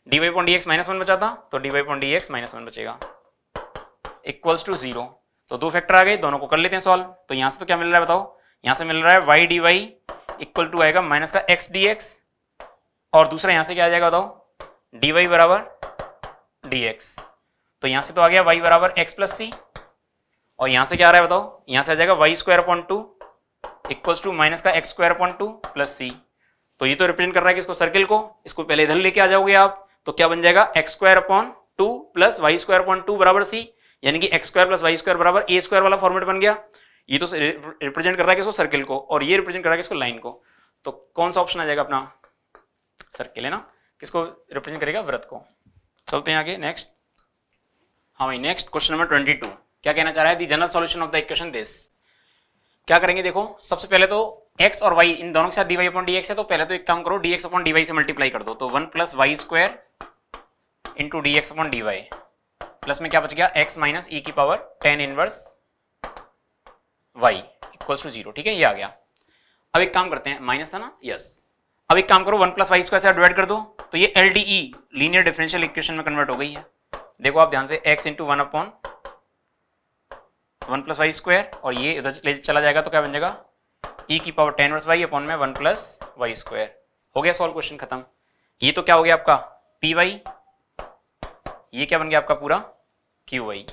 d y point d x minus one बचा था तो d y point d x minus one बचेगा इक्वल्स टू जीरो तो दो फैक्टर आ गए दोनों को कर लेते हैं सॉल्व तो यहां से तो क्या मिल रहा है बताओ यहां से मिल रहा है y d y equal to आएगा माइनस का एक्स डी एक्स और दूसरा यहां से क्या आ जाएगा बताओ डी वाई बराबर डी एक्स तो यहां से तो आ गया वाई बराबर एक्स प्लस सी और यहां से क्या आ रहा है बताओ यहां से आ जाएगा y square point two equals to minus का x square point two plus सी तो ये तो रिप्रेजेंट कर रहा है कि इसको सर्किल को इसको पहले इधर लेके आ जाओगे आप तो क्या बन जाएगा x square upon two plus y square point two बराबर सी यानी कि x square plus y square बराबर ए स्क्वायर वाला फॉर्मेट बन गया ये तो रिप्रेजेंट कर रहा है कि इसको सर्किल को और ये रिप्रेजेंट कर रहा है इसको लाइन को तो कौन सा ऑप्शन आ जाएगा अपना सर्किल है ना किसको रिप्रेजेंट करेगा व्रत को चलते हैं आगे नेक्स्ट हाँ भाई next question number twenty two क्या कहना चाह रहा है general solution of the equation this क्या करेंगे देखो सबसे पहले तो x और y इन दोनों के साथ dy अपॉन dx है तो पहले तो एक काम करो dx अपॉन dy से मल्टीप्लाई कर दो तो 1 plus y square into d x upon d y plus में क्या बच गया x माइनस ई e की power tan inverse y equals to zero ठीक है ये आ गया अब एक काम करते हैं माइनस था ना यस yes. अब एक काम करो वन प्लस वाई स्क्वायर से डिवाइड कर दो तो ये L D E linear differential equation में कन्वर्ट हो गई है देखो आप ध्यान से x into one upon one plus y square और ये इधर ले चला जाएगा तो क्या बन जाएगा ई e की power tan inverse y upon में वन प्लस वाई स्क्वायर हो गया सॉल्व क्वेश्चन खत्म ये तो क्या हो गया आपका पी वाई ये क्या बन गया आपका पूरा क्यू वाई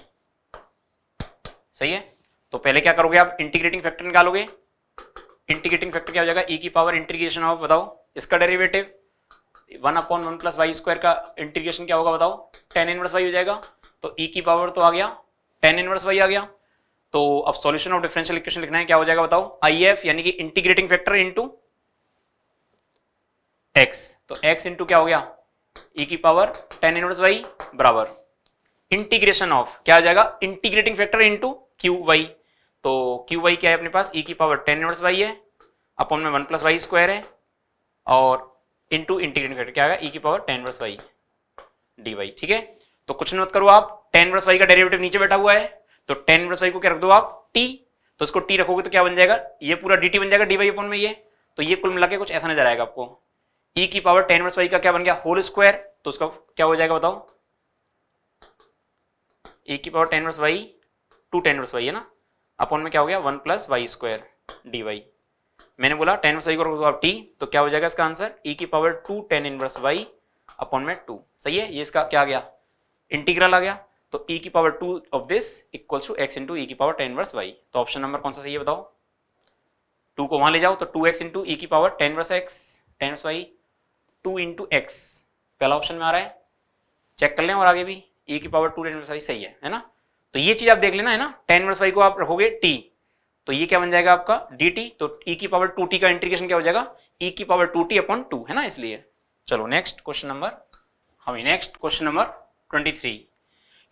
सही है तो पहले क्या करोगे आप इंटीग्रेटिंग फैक्टर निकालोगे इंटीग्रेटिंग फैक्टर क्या हो जाएगा ई e की पावर इंटीग्रेशन ऑफ बताओ इसका derivative one upon one plus y square का इंटीग्रेशन क्या होगा बताओ टेन इनवर्स वाई हो जाएगा तो ई e की पावर तो आ गया टेन इनवर्स वाई आ गया तो अब सॉल्यूशन ऑफ डिफरेंशियल इक्वेशन लिखना है क्या हो जाएगा बताओ आई एफ यानी कि इंटीग्रेटिंग फैक्टर इंटू एक्स तो एक्स इंटू क्या हो गया ई e की पावर टेन इनवर्स वाई बराबर इंटीग्रेशन ऑफ क्या हो जाएगा integrating factor into q y तो क्यू वाई क्या है अपने पास ई e की पावर टेन इनवर्स वाई है अपॉन में वन प्लस वाई स्क्वायर है और इंटू इंटीग्रेटिंग फैक्टर क्या आएगा ई e की power tan inverse y d y ठीक है तो कुछ नोट करो आप टेन इनवर्स वाई का डेरिवेटिव नीचे बैठा हुआ है तो टेन प्लस वाई को क्या रख दो आप टी तो इसको टी रखोगे तो क्या बन जाएगा ये पूरा डी बन जाएगा डी वाई में ये तो ये कुल मिला के कुछ ऐसा नजर आएगा आपको ई e की पावर टेन प्लस वाई का क्या बन गया होल स्क्वायर तो उसका क्या हो जाएगा बताओ ई e की power tan plus y two tan plus y है ना अपॉन में क्या हो गया one plus y square d y मैंने बोला टेन प्लस वाई को रख दो आप टी तो क्या हो जाएगा इसका आंसर ई e की power two tan inverse y upon में टू सही है ये इसका क्या आ गया इंटीग्रल आ गया तो e की power two of this equals to x into e की पावर टेन वर्स वाई तो ऑप्शन नंबर कौन सा सही है बताओ टू को वहां ले जाओ तो टू एक्स इंटू ई की power tan inverse x tan inverse y two into x पहला ऑप्शन में आ रहा है चेक कर लें और आगे भी e की power two tan inverse y सही है है ना तो ये चीज आप देख लेना है ना टेन वर्स वाई को आप रखोगे t तो ये क्या बन जाएगा आपका डी टी तो ई e की पावर टू टी का इंटीग्रेशन क्या हो जाएगा e की power two t upon two है ना इसलिए चलो नेक्स्ट क्वेश्चन नंबर हमें next question number twenty three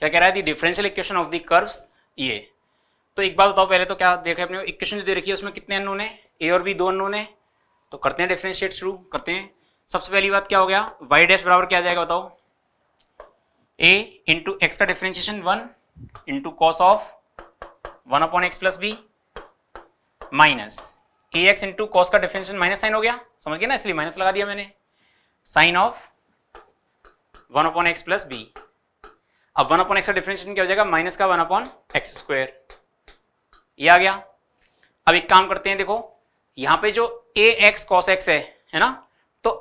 क्या कह रहा है the differential equation of the curves ये तो एक बात बताओ पहले तो क्या देखा अपने इक्वेशन जो दे रखी है उसमें कितने अनोन है ए और बी दो अनोन है तो करते हैं डिफ्रेंशिएट शुरू करते हैं सबसे पहली बात क्या हो गया वाई डैश बराबर क्या आ जाएगा बताओ ए इंटू एक्स का differentiation one into cos of one upon x plus b minus a x into cos का डिफ्रेंशिएशन माइनस साइन हो गया समझ गया ना इसलिए माइनस लगा दिया मैंने sine of one upon x plus b अब वन अपॉन एक्स का डिफरेंशिएशन क्या हो जाएगा माइनस का वन अपॉन एक्स स्क्वायर ये आ गया अब एक काम करते हैं देखो यहां पे जो ए एक्स कॉस एक्स है है ना तो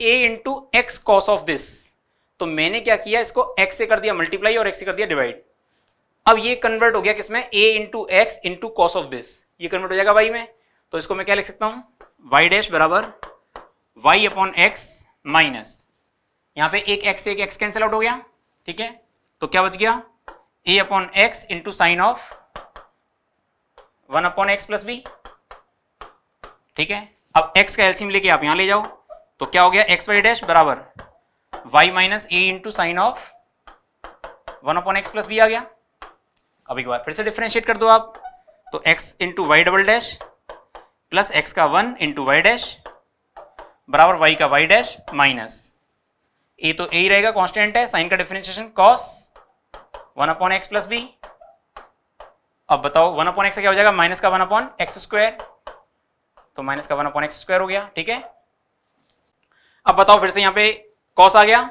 a into x cos of this तो मैंने क्या किया इसको एक्स से कर दिया मल्टीप्लाई और एक्स से कर दिया डिवाइड अब ये कन्वर्ट हो गया किसमें a into x into cos of this ये कन्वर्ट हो जाएगा वाई में तो इसको मैं क्या लिख सकता हूं वाई डैश बराबर वाई अपॉन एक्स माइनस यहां पे एक एक्स से एक एक्स कैंसिल आउट हो गया ठीक है तो क्या बच गया a upon x into sine of one upon x plus b ठीक है अब एक्स का एल्सियम लेके आप यहां ले जाओ तो क्या हो गया एक्स वाई डैश बराबर y minus a into sine of one upon x plus b आ गया अब एक बार फिर से डिफ्रेंशिएट कर दो आप तो x into y double dash plus x का वन इंटू वाई डैश बराबर y का y डैश माइनस ए तो ए ही रहेगा कॉन्स्टेंट है साइन का differentiation cos one upon x plus b अब बताओ वन अपॉन एक्स क्या हो जाएगा माइनस का वन अपॉन एक्स स्क्वायर तो माइनस का वन अपॉन एक्स स्क्वायर हो गया ठीक है अब बताओ फिर से यहां पे कॉस आ गया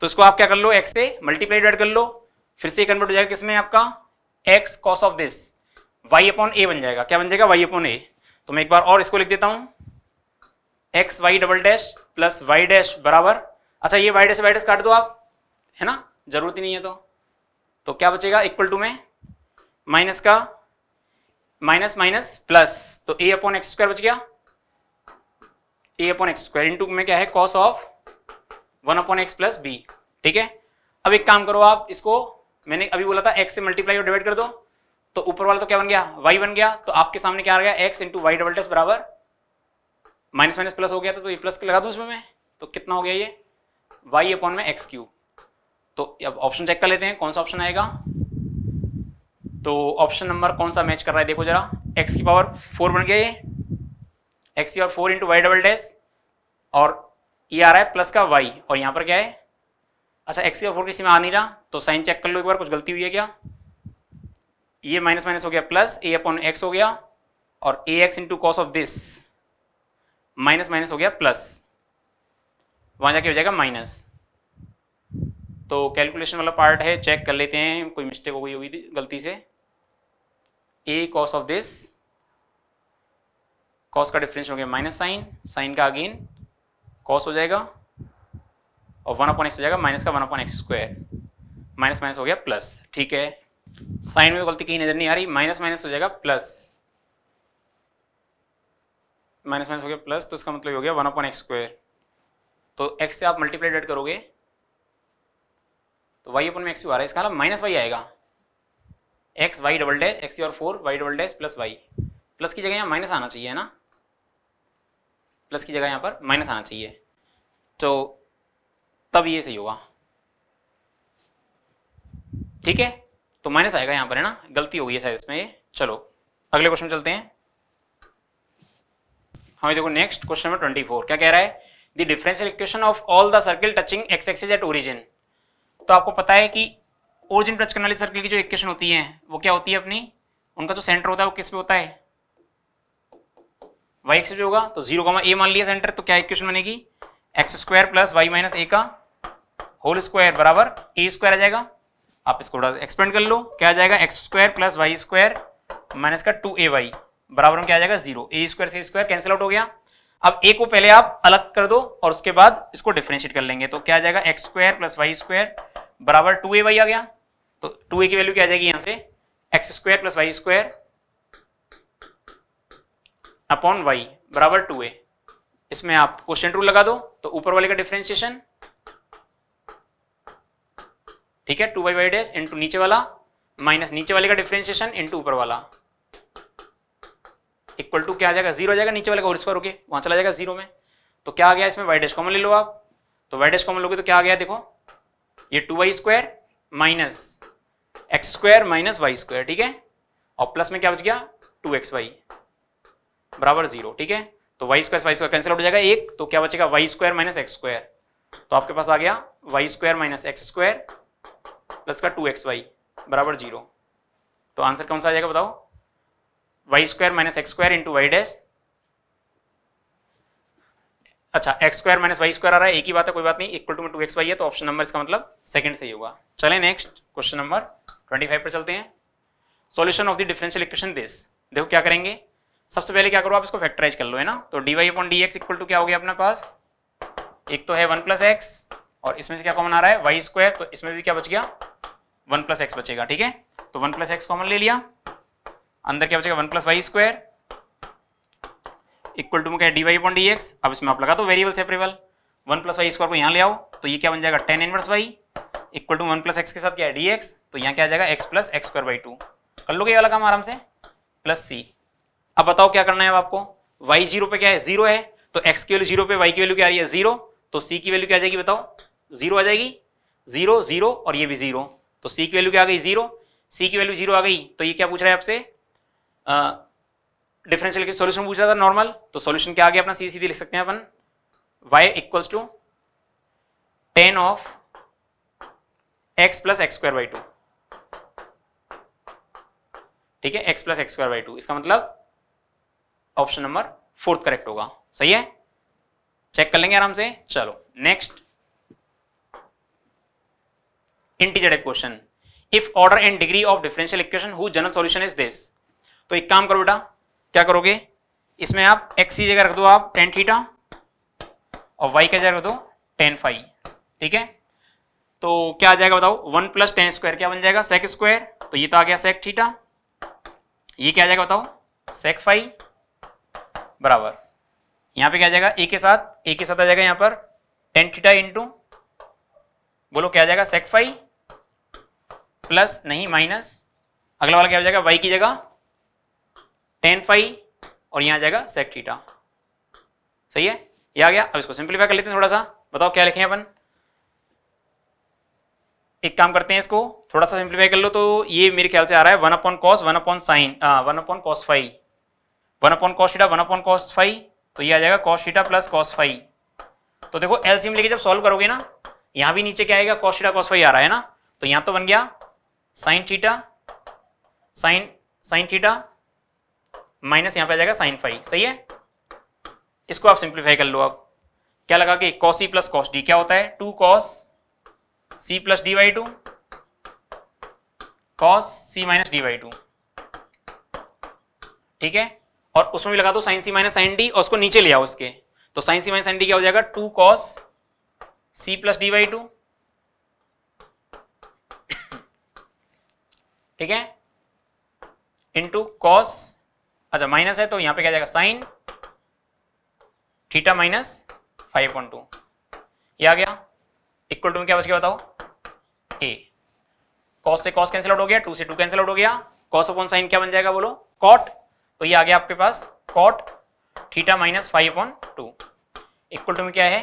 तो इसको आप क्या कर लो एक्स से मल्टीप्लाई डिवाइड कर लो फिर से कन्वर्ट हो जाएगा किसमें आपका x cos of this y upon a बन जाएगा क्या बन जाएगा वाई अपॉन ए तो मैं एक बार और इसको लिख देता हूँ x y double dash plus y dash बराबर अच्छा ये वाई डैश वाई डैश काट दो आप है ना जरूरत ही नहीं है तो तो क्या बचेगा इक्वल टू में माइनस का माइनस माइनस प्लस तो ए अपॉन एक्स स्क्वायर बच गया a upon x square into में क्या है cos of one upon x plus b ठीक है अब एक काम करो आप इसको मैंने अभी बोला था एक्स से मल्टीप्लाई और डिवाइड कर दो तो ऊपर वाला तो क्या बन गया वाई बन गया तो आपके सामने क्या आ गया x into y double test बराबर माइनस माइनस प्लस हो गया था तो ये प्लस लगा दूँ उसमें मैं तो कितना हो गया ये वाई अपॉन में एक्स क्यूब तो अब ऑप्शन चेक कर लेते हैं कौन सा ऑप्शन आएगा तो ऑप्शन नंबर कौन सा मैच कर रहा है देखो जरा एक्स की पावर फोर बन गया ये एक्स की power four into y double dash और ये आ रहा है प्लस का वाई और यहाँ पर क्या है अच्छा x की पावर फोर किसी में आ नहीं रहा तो साइन चेक कर लो एक बार कुछ गलती हुई है क्या ये माइनस माइनस हो गया प्लस ए अपॉन एक्स हो गया और a x into cos of this minus minus हो गया प्लस वहाँ जाके हो जाएगा माइनस तो कैलकुलेशन वाला पार्ट है चेक कर लेते हैं कोई मिस्टेक हो गई होगी गलती से a cos of this cos का डिफरेंस हो गया माइनस साइन साइन का अगेन कॉस हो जाएगा और वन अपॉन एक्स हो जाएगा माइनस का one upon x square minus minus हो गया प्लस ठीक है साइन में गलती कहीं नजर नहीं आ रही माइनस माइनस हो जाएगा प्लस माइनस माइनस हो गया प्लस तो इसका मतलब हो गया वन अपॉन एक्स स्क्वायर तो एक्स से आप मल्टीप्लाई डेड करोगे तो वाई अपन में एक्स क्यू आ रहा है इसका मतलब माइनस वाई आएगा x y double dash x और four y double dash plus y plus की जगह यहाँ माइनस आना चाहिए है ना प्लस की जगह यहाँ पर माइनस आना चाहिए तो तब ये सही होगा ठीक है तो माइनस आएगा यहाँ पर है ना गलती हो गई है शायद इसमें ये चलो अगले क्वेश्चन चलते हैं हमें हाँ, देखो next question number twenty four क्या कह रहा है the differential equation of all the circle touching x axis at origin तो आपको पता है कि ओरिजिन टच करने कर्नली सर्कल की जो इक्वेशन होती है वो क्या होती है अपनी उनका जो सेंटर होता है वो किस पे होता है वाई एक्स पे होगा तो जीरो का ए मान लिया सेंटर तो क्या इक्वेशन बनेगी x square plus y minus a का होल स्क्वायर बराबर ए स्क्वायर आ जाएगा आप इसको थोड़ा एक्सपेंड कर लो क्या आ जाएगा x square plus y square minus का टू ए वाई बराबर में क्या आ जाएगा जीरो ए स्क्वायर से स्क्वायर कैंसिल आउट हो गया अब ए को पहले आप अलग कर दो और उसके बाद इसको डिफ्रेंशिएट कर लेंगे तो क्या आ जाएगा x square plus y square बराबर टू ए वाई आ गया तो टू ए की वैल्यू क्या आ जाएगी यहां से x square plus y square upon y बराबर टू ए इसमें आप क्वेश्चन रूल लगा दो तो ऊपर वाले का डिफ्रेंशिएशन ठीक है two y y dash into नीचे वाला माइनस नीचे वाले का डिफ्रेंशिएशन इंटू ऊपर वाला इक्वल टू क्या आ जाएगा जीरो आ जाएगा नीचे वाले का होल स्क्वायर होके वहां चला जाएगा जीरो में तो क्या आ गया इसमें वाई डैश कॉमन ले लो आप तो वाई डैश कॉमन लोगे तो क्या आ गया देखो ये two y square minus x square minus y square ठीक है और प्लस में क्या बच गया टू एक्स वाई बराबर जीरो ठीक है तो y square y square cancel हो जाएगा एक तो क्या बचेगा y square minus x square तो आपके पास आ गया y square minus x square plus का टू एक्स वाई बराबर जीरो तो आंसर कौन सा आ जाएगा बताओ Y square minus x square into y dash अच्छा x square minus y square आ रहा है एक ही बात है कोई बात नहीं equal to two x y है तो ऑप्शन नंबर इसका मतलब सेकंड सही होगा चले next question number twenty five पर चलते हैं solution of the differential equation this देखो क्या करेंगे सबसे पहले क्या करो आप इसको फैक्टराइज कर लो है ना तो d y upon d x equal to क्या हो गया अपने पास एक तो है वन प्लस एक्स और इसमें से क्या कॉमन आ रहा है वाई स्क्वायर तो इसमें भी क्या बच गया वन प्लस एक्स बचेगा ठीक है तो वन प्लस एक्स कॉमन ले लिया अंदर क्या बचेगा one plus y square equal to क्या d y upon d x अब इसमें आप लगा दो तो variable separable one plus y square को यहाँ ले आओ तो ये क्या बन जाएगा tan inverse y equal to one plus x के साथ क्या है डी एक्स तो यहाँ क्या आ जाएगा x plus x square by two कर लोगे ये वाला काम आराम से प्लस सी अब बताओ क्या करना है अब आपको वाई जीरो पे क्या है जीरो है तो एक्स की वैल्यू जीरो पे वाई की वैल्यू क्या आ रही है जीरो तो सी की वैल्यू क्या आ जाएगी बताओ जीरो आ जाएगी जीरो जीरो और ये भी जीरो तो सी की वैल्यू क्या आ गई जीरो सी की वैल्यू जीरो आ गई तो ये क्या पूछ रहा है आपसे डिफरेंशियल के सॉल्यूशन पूछ रहा था नॉर्मल तो सॉल्यूशन क्या आ गया अपना सीधी सीधी लिख सकते हैं अपन y equals to tan of x plus x square by two ठीक है x plus x square by two इसका मतलब ऑप्शन नंबर फोर्थ करेक्ट होगा सही है चेक कर लेंगे आराम से चलो next integer question if order and degree of differential equation whose general solution is this तो एक काम करो बेटा क्या करोगे इसमें आप एक्स की जगह रख दो आप टेन थीटा और वाई का जगह रख दो टेन फाइव ठीक है तो क्या आ जाएगा बताओ वन प्लस टेन स्क्वायर क्या बन जाएगा सेक स्क्वायर तो ये तो आ गया सेक थीटा ये क्या आ जाएगा बताओ सेक फाइव बराबर यहाँ पे क्या आ जाएगा ए के साथ ए के साथ आ जाएगा यहाँ पर टेन थीटा इंटू बोलो क्या आ जाएगा सेक फाइव प्लस नहीं माइनस अगला वाला क्या हो जाएगा वाई की जगह टेन फाइव और यहाँ आ जाएगा सेक थीटा सही है ये आ गया अब इसको सिंप्लीफाई कर लेते हैं थोड़ा सा बताओ क्या लिखें अपन एक काम करते हैं इसको थोड़ा सा सिंप्लीफाई कर लो तो ये मेरे ख्याल से आ रहा है one upon cos one upon sin one upon cos five one upon cos theta one upon cos five तो ये आ जाएगा cos theta plus cos five तो देखो एलसीएम लेके जब सॉल्व करोगे ना यहाँ भी नीचे क्या आएगा कॉस थीटा कॉस फाइव आ रहा है ना तो यहाँ तो बन गया sin theta sin sin theta minus यहाँ पे आ जाएगा साइन फाइव सही है इसको आप सिंप्लीफाई कर लो अब क्या लगा कि कॉस सी प्लस कॉस डी क्या होता है two cos C plus D by two cos C minus D by two ठीक है और उसमें भी लगा दो साइन सी माइनस साइन डी और उसको नीचे ले आओ उसके तो साइन सी माइनस साइन डी क्या हो जाएगा two cos C plus D by two ठीक है इंटू कॉस अच्छा माइनस है तो यहाँ पे क्या जाएगा sin theta minus five point two ये आ गया इक्वल टू में क्या बच गया बताओ ए कॉस से कॉस कैंसिल आउट हो गया टू से टू कैंसिल आउट हो गया कॉस अपॉन साइन क्या बन जाएगा बोलो कॉट तो ये आ गया आपके पास cot theta minus five point two equal to में क्या है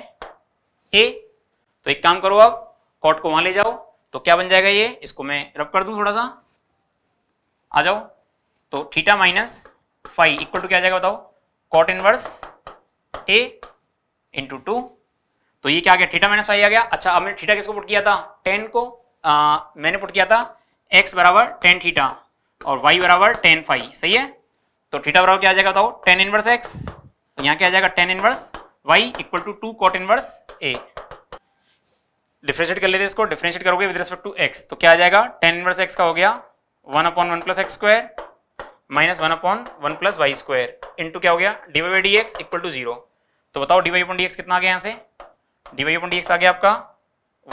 ए तो एक काम करो अब कॉट को वहां ले जाओ तो क्या बन जाएगा ये इसको मैं रब कर दूं थोड़ा सा आ जाओ तो theta minus five equal to क्या जाएगा बताओ cot inverse a into two तो ये क्या आ गया थीटा माइनस फाइव आ गया अच्छा अब मैंने थीटा किसको पुट किया था टेन को आ, मैंने पुट किया था एक्स बराबर टेन थीटा और वाई बराबर टेन फाइव सही है तो थीटा बराबर क्या आ जाएगा बताओ टेन इनवर्स एक्स तो यहाँ क्या आ जाएगा tan inverse y equal to two cot inverse a differentiate कर लेते इसको डिफ्रेंशिएट करोगे विद रिस्पेक्ट टू एक्स तो क्या आ जाएगा टेन इनवर्स एक्स का हो गया one upon one plus x square minus one upon one plus y square into क्या हो गया d y d x equal to zero तो बताओ डी वाई डी एक्स कितना आ गया यहाँ से डी वाई डी एक्स आ गया आपका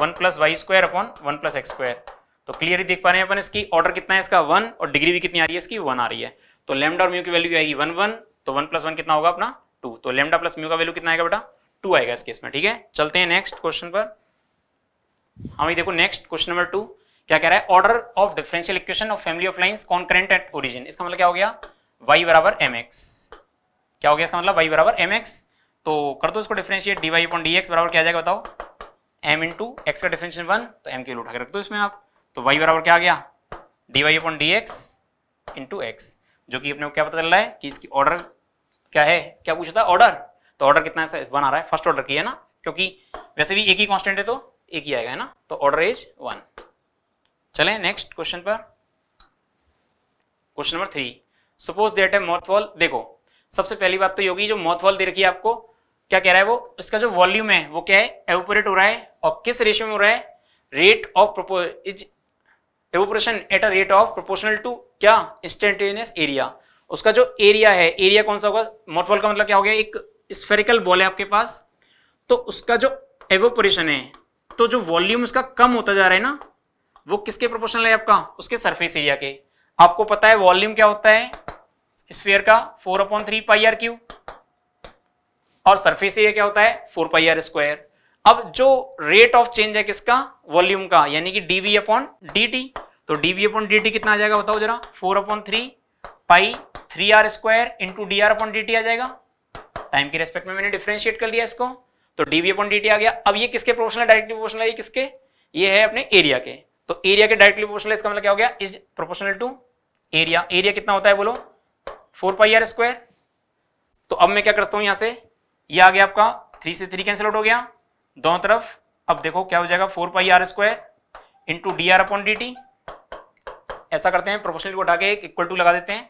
one plus y square upon one plus x square तो क्लियरली देख पा रहे हैं अपन इसकी ऑर्डर कितना है इसका वन और डिग्री भी कितनी आ रही है इसकी वन आ रही है तो लेमडा और म्यू की वैल्यू आएगी वन वन तो वन प्लस वन कितना होगा अपना टू तो लेमडा प्लस म्यू का वैल्यू कितना आएगा बेटा टू आएगा इस केस में ठीक है चलते हैं नेक्स्ट क्वेश्चन पर हमें हाँ देखो नेक्स्ट क्वेश्चन नंबर टू क्या कह रहा है order of differential equation of family of lines concurrent at origin इसका मतलब क्या हो गया वाई बराबर एम एक्स क्या हो गया इसका मतलब वाई बराबर एम एक्स तो कर दो इसको differentiate d y upon d x बराबर क्या जाएगा बताओ एम इन टू एक्स का डिफ्रेंशिएशन वन तो एम के लिए उठा के रख दो इसमें आप तो वाई बराबर क्या आ गया d y upon d x into x जो कि अपने को क्या पता चल रहा है कि इसकी ऑर्डर क्या है क्या पूछा था ऑर्डर तो ऑर्डर कितना है वन आ रहा है फर्स्ट ऑर्डर की है ना क्योंकि वैसे भी एक ही कॉन्स्टेंट है तो एक ही आएगा है ना तो ऑर्डर इज वन चले नेक्स्ट क्वेश्चन पर question number three suppose that है मॉथवॉल देखो सबसे पहली बात तो ये होगी जो मॉथवॉल दे रखी है आपको क्या कह रहा है वो इसका जो वॉल्यूम है वो क्या है एवोपरेट हो रहा है और किस रेशियो में हो रहा है rate of is evaporation at a rate of proportional to क्या इंस्टेंटेनियस एरिया उसका जो एरिया है एरिया कौन सा होगा मॉथवॉल का मतलब क्या हो गया एक स्फेरिकल बॉल है आपके पास तो उसका जो एवोपरेशन है तो जो वॉल्यूम उसका कम होता जा रहा है ना वो किसके प्रोपोर्शनल है आपका उसके सरफेस एरिया के आपको पता है वॉल्यूम क्या होता है स्फीयर का four upon three pi r cube और सरफेस एरिया क्या होता है फोर पाई आर स्क्वायर अब जो रेट ऑफ चेंज है किसका वॉल्यूम का यानी कि डीवी अपॉन डी तो डीवी अपॉन डी कितना आ जाएगा बताओ जरा four upon three pi three r square into d r upon d आ जाएगा टाइम के रेस्पेक्ट में मैंने डिफ्रेंशिएट कर लिया इसको तो डीवी अपॉन डी आ गया अब ये किसके प्रोपोर्शनल डायरेक्टली प्रोपोर्शनल है ये किसके ये है अपने एरिया के तो एरिया के डायरेक्टली प्रोपोर्शनल इसका मतलब क्या हो गया is proportional to area area कितना होता है बोलो फोर पाई आर स्क्वायर तो अब मैं क्या करता हूं यहां से ये आ गया आपका थ्री से थ्री कैंसिल आउट हो गया दोनों तरफ अब देखो क्या हो जाएगा four pi r square into d r upon d t ऐसा करते हैं प्रोपोर्शनल को उठा के एक इक्वल टू लगा देते हैं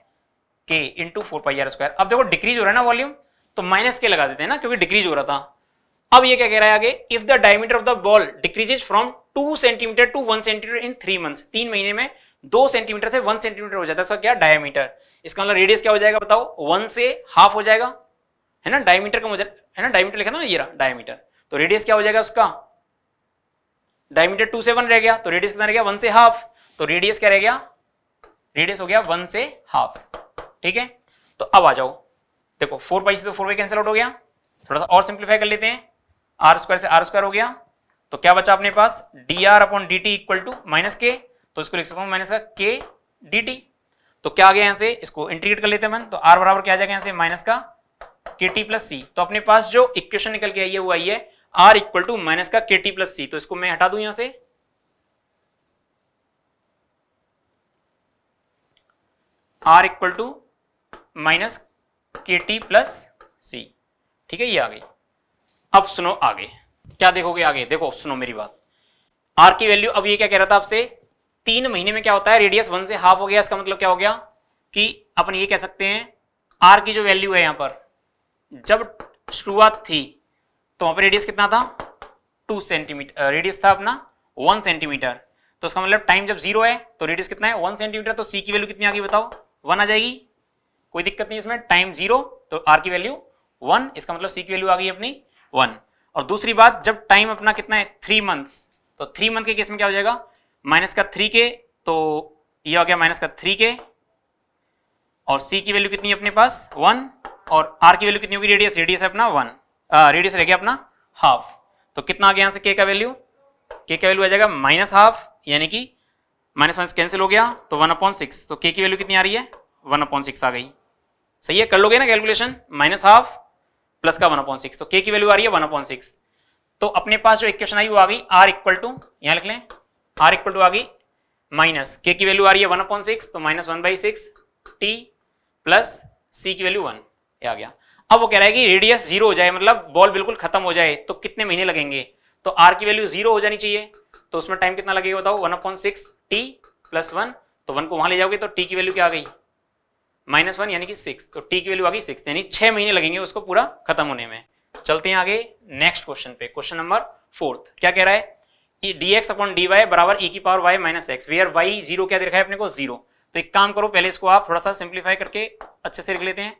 k into four pi r square अब देखो डिक्रीज हो रहा है ना वॉल्यूम तो माइनस के लगा देते हैं ना क्योंकि डिक्रीज हो रहा था अब ये क्या कह रहा है आगे if the diameter of the ball decreases from two centimetre to one centimetre in three month तीन महीने में दो सेंटीमीटर से वन सेंटीमीटर हो जाता है क्या डायमीटर इसका मतलब रेडियस क्या हो जाएगा बताओ वन से हाफ हो जाएगा है ना डायमीटर का है ना डायमीटर लिखा था ना ये डायमीटर तो रेडियस क्या हो जाएगा उसका डायमीटर टू से वन रह गया तो रेडियस कितना रह गया वन से हाफ तो रेडियस क्या रह गया रेडियस हो गया वन से हाफ ठीक है तो अब आ जाओ देखो फोर बाई से तो फोर बाई कैंसिल आउट हो गया थोड़ा सा और सिंप्लीफाई कर लेते हैं आर स्क्वायर से आर स्क्वायर हो गया तो क्या बचा अपने पास d r upon d t equal to minus k तो इसको लिख सकता हूं माइनस का के डी टी तो क्या आ गया यहां से इसको इंटीग्रेट कर लेते हैं मन तो आर बराबर क्या आ जाएगा यहां से माइनस का के टी प्लस सी तो अपने पास जो इक्वेशन निकल के आई है वो आई है आर इक्वल टू माइनस का के टी प्लस सी तो इसको मैं हटा दू यहां से r equal to minus k t plus c ठीक है ये आ गई अब सुनो आगे क्या देखोगे आगे देखो सुनो मेरी बात आर की वैल्यू अब ये क्या कह रहा था आपसे तीन महीने में क्या होता है रेडियस वन से हाफ हो गया इसका मतलब क्या हो गया कि अपन ये कह सकते हैं आर की जो वैल्यू है यहां पर जब शुरुआत थी तो वहां पर रेडियस कितना था टू सेंटीमीटर रेडियस था अपना वन सेंटीमीटर तो उसका मतलब टाइम जब जीरो है तो रेडियस कितना है वन सेंटीमीटर तो सी की वैल्यू कितनी आ गई बताओ वन आ जाएगी कोई दिक्कत नहीं इसमें टाइम जीरो तो आर की वैल्यू वन इसका मतलब सी की वैल्यू आ गई अपनी वन और दूसरी बात जब टाइम अपना कितना है थ्री मंथ्स तो थ्री मंथ के केस में क्या हो जाएगा माइनस का थ्री के तो ये हो गया माइनस का थ्री के और सी की वैल्यू कितनी है अपने पास वन और आर की वैल्यू कितनी होगी रेडियस रेडियस है अपना वन रेडियस रह गया अपना हाफ तो कितना आ गया यहाँ से के का वैल्यू के का वैल्यू आ जाएगा माइनस हाफ यानी कि माइनस माइनस कैंसिल हो गया तो वन अपॉन सिक्स तो के की वैल्यू कितनी आ रही है वन अपॉन सिक्स आ गई सही है कर लोगे ना कैलकुलेशन माइनस हाफ प्लस का वन पॉइंट सिक्स तो के की वैल्यू आ रही है वन पॉइंट सिक्स तो अपने पास जो इक्वेशन आई वो आ गई आर इक्वल टू यहाँ लिख लें आर इक्वल टू आ गई माइनस के की वैल्यू आ रही है वन अपॉन सिक्स तो minus one by six t plus c की वैल्यू वन आ गया अब वो कह रहा है कि रेडियस जीरो हो जाए मतलब बॉल बिल्कुल खत्म हो जाए तो कितने महीने लगेंगे तो आर की वैल्यू जीरो हो जानी चाहिए तो उसमें टाइम कितना लगेगा बताओ one upon six t plus one तो वन को वहां ले जाओगे तो टी की वैल्यू क्या आ गई माइनस वन यानी कि सिक्स तो टी की वैल्यू आ गई सिक्स यानी छह महीने लगेंगे उसको पूरा खत्म होने में चलते हैं आगे नेक्स्ट क्वेश्चन पे क्वेश्चन नंबर फोर्थ क्या कह रहा है D x upon d y बराबर ई e की power y minus x where y zero क्या देखा है अपने को जीरो तो एक काम करो पहले इसको आप थोड़ा सा सिंप्लीफाई करके अच्छे से लिख लेते हैं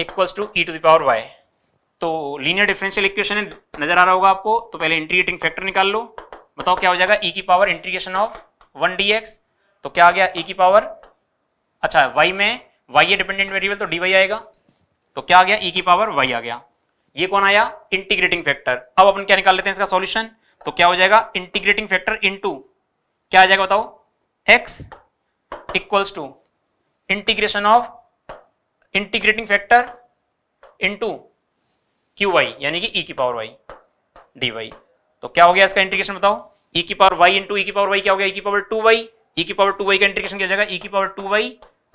equals to e to the power y तो लीनियर डिफरेंशियल इक्वेशन है नजर आ रहा होगा आपको तो पहले इंटीग्रेटिंग फैक्टर निकाल लो बताओ क्या हो जाएगा ई e की power integration of one d x तो क्या आ गया ई e की पावर अच्छा वाई में वाई ए डिपेंडेंट वेरिएबल तो डी वाई आएगा तो क्या आ गया ई e की पावर वाई आ गया ये कौन आया इंटीग्रेटिंग फैक्टर अब अपन क्या निकाल लेते हैं इसका सॉल्यूशन तो क्या हो जाएगा इंटीग्रेटिंग फैक्टर इनटू क्या आ जाएगा बताओ x equals to integration of integrating factor into q y यानी कि ई e की पावर वाई डी वाई तो क्या हो गया इसका इंटीग्रेशन बताओ ई e की पावर वाई इंटू ई की पावर वाई क्या हो गया ई e की power two y e e की पावर टू वाई का इंटीग्रेशन किया जाएगा ई e की power two y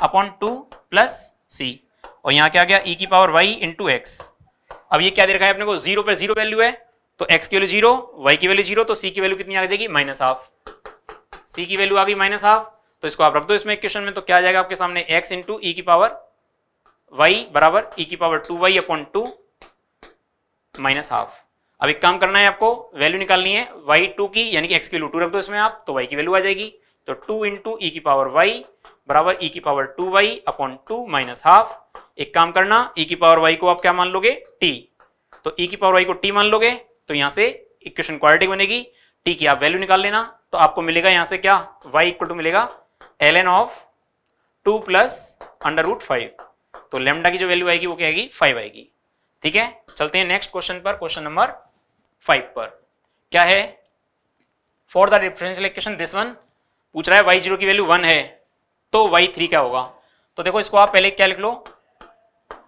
upon two plus c और यहाँ क्या आ गया ई e की पावर वाई इंटू एक्स अब ये क्या दे रखा है अपने को जीरो पर जीरो वैल्यू है तो एक्स की वैल्यू जीरो वाई की वैल्यू जीरो तो सी की वैल्यू कितनी आ जाएगी माइनस हाफ सी की वैल्यू आ गई माइनस हाफ तो इसको आप रख दो इसमें इक्वेशन में तो क्या आ जाएगा आपके सामने एक्स इंटू ई की पावर वाई बराबर ई की power two y upon two minus half अब एक काम करना है आपको वैल्यू निकालनी है वाई टू की यानी कि एक्स की वैल्यू टू रख दो इसमें आप तो वाई की वैल्यू आ जाएगी तो टू इंटू ई की पावर वाई बराबर ई e की power two y upon two minus half एक काम करना ई e की पावर वाई को आप क्या मान लोगे टी तो ई e की पावर वाई को टी मान लोगे तो यहां से इक्वेशन क्वालिटी बनेगी टी की आप वैल्यू निकाल लेना तो आपको मिलेगा यहां से क्या वाई इक्वल टू मिलेगा l n of two plus under root five तो लेमडा की जो वैल्यू आएगी वो क्या आएगी फाइव आएगी ठीक है चलते हैं नेक्स्ट क्वेश्चन पर क्वेश्चन नंबर फाइव पर क्या है for the differential equation this one पूछ रहा है वाई जीरो की वैल्यू वन है तो वाई थ्री क्या होगा तो देखो इसको आप पहले क्या लिख लो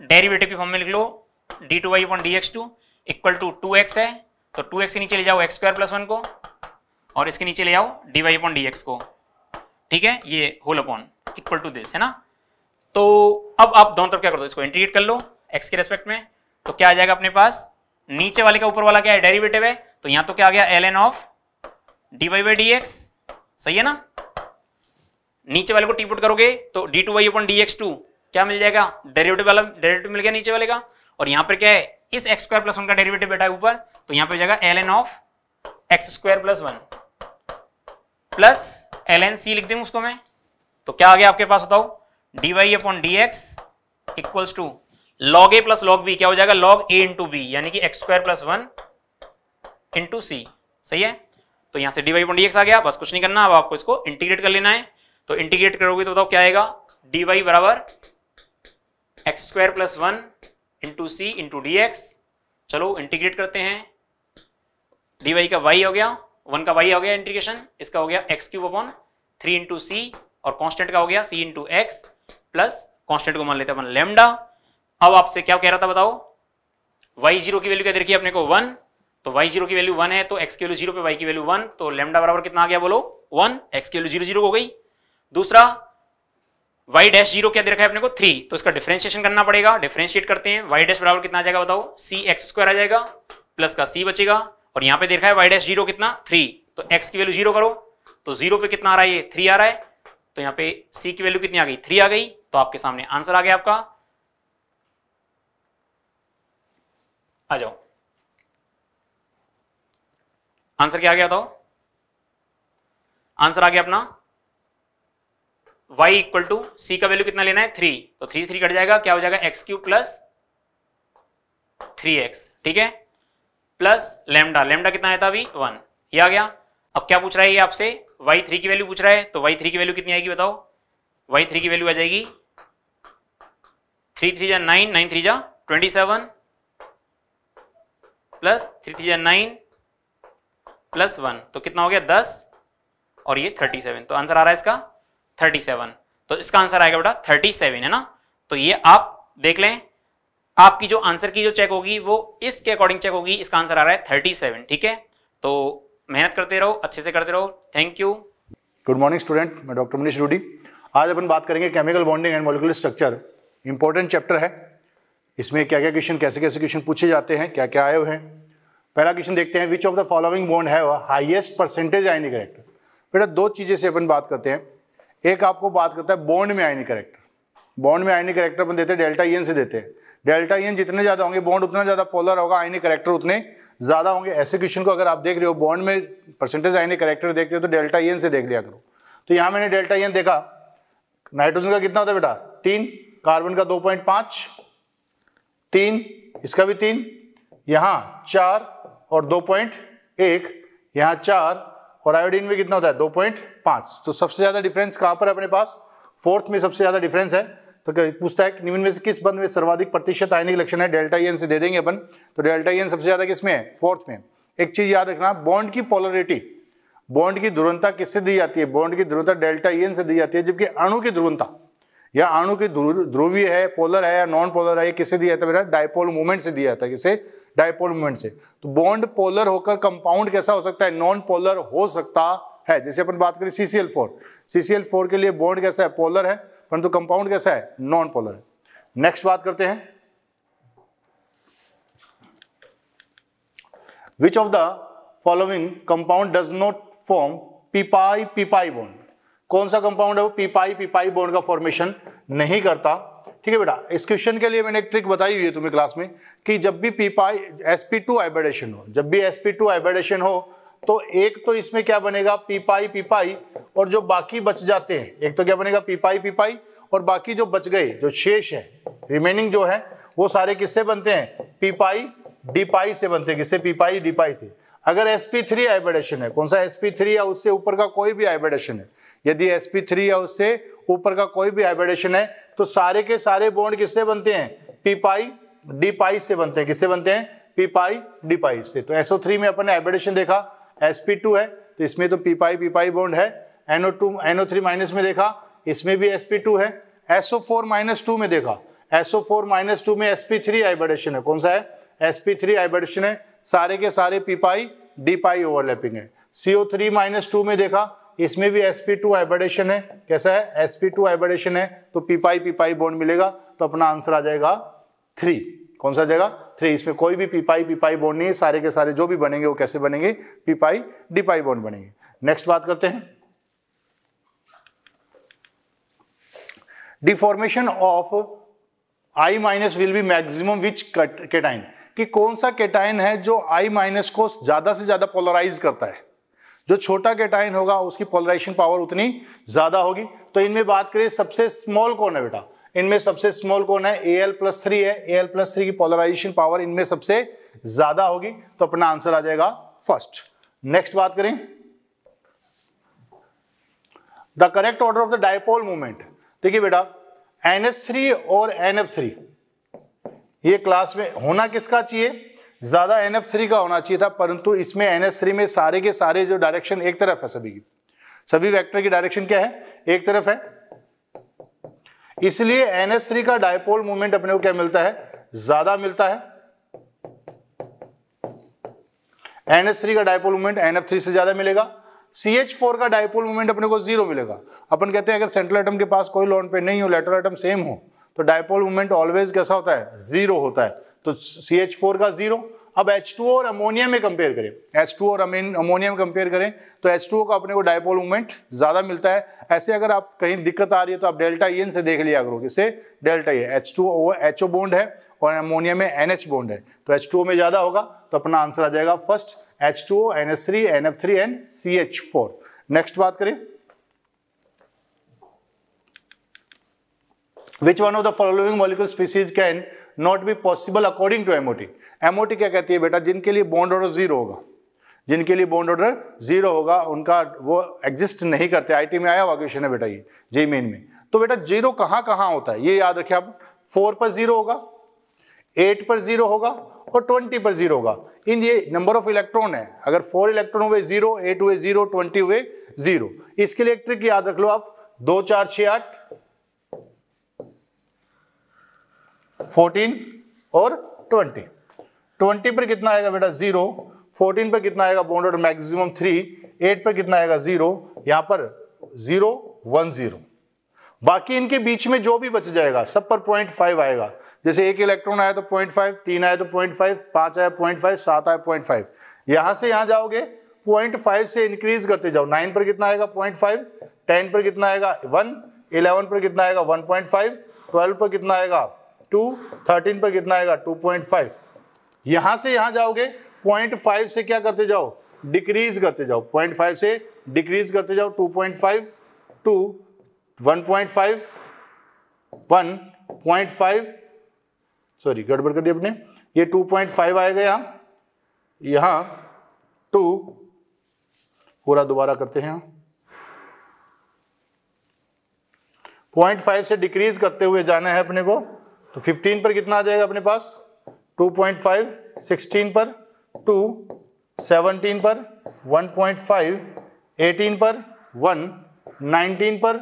डेरिवेटिव के फॉर्म में लिख लो d two y upon d x two equal to two x है तो टू एक्स के नीचे ले जाओ एक्स स्क्वायर प्लस वन को और इसके नीचे ले जाओ d y upon d x को ठीक है ये whole upon equal to this है ना तो अब आप दोनों तरफ क्या कर दो इसको इंटीग्रेट कर लो एक्स के रेस्पेक्ट में तो क्या आ जाएगा अपने पास नीचे वाले का ऊपर वाला क्या है डेरिवेटिव है तो यहाँ तो क्या आ गया l n of d y by d x सही है ना नीचे वाले को टी पुट करोगे तो d two y upon d x two क्या मिल जाएगा डेरिवेटिव वाला डेरिवेटिव मिल गया नीचे वाले का और यहां पर क्या है इस एक्स स्क्वायर प्लस वन का डेरिवेटिव बैठा है ऊपर तो यहां पर हो जाएगा l n of x square plus one plus l n c लिख दूँ उसको मैं तो क्या आ गया आपके पास बताओ d y upon d x equals to log a plus log b क्या हो जाएगा लॉग ए इंटू बी यानी कि x square plus one into c सही है तो यहां से डी वाई अपॉन डी आ गया बस कुछ नहीं करना अब आपको इसको इंटीग्रेट कर लेना है तो इंटीग्रेट करोगे तो बताओ क्या आएगा डी वाई बराबर x square plus one into c into d x चलो इंटीग्रेट करते हैं डी वाई का वाई हो गया वन का वाई हो गया इंटीग्रेशन इसका हो गया x cube upon three into c और कॉन्स्टेंट का हो गया c into x plus constant को मान लेते हैं अपन लेमडा अब आपसे क्या कह रहा था बताओ y जीरो की वैल्यू क्या दे रखी है अपने को वन तो वाई जीरो की वैल्यू वन है तो एक्स के वैल्यू जीरो पे वाई की वैल्यू वन तो लेमडा बराबर कितना आ गया बोलो वन एक्स के वैल्यू जीरो जीरो हो गई दूसरा वाई डैश जीरो क्या दे रखा है अपने को थ्री तो इसका डिफ्रेंशिएशन करना पड़ेगा डिफ्रेंशिएट करते हैं वाई डैश बराबर कितना आ जाएगा बताओ सी एक्स स्क्वायर आ जाएगा प्लस का सी बचेगा और यहाँ पे रखा है वाई डैश जीरो कितना थ्री तो एक्स की वैल्यू जीरो करो तो जीरो पे कितना आ रहा है ये थ्री आ रहा है तो यहां पर सी की वैल्यू कितनी आ गई थ्री आ गई तो आपके सामने आंसर आ गया आपका आ जाओ आंसर क्या आ गया बताओ तो? आंसर आ गया अपना y इक्वल टू सी का वैल्यू कितना लेना है थ्री तो थ्री थ्री कट जाएगा क्या हो जाएगा x cube plus three x ठीक है प्लस लेमडा लेमडा कितना आया था अभी वन ये आ गया अब क्या पूछ रहा है ये आपसे वाई थ्री की वैल्यू पूछ रहा है तो वाई थ्री की वैल्यू कितनी आएगी बताओ वाई थ्री की वैल्यू आ जाएगी थ्री थ्री जा नाइन नाइन थ्री जा twenty seven plus three three जा नाइन प्लस वन तो कितना हो गया दस और ये थर्टी सेवन तो आंसर आ रहा है इसका थर्टी सेवन तो इसका आंसर आएगा बेटा थर्टी सेवन है ना तो ये आप देख लें आपकी जो आंसर की जो चेक होगी वो इसके अकॉर्डिंग चेक होगी इसका आंसर आ रहा है थर्टी सेवन ठीक है तो मेहनत करते रहो अच्छे से करते रहो thank you good morning student मैं डॉक्टर मनीष रूडी आज अपन बात करेंगे chemical bonding and molecular structure important chapter है इसमें क्या क्या क्वेश्चन कैसे कैसे क्वेश्चन पूछे जाते हैं क्या क्या आए हुए हैं पहला क्वेश्चन देखते हैं which of the following bond है हाईएस्ट परसेंटेज आयनिक करेक्टर बेटा दो चीज़ें से अपन बात करते हैं एक आपको बात करता है बॉन्ड में आयनिक करेक्टर बॉन्ड में आयनिक करेक्टर अपन देते हैं डेल्टा एन e से देते हैं डेल्टा एन e जितने ज़्यादा होंगे बॉन्ड उतना ज़्यादा पोलर होगा आयनिक करेक्टर उतने ज़्यादा होंगे ऐसे क्वेश्चन को अगर आप देख रहे हो बॉन्ड में परसेंटेज आयनिक करेक्टर देख रहे हो तो डेल्टा एन e से देख लिया करो तो यहाँ मैंने डेल्टा एन देखा नाइट्रोजन का कितना होता है बेटा तीन कार्बन का दो पॉइंट पांच तीन इसका भी तीन यहां चार और दो पॉइंट एक यहाँ चार और आयोडीन में कितना होता है दो पॉइंट पाँच तो सबसे ज़्यादा डिफरेंस कहाँ पर है अपने पास फोर्थ में सबसे ज़्यादा डिफरेंस है तो पूछता है कि निम्न में से किस बंद में सर्वाधिक प्रतिशत आयनिक लक्षण है डेल्टा एन से दे देंगे अपन तो डेल्टा एन e सबसे ज़्यादा किस में है फोर्थ में एक चीज़ याद रखना बॉन्ड की पॉलरिटी बॉन्ड की ध्रुवता किससे दी जाती है बॉन्ड की ध्रुवता डेल्टा एन e से दी जाती है जबकि अणु की ध्रुवता या अणु की ध्रुवीय है पोलर है या नॉन पोलर है किससे दिया जाता है मेरा डायपोल मूवमेंट से दिया जाता है किसे डायपोल मोमेंट से तो बॉन्ड पोलर होकर कंपाउंड कैसा हो सकता है नॉन पोलर हो सकता है जैसे अपन बात करें सीसीएल फोर सीसीएल फोर के लिए बॉन्ड कैसा है पोलर है परंतु कंपाउंड कैसा है नॉन पोलर है नेक्स्ट बात करते हैं which of the following compound does not form p pi p pi bond कौन सा कंपाउंड है वो पीपाई पीपाई बॉन्ड का फॉर्मेशन नहीं करता ठीक है बेटा इस क्वेश्चन के लिए मैंने एक ट्रिक बताई हुई है तुम्हें क्लास में कि जब भी पीपाई एस पी टू एबेडेशन हो जब भी एस पी टू एबेडेशन हो तो एक तो इसमें क्या बनेगा पीपाई पीपाई और जो बाकी बच जाते हैं एक तो क्या बनेगा पीपाई पीपाई और बाकी जो बच गए जो शेष है रिमेनिंग जो है वो सारे किससे बनते हैं पीपाई डीपाई से बनते हैं किससे पीपाई डीपाई से अगर एस पी थ्री आइबेडेशन है कौन सा एस पी थ्री या उससे ऊपर का कोई भी आइबेडेशन है यदि एस पी थ्री या उससे ऊपर का कोई भी आइबेडेशन है तो सारे के सारे बॉन्ड किससे बनते हैं पी पाई डी पाई से बनते हैं किससे बनते हैं पी पाई डी पाई से तो एसओ थ्री में अपने ने हाइब्रिडेशन देखा sp2 है तो इसमें तो p pi p pi bond है एनओ थ्री माइनस में देखा इसमें भी sp2 है एसओ फोर माइनस टू में देखा एसओ फोर माइनस टू में sp3 हाइब्रिडेशन है कौन सा है sp3 हाइब्रिडेशन है सारे के सारे p pi d pi overlapping है सीओ थ्री माइनस टू में देखा इसमें भी sp2 टू हाइब्रिडेशन है कैसा है sp2 टू हाइब्रिडेशन है तो पीपाई पीपाई बॉन्ड मिलेगा तो अपना आंसर आ जाएगा थ्री कौन सा जाएगा थ्री इसमें कोई भी पीपाई पीपाई बॉन्ड नहीं है सारे के सारे जो भी बनेंगे वो कैसे बनेंगे पीपाई डीपाई बॉन्ड बनेंगे नेक्स्ट बात करते हैं deformation of I minus will be maximum which cation कि कौन सा केटाइन है जो आई माइनस को ज्यादा से ज्यादा पोलराइज करता है जो छोटा कैटाइन होगा उसकी पोलराइजेशन पावर उतनी ज़्यादा होगी तो इनमें बात करें सबसे स्मॉल कौन है बेटा इनमें सबसे स्मॉल कौन है ए एल प्लस थ्री है ए एल प्लस थ्री की पोलराइजेशन पावर इनमें सबसे ज़्यादा होगी तो अपना आंसर आ जाएगा फर्स्ट नेक्स्ट बात करें the correct order of the dipole movement देखिए बेटा एन एस थ्री और एन एफ थ्री ये क्लास में होना किसका चाहिए ज़्यादा एन का होना चाहिए था परंतु इसमें एन में सारे के सारे जो डायरेक्शन एक तरफ है सभी की सभी वैक्टर की डायरेक्शन क्या है एक तरफ है इसलिए एन का डायपोल मूवमेंट अपने को क्या मिलता है ज्यादा मिलता है एन का डायपोल मूवमेंट एन से ज्यादा मिलेगा सी एच फोर का डायपोल मूवमेंट अपने को जीरो मिलेगा अपन कहते हैं अगर सेंट्रल एटम के पास कोई लॉन पे नहीं हो लेटर एटम सेम हो तो डायपोल मूवमेंट ऑलवेज कैसा होता है जीरो होता है तो सी एच फोर का जीरो अब एच टू और अमोनिया में कंपेयर करें एच टू और अमोनिया में कंपेयर करें तो एच टू का अपने को डायपोल मूवमेंट ज़्यादा मिलता है ऐसे अगर आप कहीं दिक्कत आ रही है तो आप डेल्टा एन e से देख लिया करो किसे delta E H two O H O bond है और अमोनिया में एन एच बोंड है तो एच टू ओ में ज़्यादा होगा तो अपना आंसर आ जाएगा first H two O N S three N F three and C H four next बात करें which one of the following molecule species can not be possible according to MOT MOT क्या कहती है बेटा जिनके लिए बॉन्ड ऑर्डर जीरो होगा जिनके लिए बॉन्ड ऑर्डर जीरो होगा उनका वो एग्जिस्ट नहीं करते आईटी में आया हुआ क्वेश्चन है बेटा ये जे मेन में तो बेटा जीरो कहाँ कहाँ होता है ये याद रखिए आप फोर पर जीरो होगा एट पर जीरो होगा और ट्वेंटी पर जीरो होगा इन ये नंबर ऑफ इलेक्ट्रॉन है अगर फोर इलेक्ट्रॉन हुए जीरो एट हुए जीरो ट्वेंटी हुए जीरो इसके लिए ट्रिक याद रख लो आप दो चार छः आठ फोर्टीन और ट्वेंटी ट्वेंटी पर कितना आएगा बेटा जीरो फोर्टीन पर कितना आएगा बॉन्डेड मैक्सिमम थ्री एट पर कितना आएगा जीरो यहां पर जीरो वन जीरो बाकी इनके बीच में जो भी बच जाएगा सब पर पॉइंट फाइव आएगा जैसे एक इलेक्ट्रॉन आया तो पॉइंट फाइव तीन आया तो पॉइंट फाइव पांच आया पॉइंट फाइव सात आया पॉइंट फाइव यहां से यहां जाओगे पॉइंट फाइव से इंक्रीज करते जाओ नाइन पर कितना आएगा पॉइंट फाइव टेन पर कितना आएगा वन इलेवन पर कितना आएगा वन पॉइंट फाइव ट्वेल्व पर कितना आएगा टू थर्टीन पर कितना आएगा टू पॉइंट फाइव यहां से यहां जाओगे पॉइंट फाइव से क्या करते जाओ डिक्रीज करते जाओ पॉइंट फाइव से डिक्रीज करते जाओ two point five two one point five one point five sorry गड़बड़ कर दी अपने ये टू पॉइंट फाइव आएगा यहां यहां टू पूरा दोबारा करते हैं पॉइंट फाइव से डिक्रीज करते हुए जाना है अपने को तो 15 पर कितना आ जाएगा अपने पास 2.5 16 पर 2 17 पर 1.5 18 पर 1 19 पर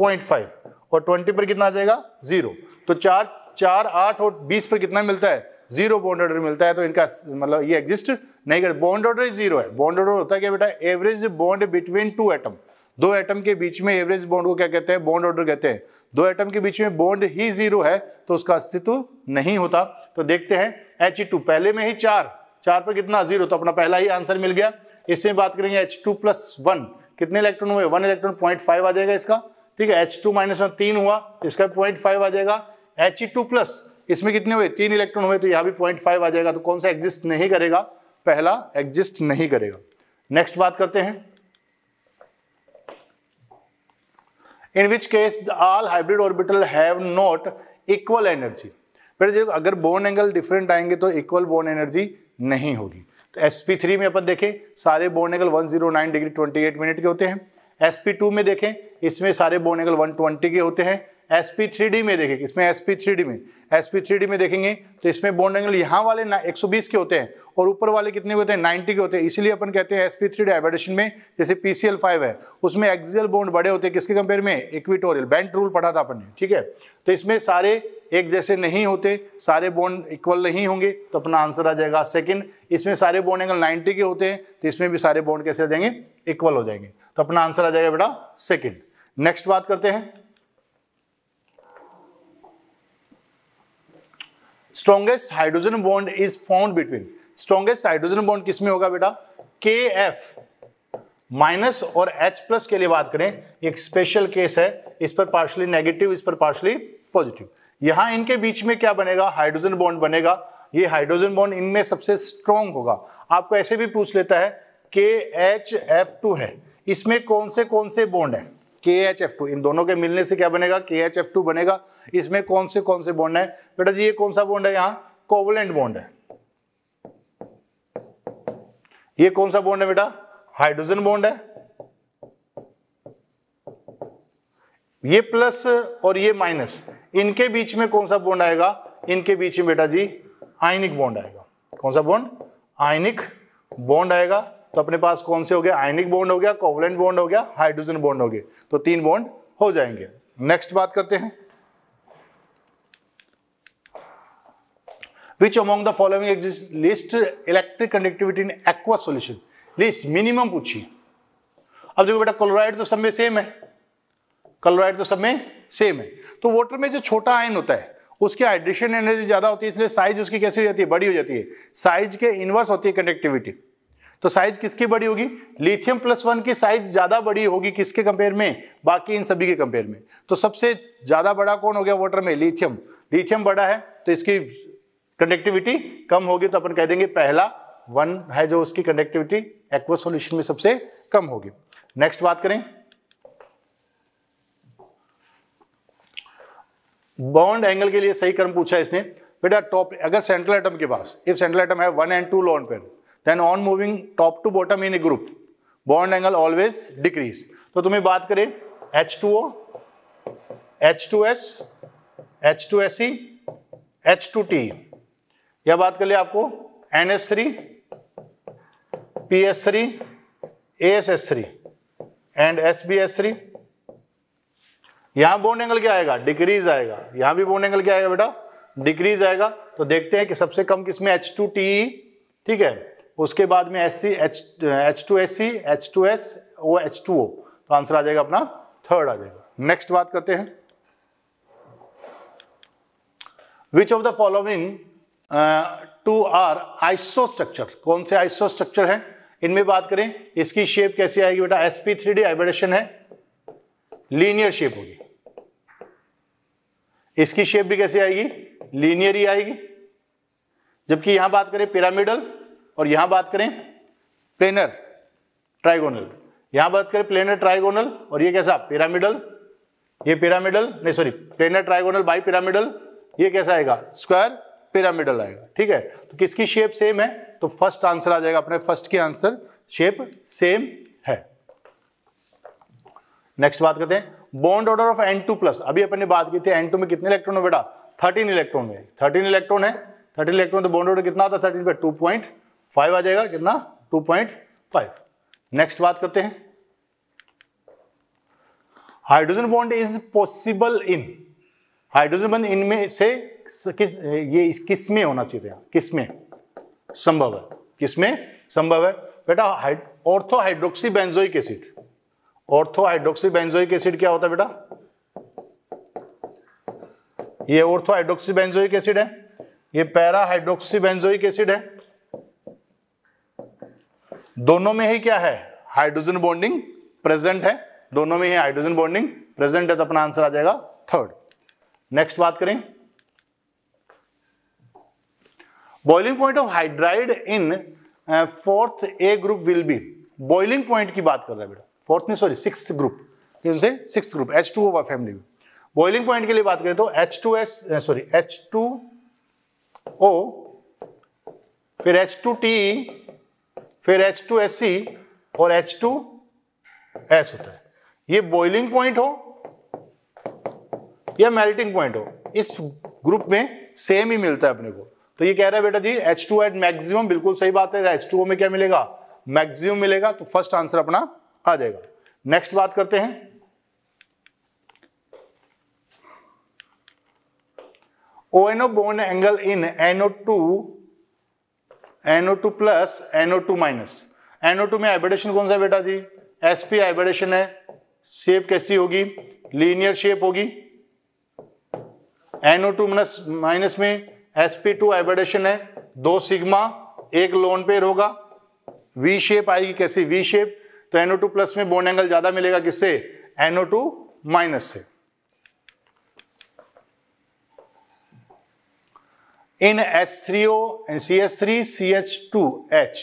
0.5 और 20 पर कितना आ जाएगा जीरो तो चार चार आठ और बीस पर कितना मिलता है जीरो बॉन्ड ऑर्डर मिलता है तो इनका मतलब ये एग्जिस्ट नहीं कर बॉन्ड ऑर्डर जीरो है बॉन्ड ऑर्डर होता है क्या बेटा average bond between two atom दो एटम के बीच में एवरेज बॉन्ड को क्या कहते हैं बॉन्ड ऑर्डर कहते हैं दो एटम के बीच में बॉन्ड ही जीरो है तो उसका अस्तित्व नहीं होता तो देखते हैं एच टू पहले में ही चार चार पर कितना जीरो तो अपना पहला ही आंसर मिल गया इसमें बात करेंगे एच टू प्लस वन कितने इलेक्ट्रॉन हुए वन इलेक्ट्रॉन पॉइंट फाइव आ जाएगा इसका ठीक है एच टू माइनस वन तीन हुआ इसका पॉइंट फाइव आ जाएगा एच टू प्लस इसमें कितने हुए तीन इलेक्ट्रॉन हुए तो यहाँ भी पॉइंट फाइव आ जाएगा तो कौन सा एग्जिस्ट नहीं करेगा पहला एग्जिस्ट नहीं करेगा नेक्स्ट बात करते हैं in which case all hybrid orbital have not equal energy फिर बेटा देखो अगर बोन एंगल डिफरेंट आएंगे तो इक्वल बोन एनर्जी नहीं होगी तो एस थ्री में अपन देखें सारे बोन एंगल 109 डिग्री 28 मिनट के होते हैं एस टू में देखें इसमें सारे बोन एंगल 120 के होते हैं एस पी में देखेंगे इसमें एस पी में एस पी में देखेंगे तो इसमें बॉन्ड एंगल यहाँ वाले ना बीस के होते हैं और ऊपर वाले कितने होते हैं 90 के होते हैं इसीलिए अपन कहते हैं एस पी थ्री में जैसे पी सी एल फाइव है उसमें एक्जियल बॉन्ड बड़े होते हैं किसके कंपेयर में इक्विटोरियल बेंट रूल पढ़ा था अपन ने ठीक है तो इसमें सारे एक जैसे नहीं होते सारे बॉन्ड इक्वल नहीं होंगे तो अपना आंसर आ जाएगा सेकेंड इसमें सारे बॉन्ड एंगल नाइन्टी के होते हैं तो इसमें भी सारे बॉन्ड कैसे आ जाएंगे इक्वल हो जाएंगे तो अपना आंसर आ जाएगा बेटा सेकेंड नेक्स्ट बात करते हैं strongest hydrogen bond is found between strongest hydrogen bond किसमें होगा बेटा के एफ माइनस और एच प्लस के लिए बात करें एक स्पेशल केस है इस पर पार्शली नेगेटिव इस पर पार्शली पॉजिटिव यहां इनके बीच में क्या बनेगा हाइड्रोजन बॉन्ड बनेगा ये हाइड्रोजन बॉन्ड इनमें सबसे स्ट्रॉन्ग होगा आपको ऐसे भी पूछ लेता है के एच एफ टू है इसमें कौन से कौन से बॉन्ड है के एच एफ टू इन दोनों के मिलने से क्या बनेगा के एच एफ टू बनेगा इसमें कौन से कौन से बॉन्ड है बेटा जी ये कौन सा बॉन्ड है यहाँ कोवलेंट बॉन्ड है ये कौन सा बॉन्ड है बेटा हाइड्रोजन बॉन्ड है ये प्लस और ये माइनस इनके बीच में कौन सा बॉन्ड आएगा इनके बीच में बेटा जी आयनिक बॉन्ड आएगा कौन सा बॉन्ड आयनिक बॉन्ड आएगा तो अपने पास कौन से हो गया आयनिक बॉन्ड हो गया कोवलेंट बॉन्ड हो गया हाइड्रोजन बॉन्ड हो गए तो तीन बॉन्ड हो जाएंगे नेक्स्ट बात करते हैं which among the following exist least electric conductivity in aqua solution least minimum पूछिए अब देखो बेटा क्लोराइड तो सब में सेम है क्लोराइड तो सब में सेम है तो वाटर में जो छोटा आयन होता है उसकी हाइड्रेशन एनर्जी ज्यादा होती है इसलिए साइज उसकी कैसी हो जाती है बड़ी हो जाती है साइज के इनवर्स होती है कंडक्टिविटी तो साइज किसकी बड़ी होगी लिथियम प्लस वन की साइज ज्यादा बड़ी होगी किसके कंपेयर में बाकी इन सभी के कंपेयर में तो सबसे ज्यादा बड़ा कौन हो गया वाटर में लिथियम लिथियम बड़ा है तो इसकी कंडक्टिविटी कम होगी तो अपन कह देंगे पहला वन है जो उसकी कंडक्टिविटी एक्वा सोल्यूशन में सबसे कम होगी नेक्स्ट बात करें बॉन्ड एंगल के लिए सही क्रम पूछा इसने बेटा टॉप अगर सेंट्रल आइटम के पास इफ सेंट्रल आइटम है one and two lone pair then on moving top to bottom in a group bond angle always decrease तो तुम्हें बात करें H two O H two S H two S C H two T या बात कर ले आपको N S three P S three A S S three and S B S three यहां बोन एंगल क्या आएगा डिक्रीज आएगा यहां भी बोन एंगल क्या आएगा बेटा डिक्रीज आएगा तो देखते हैं कि सबसे कम किसमें एच टू टी e, ठीक है उसके बाद में S C H H two S C H two S O H two O तो आंसर आ जाएगा अपना थर्ड आ जाएगा नेक्स्ट बात करते हैं which of the following two are iso structure कौन से आइसो स्ट्रक्चर है इनमें बात करें इसकी शेप कैसी आएगी बेटा s P three d hybridisation है लीनियर शेप होगी इसकी शेप भी कैसी आएगी लीनियर ही आएगी जबकि यहां बात करें पिरामिडल और यहां बात करें प्लेनर ट्राइगोनल यहां बात करें प्लेनर ट्राइगोनल और ये कैसा पिरामिडल ये पिरामिडल नहीं sorry planar trigonal bipyramidal ये कैसा आएगा स्क्वायर पिरामिडल आएगा ठीक है तो किसकी शेप सेम है तो फर्स्ट आंसर आ जाएगा अपने फर्स्ट की आंसर शेप सेम है नेक्स्ट बात करते हैं bond order of N two plus अभी अपन ने बात की थी एन टू में कितने इलेक्ट्रॉन है बेटा थर्टीन इलेक्ट्रॉन है थर्टीन इलेक्ट्रॉन है थर्टीन इलेक्ट्रॉन तो बॉन्ड ऑर्डर कितना होता है थर्टीन पे टू पॉइंट फाइव आ जाएगा कितना टू पॉइंट फाइव नेक्स्ट बात करते हैं hydrogen bond is possible in hydrogen bond इनमें से किस ये किस में होना चाहिए किस में संभव है किसमें संभव है बेटा ortho hydroxy benzoic acid ortho hydroxy benzoic acid क्या होता है बेटा ये ऑर्थो हाइड्रोक्सी बेंजोइक एसिड है ये पैरा हाइड्रोक्सी बेंजोइक एसिड है दोनों में ही क्या है हाइड्रोजन बॉन्डिंग प्रेजेंट है दोनों में ही हाइड्रोजन बॉन्डिंग प्रेजेंट है तो अपना आंसर आ जाएगा थर्ड नेक्स्ट बात करें boiling point of hydride in fourth A group will be boiling point की बात कर रहा है बेटा फोर्थ नहीं sorry six group six group H two हुआ फैमिली में बॉइलिंग पॉइंट के लिए बात करें तो H two S sorry H two O फिर एच टू टी फिर एच टू एस सी और एच टू एस होता है ये बॉइलिंग पॉइंट हो या मेल्टिंग पॉइंट हो इस ग्रुप में सेम ही मिलता है अपने को तो ये कह रहा है बेटा जी एच टू एट मैक्सिमम बिल्कुल सही बात है एच टू में क्या मिलेगा मैक्सिमम मिलेगा तो फर्स्ट आंसर अपना आ जाएगा नेक्स्ट बात करते हैं O NO bond angle in NO two NO two plus NO two minus NO two में हाइब्रिडेशन कौन सा बेटा जी एस पी हाइब्रिडेशन है शेप कैसी होगी लीनियर शेप होगी एनओ टू माइनस माइनस में एस पी टू हाइब्रिडेशन है दो सिग्मा एक लोन पेयर होगा वी शेप आएगी कैसी वी शेप तो एनओ टू प्लस में बोन एंगल ज्यादा मिलेगा किससे एनओ टू माइनस से in H three H3O and two H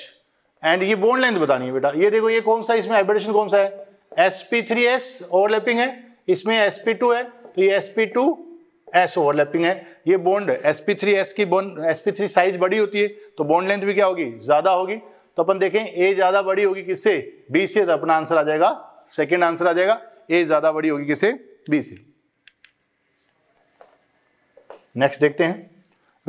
and ये बोन लेंथ बतानी है बेटा ये देखो ये कौन सा इसमें हाइब्रिडेशन कौन सा है s P three s overlapping है इसमें एस पी टू है तो ये s P two s overlapping है ये bond s P three s की एस पी थ्री साइज बड़ी होती है तो बोन लेंथ भी क्या होगी ज्यादा होगी तो अपन देखें ए ज्यादा बड़ी होगी किससे बी से तो अपना आंसर आ जाएगा सेकेंड आंसर आ जाएगा ए ज्यादा बड़ी होगी किससे बी से नेक्स्ट देखते हैं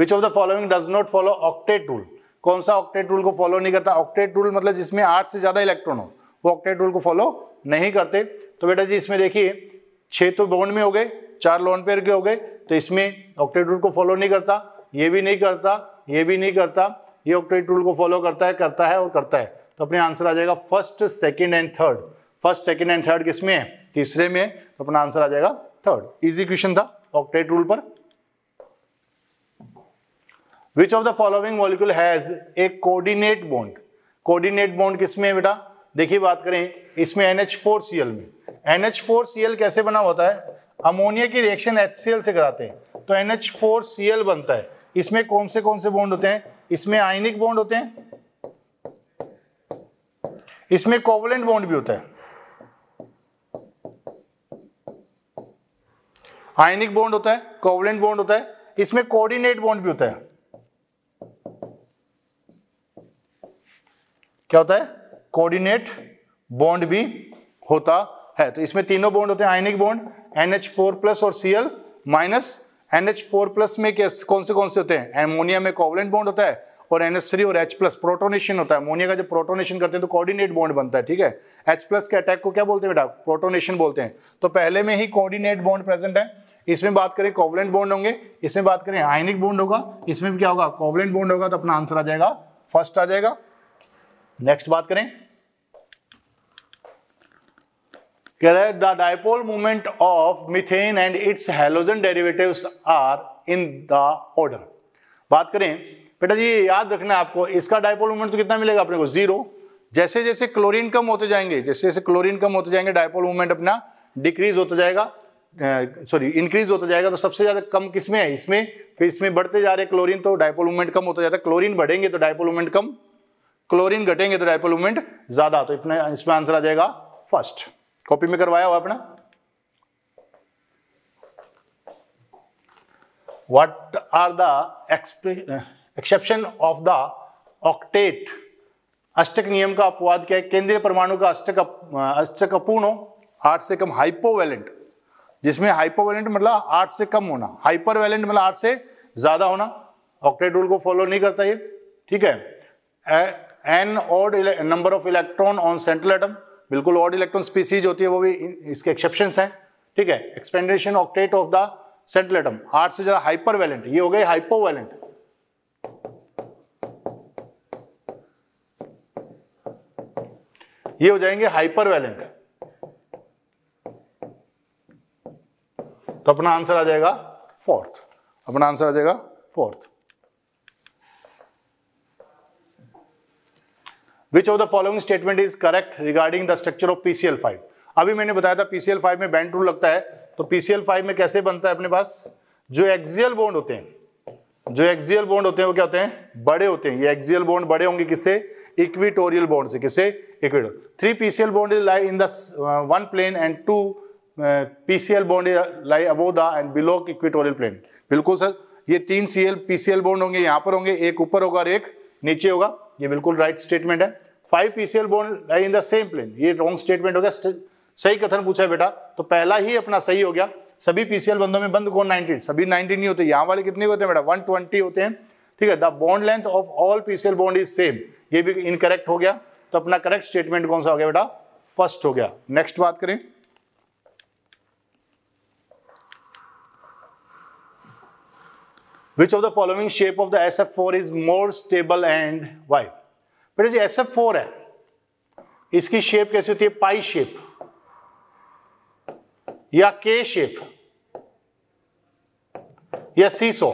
which of the following does not follow octet rule कौन सा ऑक्टेट रूल को फॉलो नहीं करता ऑक्टेट रूल मतलब जिसमें आठ से ज़्यादा इलेक्ट्रॉन हो वो ऑक्टेट रूल को फॉलो नहीं करते तो बेटा जी इसमें देखिए छह तो बॉन्ड में हो गए चार लॉन पेयर के हो गए तो इसमें ऑक्टेट रूल को फॉलो नहीं करता ये भी नहीं करता ये भी नहीं करता ये ऑक्टेट रूल को फॉलो करता है करता है और करता है तो अपने आंसर आ जाएगा first second and third first second and third किसमें है तीसरे में है तो अपना आंसर आ जाएगा थर्ड इजी क्वेश्चन था ऑक्टेट रूल पर which of the following molecule has a coordinate bond coordinate bond किसमें है बेटा देखिए बात करें इसमें NH4Cl में NH4Cl कैसे बना होता है अमोनिया की रिएक्शन HCl से कराते हैं तो NH4Cl बनता है इसमें कौन से कौन से बॉन्ड होते हैं इसमें आयनिक बॉन्ड होते हैं इसमें कोवलेंट बॉन्ड भी होता है आयनिक बॉन्ड होता है कोवलेंट बॉन्ड होता है इसमें कोऑर्डिनेट बॉन्ड भी होता है क्या होता है कोऑर्डिनेट बॉन्ड भी होता है तो इसमें तीनों बॉन्ड होते हैं आयनिक बॉन्ड NH4 प्लस और Cl माइनस NH4 प्लस में कैसे कौन से कौन से होते हैं एमोनिया में कोवलेंट बॉन्ड होता है और NH3 और H प्लस प्रोटोनेशन होता है अमोनिया का जब प्रोटोनेशन करते हैं तो कोऑर्डिनेट बॉन्ड बनता है ठीक है H प्लस के अटैक को क्या बोलते हैं बेटा प्रोटोनेशन बोलते हैं तो पहले में ही कोऑर्डिनेट बॉन्ड प्रेजेंट है इसमें बात करें कोवलेंट बॉन्ड होंगे इसमें बात करें आयनिक बॉन्ड होगा इसमें भी क्या होगा कोवलेंट बॉन्ड होगा तो अपना आंसर आ जाएगा फर्स्ट आ जाएगा नेक्स्ट बात करें कह रहे the dipole movement of methane and its halogen derivatives are in the order बात करें बेटा जी याद रखना आपको इसका डायपोल मूवमेंट तो कितना मिलेगा अपने को जीरो जैसे जैसे क्लोरीन कम होते जाएंगे जैसे जैसे क्लोरीन कम होते जाएंगे डायपोल मूवमेंट अपना डिक्रीज होता जाएगा सॉरी इंक्रीज होता जाएगा तो सबसे ज़्यादा कम किस में है इसमें फिर इसमें बढ़ते जा रहे क्लोरीन तो डायपोल मूवमेंट कम होता जाता है क्लोरीन बढ़ेंगे तो डायपोल मूवमेंट कम क्लोरीन घटेंगे तो डायपोल मूवमेंट ज्यादा तो इतना इसमें आंसर आ जाएगा फर्स्ट कॉपी में करवाया हुआ अपना what are the exception of the octet अष्टक नियम का अपवाद क्या है केंद्रीय परमाणु का अष्टक अष्टक अपूर्ण हो आठ से कम हाइपोवेलेंट जिसमें हाइपोवेलेंट मतलब आठ से कम होना हाइपरवेलेंट मतलब आठ से ज्यादा होना ऑक्टेट रूल को फॉलो नहीं करता ये ठीक है an odd number of electron on central atom बिल्कुल ऑड इलेक्ट्रॉन स्पीसीज होती है वो भी इसके एक्सेप्शन हैं ठीक है expansion octet of the central atom आठ से ज्यादा हाइपर वैलेंट ये हो गए हाइपो वैलेंट ये हो जाएंगे हाइपर वैलेंट तो अपना आंसर आ जाएगा फोर्थ अपना आंसर आ जाएगा fourth which of the following statement is correct regarding the structure of PCL five अभी मैंने बताया था पीसीएल फाइव में बैंड रूल लगता है तो पीसीएल फाइव में कैसे बनता है अपने पास जो एक्सियल बॉन्ड होते हैं जो एक्सियल बॉन्ड होते हैं वो क्या होते हैं बड़े होते हैं ये एक्सियल बॉन्ड बड़े होंगे किससे इक्विटोरियल बॉन्ड से किससे equatorial three PCL bond is lie in the one plane and two PCL bond lie above the and below equatorial plane बिल्कुल सर ये तीन सीएल पीसीएल बॉन्ड होंगे यहां पर होंगे एक ऊपर होगा और एक नीचे होगा ये बिल्कुल राइट स्टेटमेंट है five PCL bond lie in the same plane ये रॉन्ग स्टेटमेंट हो गया सही कथन पूछा है बेटा तो पहला ही अपना सही हो गया सभी पीसीएल बंदों में बंद कौन 90 सभी नाइनटी नहीं होते यहाँ वाले कितने होते हैं बेटा वन ट्वेंटी होते हैं ठीक है the bond length of all PCL bond is same ये भी इनकरेक्ट हो गया तो अपना करेक्ट स्टेटमेंट कौन सा हो गया बेटा फर्स्ट हो गया नेक्स्ट बात करें Which of the following shape of the SF4 is more stable and why? बेटा जी SF4 है इसकी शेप कैसी होती है पाई शेप या के शेप या सीसो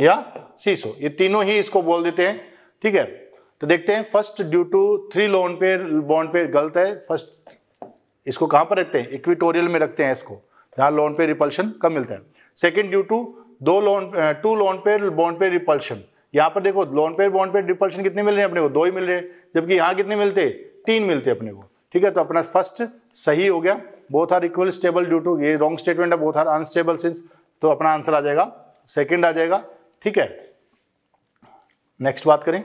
या सीसो ये तीनों ही इसको बोल देते हैं ठीक है तो देखते हैं first due to three lone pair bond pair गलत है फर्स्ट इसको कहां पर रखते हैं इक्विटोरियल में रखते हैं इसको जहां लोन पे रिपल्शन कम मिलता है सेकेंड ड्यू टू दो lone to lone pair bond pair repulsion यहाँ पर देखो loan pair bond pair repulsion कितने मिल रहे हैं अपने को दो ही मिल रहे हैं जबकि यहाँ कितने मिलते तीन मिलते अपने को ठीक है तो अपना फर्स्ट सही हो गया both are equal stable due to ये रॉन्ग स्टेटमेंट है बोथ आर अनस्टेबल सिंस तो अपना आंसर आ जाएगा सेकेंड आ जाएगा ठीक है नेक्स्ट बात करें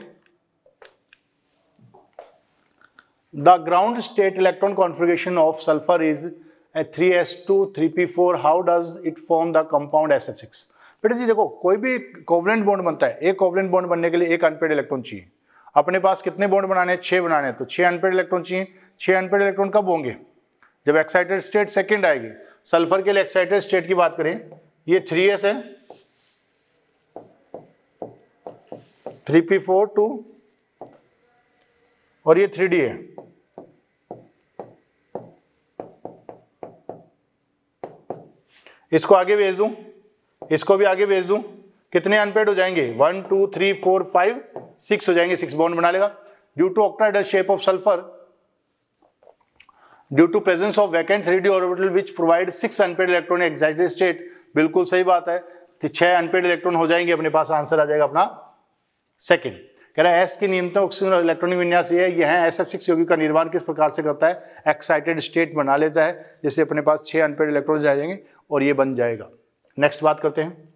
the ground state electron configuration of sulphur is 3s2, 3p4, how does it form the compound SF6? बेटा जी देखो कोई भी कोवलेंट बॉन्ड बनता है एक कोवलेंट बॉन्ड बनने के लिए एक अनपेड इलेक्ट्रॉन चाहिए अपने पास कितने बॉन्ड बनाने हैं छः बनाने हैं तो छः अनपेड इलेक्ट्रॉन चाहिए छः अनपेड इलेक्ट्रॉन कब होंगे जब एक्साइटेड स्टेट सेकेंड आएगी सल्फर के लिए एक्साइटेड स्टेट की बात करें ये थ्री है थ्री पी फोर टू और ये थ्री डी है इसको आगे भेज दूं इसको भी आगे भेज दूं कितने अनपेड हो जाएंगे one two three four five six हो जाएंगे सिक्स बॉन्ड बना लेगा due to octahedral shape of sulphur due to presence of vacant three D orbital which provide six unpaired electron excite state बिल्कुल सही बात है छह अनपेड इलेक्ट्रॉन हो जाएंगे अपने पास आंसर आ जाएगा अपना सेकेंड कह रहा है एस की न्यूनतम तो ऑक्सीजन और इलेक्ट्रॉनिक विन्यास ये है यह है एस एफ सिक्स योगी का निर्माण किस प्रकार से करता है एक्साइटेड स्टेट बना लेता है जैसे अपने पास छः अनपेड इलेक्ट्रॉन आ जाएंगे और ये बन जाएगा नेक्स्ट बात करते हैं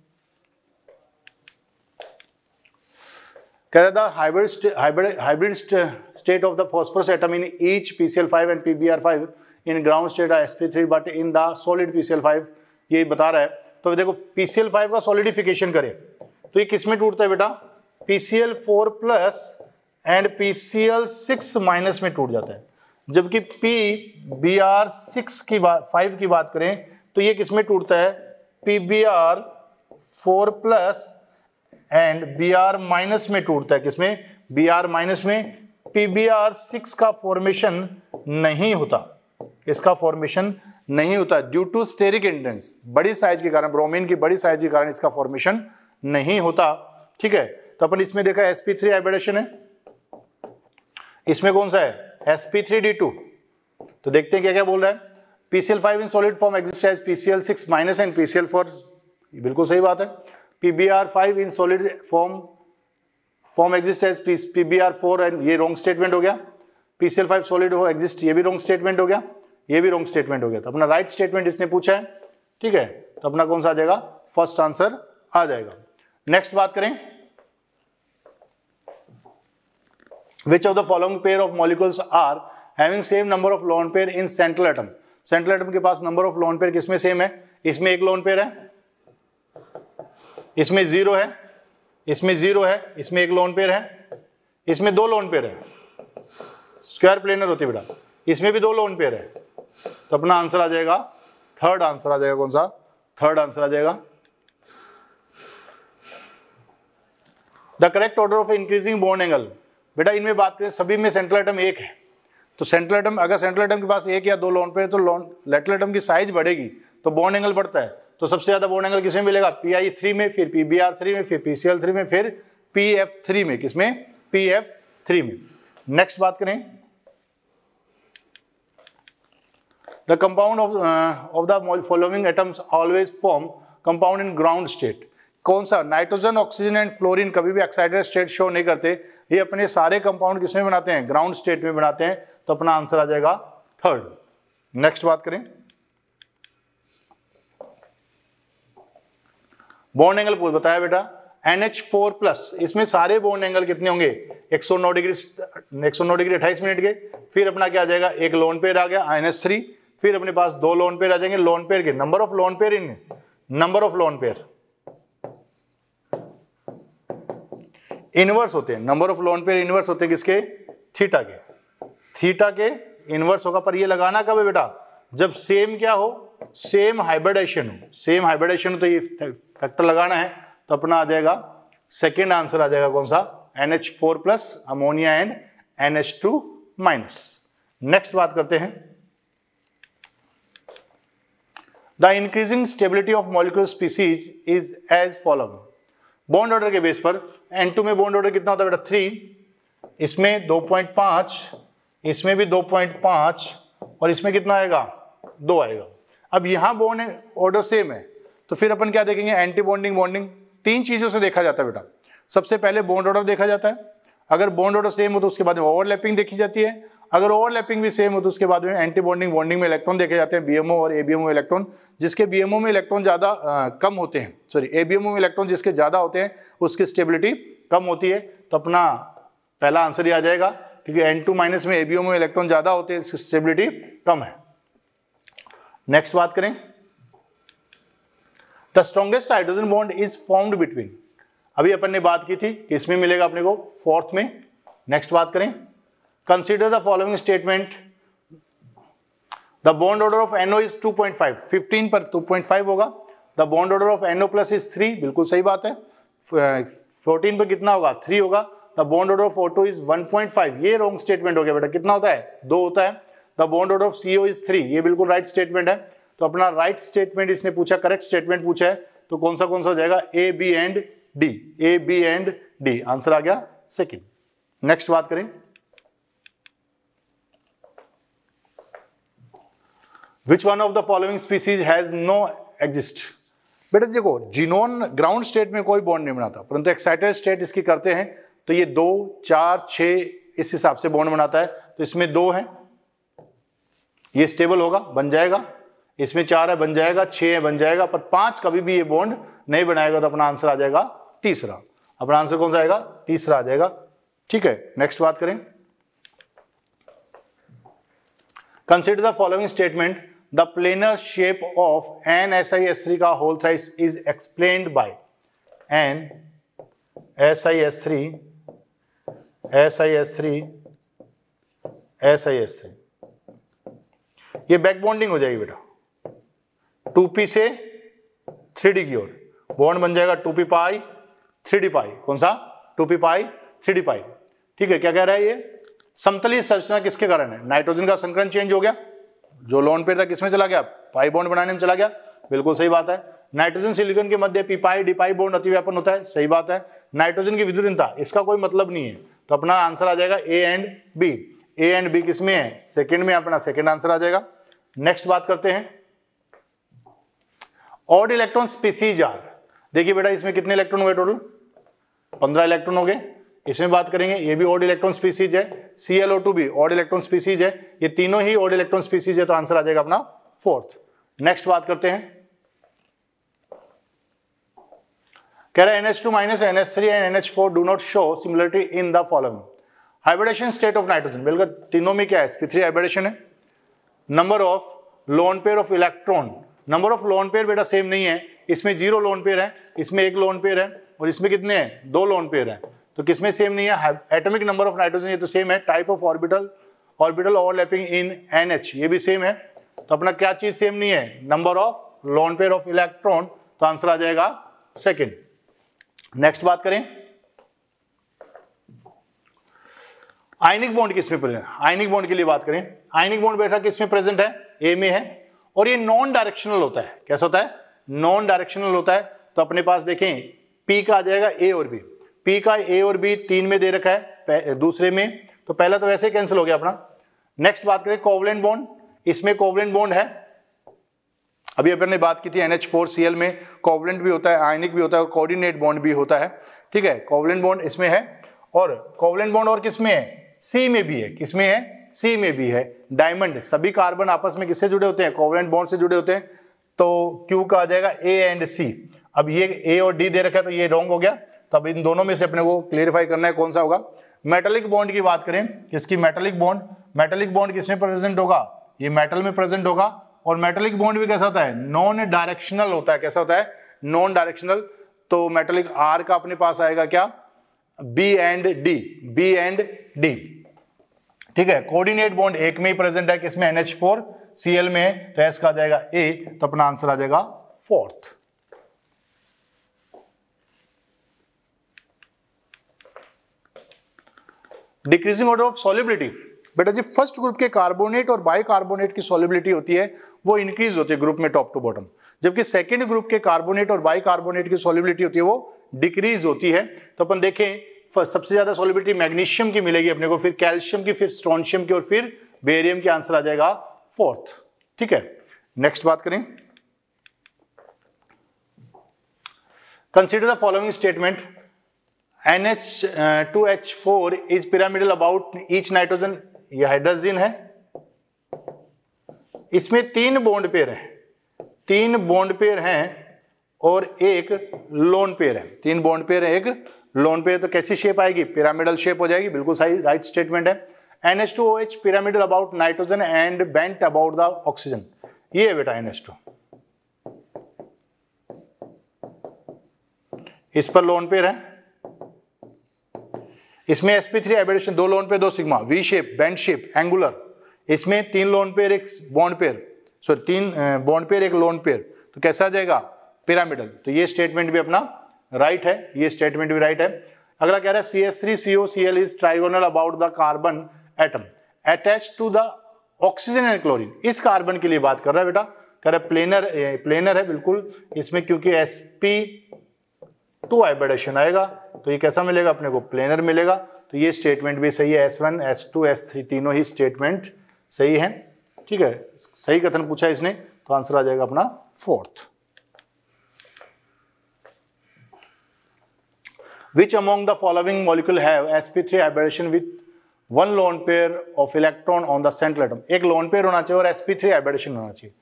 कह रहा था hybrid hybrid hybrid state of the phosphorus atom in each P C L five and P B R five in ground state S P three but in the solid P C L five ये बता रहा है तो देखो पी सी एल फाइव का सॉलिडिफिकेशन करें तो ये किस में टूटता है बेटा PCL four plus and PCL six minus में टूट जाता है जबकि पी बी आर सिक्स की बात फाइव की बात करें तो ये किस में टूटता है P B R four plus and B R minus में टूटता है किसमें बी आर माइनस में पी बी आर सिक्स का फॉर्मेशन नहीं होता इसका फॉर्मेशन नहीं होता ड्यू टू स्टेरिक इंडेंस बड़ी साइज के कारण ब्रोमीन की बड़ी साइज के कारण इसका फॉर्मेशन नहीं होता ठीक है तो अपन इसमें देखा sp3 हाइब्रिडेशन है इसमें कौन सा है एस पी तो देखते हैं क्या क्या बोल रहा है pcl5 in solid form exist as pcl6 minus and pcl4 बिल्कुल सही बात है pbr5 in solid form form exist as pbr4 and ये रॉन्ग स्टेटमेंट हो गया pcl5 सॉलिड हो एग्जिस्ट ये भी रॉन्ग स्टेटमेंट हो गया ये भी रॉन्ग स्टेटमेंट हो गया तो अपना राइट right स्टेटमेंट इसने पूछा है ठीक है तो अपना कौन सा आ जाएगा फर्स्ट आंसर आ जाएगा नेक्स्ट बात करें which of the following pair of molecules are having same number of lone pair in central atom central atom के पास नंबर ऑफ लोन पेयर किसमें सेम है इसमें एक लोन पेयर है इसमें जीरो है इसमें जीरो है इसमें एक लोन पेयर है इसमें दो लोन पेयर है स्क्वायर प्लेनर होती बेटा इसमें भी दो लोन पेयर है तो अपना आंसर आ जाएगा थर्ड आंसर आ जाएगा कौन सा थर्ड आंसर आ जाएगा the correct order of increasing bond angle बेटा इनमें बात करें सभी में सेंट्रल आइटम एक है तो सेंट्रल आइटम अगर सेंट्रल आइटम के पास एक या दो पे है तो लोन लेटरल आइटम की साइज बढ़ेगी तो बॉन्ड एंगल बढ़ता है तो सबसे ज़्यादा बॉन्ड एंगल किसमें मिलेगा पी आई थ्री में फिर पी बी आर थ्री में फिर पी सी एल थ्री में फिर पी एफ थ्री में किसमें पी एफ थ्री में नेक्स्ट बात करें the compound of of the following atoms always form compound in ground state कौन सा नाइट्रोजन ऑक्सीजन एंड फ्लोरीन कभी भी एक्साइटेड स्टेट शो नहीं करते ये अपने सारे कंपाउंड किसमें बनाते हैं ग्राउंड स्टेट में बनाते हैं तो अपना आंसर आ जाएगा थर्ड नेक्स्ट बात करें बॉन्ड एंगल पूछ बताया बेटा NH4 इसमें सारे बॉन्ड एंगल कितने होंगे 109 डिग्री 109 डिग्री 28 मिनट के फिर अपना क्या आ जाएगा एक लोन पेयर आ गया आई फिर अपने पास दो लोन पेयर आ जाएंगे लोन पेयर के number of lone pair in number of lone pair inverse होते हैं number of lone pair inverse होते हैं किसके थीटा के थीटा के इनवर्स होगा पर ये लगाना कब है बेटा जब सेम क्या हो सेम हाइब्रिडेशन हो सेम हाइब्रिडेशन तो ये फैक्टर लगाना है तो अपना आ जाएगा सेकेंड आंसर आ जाएगा कौन सा N H four plus ammonia and N H two minus next बात करते हैं the increasing stability of molecular species is as following bond order के बेस पर एन टू में बॉन्ड ऑर्डर कितना होता है बेटा थ्री इसमें दो पॉइंट पाँच इसमें भी दो पॉइंट पाँच और इसमें कितना आएगा दो आएगा अब यहाँ बॉन्ड ऑर्डर सेम है तो फिर अपन क्या देखेंगे एंटी बॉन्डिंग बॉन्डिंग तीन चीज़ों से देखा जाता है बेटा सबसे पहले बॉन्ड ऑर्डर देखा जाता है अगर बॉन्ड ऑर्डर सेम हो तो उसके बाद ओवरलैपिंग देखी जाती है अगर ओवरलैपिंग भी सेम हो तो उसके बाद में एंटी बॉन्डिंग बॉन्डिंग में इलेक्ट्रॉन देखे जाते हैं बीएमओ और एबीएमओ इलेक्ट्रॉन जिसके बीएमओ में इलेक्ट्रॉन ज़्यादा कम होते हैं सॉरी एबीएमओ में इलेक्ट्रॉन जिसके ज़्यादा होते हैं उसकी स्टेबिलिटी कम होती है तो अपना पहला आंसर ही आ जाएगा क्योंकि एन टू माइनस में एबीओ में इलेक्ट्रॉन ज़्यादा होते हैं इसकी स्टेबिलिटी कम है नेक्स्ट बात करें the strongest hydrogen bond is formed between अभी अपन ने बात की थी कि इसमें मिलेगा अपने को फोर्थ में नेक्स्ट बात करें Consider the following statement. The bond order of NO is 2.5. 15 पर 2.5 होगा the bond order of NO plus is three बिल्कुल सही बात है फोर्टीन uh, पर कितना होगा थ्री होगा the bond order of auto is 1.5 ये रॉन्ग स्टेटमेंट हो गया बेटा कितना होता है दो होता है the bond order of O is three ये बिल्कुल राइट right स्टेटमेंट है तो अपना राइट right स्टेटमेंट इसने पूछा करेक्ट स्टेटमेंट पूछा है तो कौन सा कौन सा हो जाएगा A B and D A B and D answer आ गया सेकेंड नेक्स्ट बात करें which one of the following species has no exist बेटा देखो जिनोन ग्राउंड स्टेट में कोई बॉन्ड नहीं बनाता परंतु एक्साइटेड स्टेट इसकी करते हैं तो ये दो चार छ इस हिसाब से बॉन्ड बनाता है तो इसमें दो है ये स्टेबल होगा बन जाएगा इसमें चार है बन जाएगा छ है बन जाएगा पर पांच कभी भी ये बॉन्ड नहीं बनाएगा तो अपना आंसर आ जाएगा तीसरा अपना आंसर कौन सा आएगा तीसरा आ जाएगा ठीक है नेक्स्ट बात करें consider the following statement the planar shape of N S I S three का whole thrice is explain by N S I S three S I S three S I S three ये बैक बॉन्डिंग हो जाएगी बेटा टू पी से थ्री डी की ओर बॉन्ड बन जाएगा two P pi three D pi कौन सा two P pi three D pi ठीक है क्या कह रहा है ये समतली संरचना किसके कारण है नाइट्रोजन का संक्रमण चेंज हो गया जो लोन पेड़ था किसमें चला गया पाई बॉन्ड बनाने में चला गया बिल्कुल सही बात है नाइट्रोजन सिलिकॉन के मध्य पिपाई डिपाई बॉन्ड अतिव्यापन होता है सही बात है नाइट्रोजन की विद्युतता इसका कोई मतलब नहीं है तो अपना आंसर आ जाएगा A and B A and B किसमें है सेकेंड में अपना सेकेंड आंसर आ जाएगा नेक्स्ट बात करते हैं ऑड इलेक्ट्रॉन स्पीसीज आर देखिए बेटा इसमें कितने इलेक्ट्रॉन हुए टोटल पंद्रह इलेक्ट्रॉन हो गए इसमें बात करेंगे ये भी ऑड इलेक्ट्रॉन स्पीसीज है सी एल ओ टू भी ऑड इलेक्ट्रॉन स्पीसीज है ये तीनों ही ऑड इलेक्ट्रॉन स्पीसीज है तो आंसर आ जाएगा अपना फोर्थ नेक्स्ट बात करते हैं कह रहे है NH two minus NH three and NH four do not show similarity in the following hybridisation state of nitrogen बिल्कुल तीनों में क्या है स्पी थ्री हाइब्रिडेशन है number of lone pair of electron number of lone pair बेटा सेम नहीं है इसमें जीरो लोन पेयर है इसमें एक लोन पेयर है और इसमें कितने हैं दो लोन पेयर है तो किसमें सेम नहीं है एटॉमिक नंबर ऑफ नाइट्रोजन ये तो सेम है type of orbital orbital overlapping in N H ये भी सेम है तो अपना क्या चीज सेम नहीं है number of lone pair of electron तो आंसर आ जाएगा सेकेंड नेक्स्ट बात करें आयनिक बॉन्ड किसमें प्रेजेंट आयनिक बॉन्ड के लिए बात करें आयनिक बॉन्ड बैठा किसमें प्रेजेंट है ए में है और ये नॉन डायरेक्शनल होता है कैसा होता है नॉन डायरेक्शनल होता है तो अपने पास देखें पी का आ जाएगा ए और बी पी का ए और बी तीन में दे रखा है दूसरे में तो पहला तो वैसे ही कैंसिल हो गया अपना नेक्स्ट बात करें कोवलेंट बॉन्ड इसमें कोवलेंट बॉन्ड है अभी अपन ने बात की थी NH4Cl में कोवलेंट भी होता है आयनिक भी होता है और कोऑर्डिनेट बॉन्ड भी होता है ठीक है कोवलेंट बॉन्ड इसमें है और कोवलेंट बॉन्ड और किसमें है सी में भी है किसमें है सी में भी है डायमंड सभी कार्बन आपस में किससे जुड़े होते हैं कोवलेंट बॉन्ड से जुड़े होते हैं तो क्यू का आ जाएगा ए एंड सी अब ये ए और डी दे रखा है तो ये रॉन्ग हो गया तब इन दोनों में से अपने को क्लियरिफाई करना है कौन सा होगा मेटलिक बॉन्ड की बात करें किसकी मेटलिक बॉन्ड मेटलिक बॉन्ड किसमें प्रेजेंट होगा ये मेटल में प्रेजेंट होगा और मेटलिक बॉन्ड भी कैसा होता है नॉन डायरेक्शनल होता है कैसा होता है नॉन डायरेक्शनल तो मेटलिक आर का अपने पास आएगा क्या B and D B and D ठीक है कोऑर्डिनेट बॉन्ड एक में ही प्रेजेंट है किसमें एनएच फोर सी एल में रेस का आ जाएगा ए तो अपना आंसर आ जाएगा fourth decreasing order of solubility बेटा जी फर्स्ट ग्रुप के कार्बोनेट और बाइकार्बोनेट की सॉलिबिलिटी होती है वो इंक्रीज होती है ग्रुप में टॉप टू बॉटम जबकि सेकेंड ग्रुप के कार्बोनेट और बाइकार्बोनेट की सॉलिबिलिटी होती है वो डिक्रीज होती है तो अपन देखें सबसे ज्यादा सॉलिबिलिटी मैग्नीशियम की मिलेगी अपने को फिर कैल्शियम की फिर स्ट्रॉनशियम की और फिर बेरियम की आंसर आ जाएगा फोर्थ ठीक है नेक्स्ट बात करें consider the following statement H two four is pyramidal about each nitrogen ये हाइड्रोजन है इसमें तीन बॉन्ड पेयर है तीन बॉन्ड पेयर हैं और एक लोन पेयर है तीन बॉन्ड पेयर है एक लोन पेयर तो कैसी शेप आएगी पिरामिडल शेप हो जाएगी बिल्कुल सही राइट स्टेटमेंट है N H two O H pyramidal about nitrogen and bent about the oxygen ये है बेटा एन एच टू इस पर लोन पेयर है इसमें sp3 हाइब्रिडेशन दो लोन पेयर दो sigma V shape bent shape angular इसमें तीन लोन पेयर एक बॉन्ड पेयर सॉरी तीन बॉन्ड पेयर एक लोन पेयर तो कैसा आ जाएगा पिरामिडल तो ये स्टेटमेंट भी अपना राइट है ये स्टेटमेंट भी राइट है अगला कह रहा है C S three is trigonal about the carbon atom attach to the oxygen and chlorine इस कार्बन के लिए बात कर रहा है बेटा कह रहा है प्लेनर प्लेनर है बिल्कुल इसमें क्योंकि एस पी टू आइबेडेशन आएगा तो ये कैसा मिलेगा अपने को प्लेनर मिलेगा तो ये स्टेटमेंट भी सही है S one S two S three तीनों ही स्टेटमेंट सही हैं ठीक है सही कथन पूछा इसने तो आंसर आ जाएगा अपना fourth which among the following molecule have sp3 hybridisation with one lone pair of electron on the central atom एक लोन पेयर होना चाहिए और sp3 थ्री होना चाहिए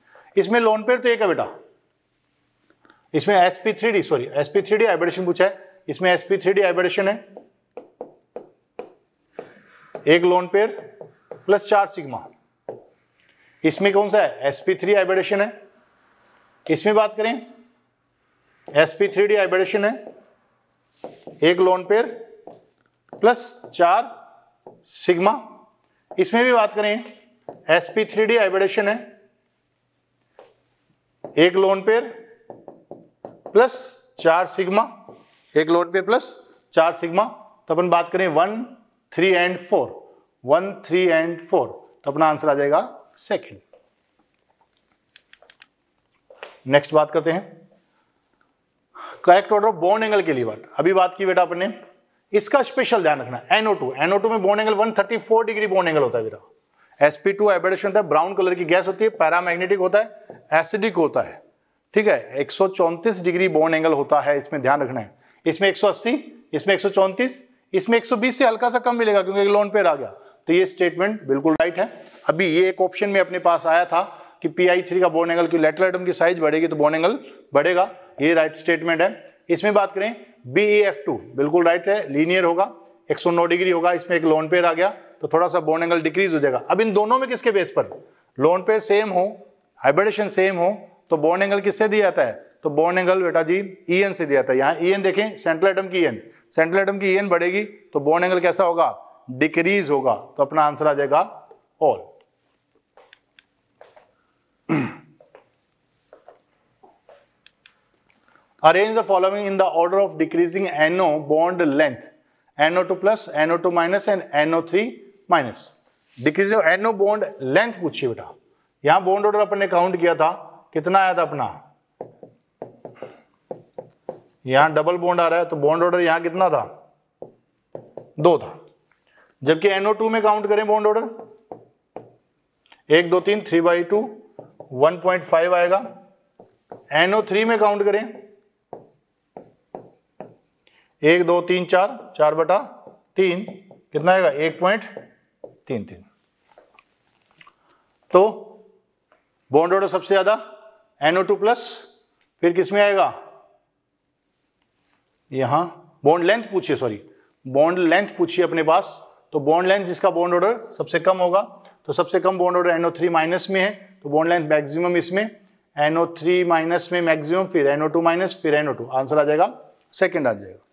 इसमें लोन पेयर तो एक है बेटा इसमें sp3d सॉरी sp3d हाइब्रिडेशन पूछा है इसमें sp3d हाइब्रिडेशन है एक लोन पेयर प्लस चार सिग्मा इसमें कौन सा है sp3 हाइब्रिडेशन है इसमें बात करें sp3d हाइब्रिडेशन है एक लोन पेयर प्लस चार सिग्मा इसमें भी बात करें sp3d हाइब्रिडेशन है एक लोन पेयर प्लस चार सिग्मा एक लोड पे प्लस चार सिग्मा तो अपन बात करें one three and four one three and four तो अपना आंसर आ जाएगा सेकेंड नेक्स्ट बात करते हैं correct order of bond angle के लिए बात अभी बात की बेटा अपने इसका स्पेशल ध्यान रखना NO2 NO2 में bond angle 134 degree bond angle होता है बेटा sp2 टू एबेडेशन होता है ब्राउन कलर की गैस होती है पैरामैग्नेटिक होता है एसिडिक होता है ठीक है एक डिग्री बॉन्ड एंगल होता है इसमें ध्यान रखना है इसमें 180 इसमें 134 इसमें 120 से हल्का सा कम मिलेगा क्योंकि लोन पेयर आ गया तो ये स्टेटमेंट बिल्कुल राइट है अभी ये एक ऑप्शन में अपने पास आया था कि पी आई थ्री का बॉन्ड एंगल की लेटर आइटम की साइज बढ़ेगी तो बॉन्ड एंगल बढ़ेगा ये राइट स्टेटमेंट है इसमें बात करें बी ए एफ टू बिल्कुल राइट है लीनियर होगा 109 डिग्री होगा इसमें एक लोन पेयर आ गया तो थोड़ा सा बोन एंगल डिक्रीज हो जाएगा अब इन दोनों में किसके बेस पर लोन पेयर सेम हो हाइब्रिडेशन सेम हो तो बॉन्ड एंगल किससे दिया जाता है तो बॉन्ड एंगल बेटा जी ई से दिया जाता है यहाँ ई देखें सेंट्रल एटम की ई सेंट्रल एटम की ई बढ़ेगी तो बॉन्ड एंगल कैसा होगा डिक्रीज होगा तो अपना आंसर आ जाएगा all arrange the following in the order of decreasing NO bond length NO two plus NO two minus and NO three minus decrease NO bond length पूछिए बेटा यहां बॉन्ड ऑर्डर अपन काउंट किया था कितना आया था तो अपना यहां डबल बॉन्ड आ रहा है तो बॉन्ड ऑर्डर यहां कितना था दो था जबकि NO2 में काउंट करें बॉन्ड ऑर्डर एक दो तीन three by two one point five आएगा NO3 में काउंट करें एक दो तीन चार चार बटा तीन कितना आएगा एक पॉइंट तीन तीन तो बॉन्ड ऑर्डर सबसे ज्यादा टू प्लस फिर किस में आएगा यहां बॉन्ड लेंथ पूछिए सॉरी बॉन्ड लेंथ पूछिए अपने पास तो बॉन्ड लेंथ जिसका बॉन्ड ऑर्डर सबसे कम होगा तो सबसे कम bond order NO three minus में है तो बॉन्ड लेंथ मैक्सिमम इसमें एनओ थ्री माइनस में मैक्सिमम फिर एनओ टू माइनस फिर एनओ टू आंसर आ जाएगा सेकेंड आ जाएगा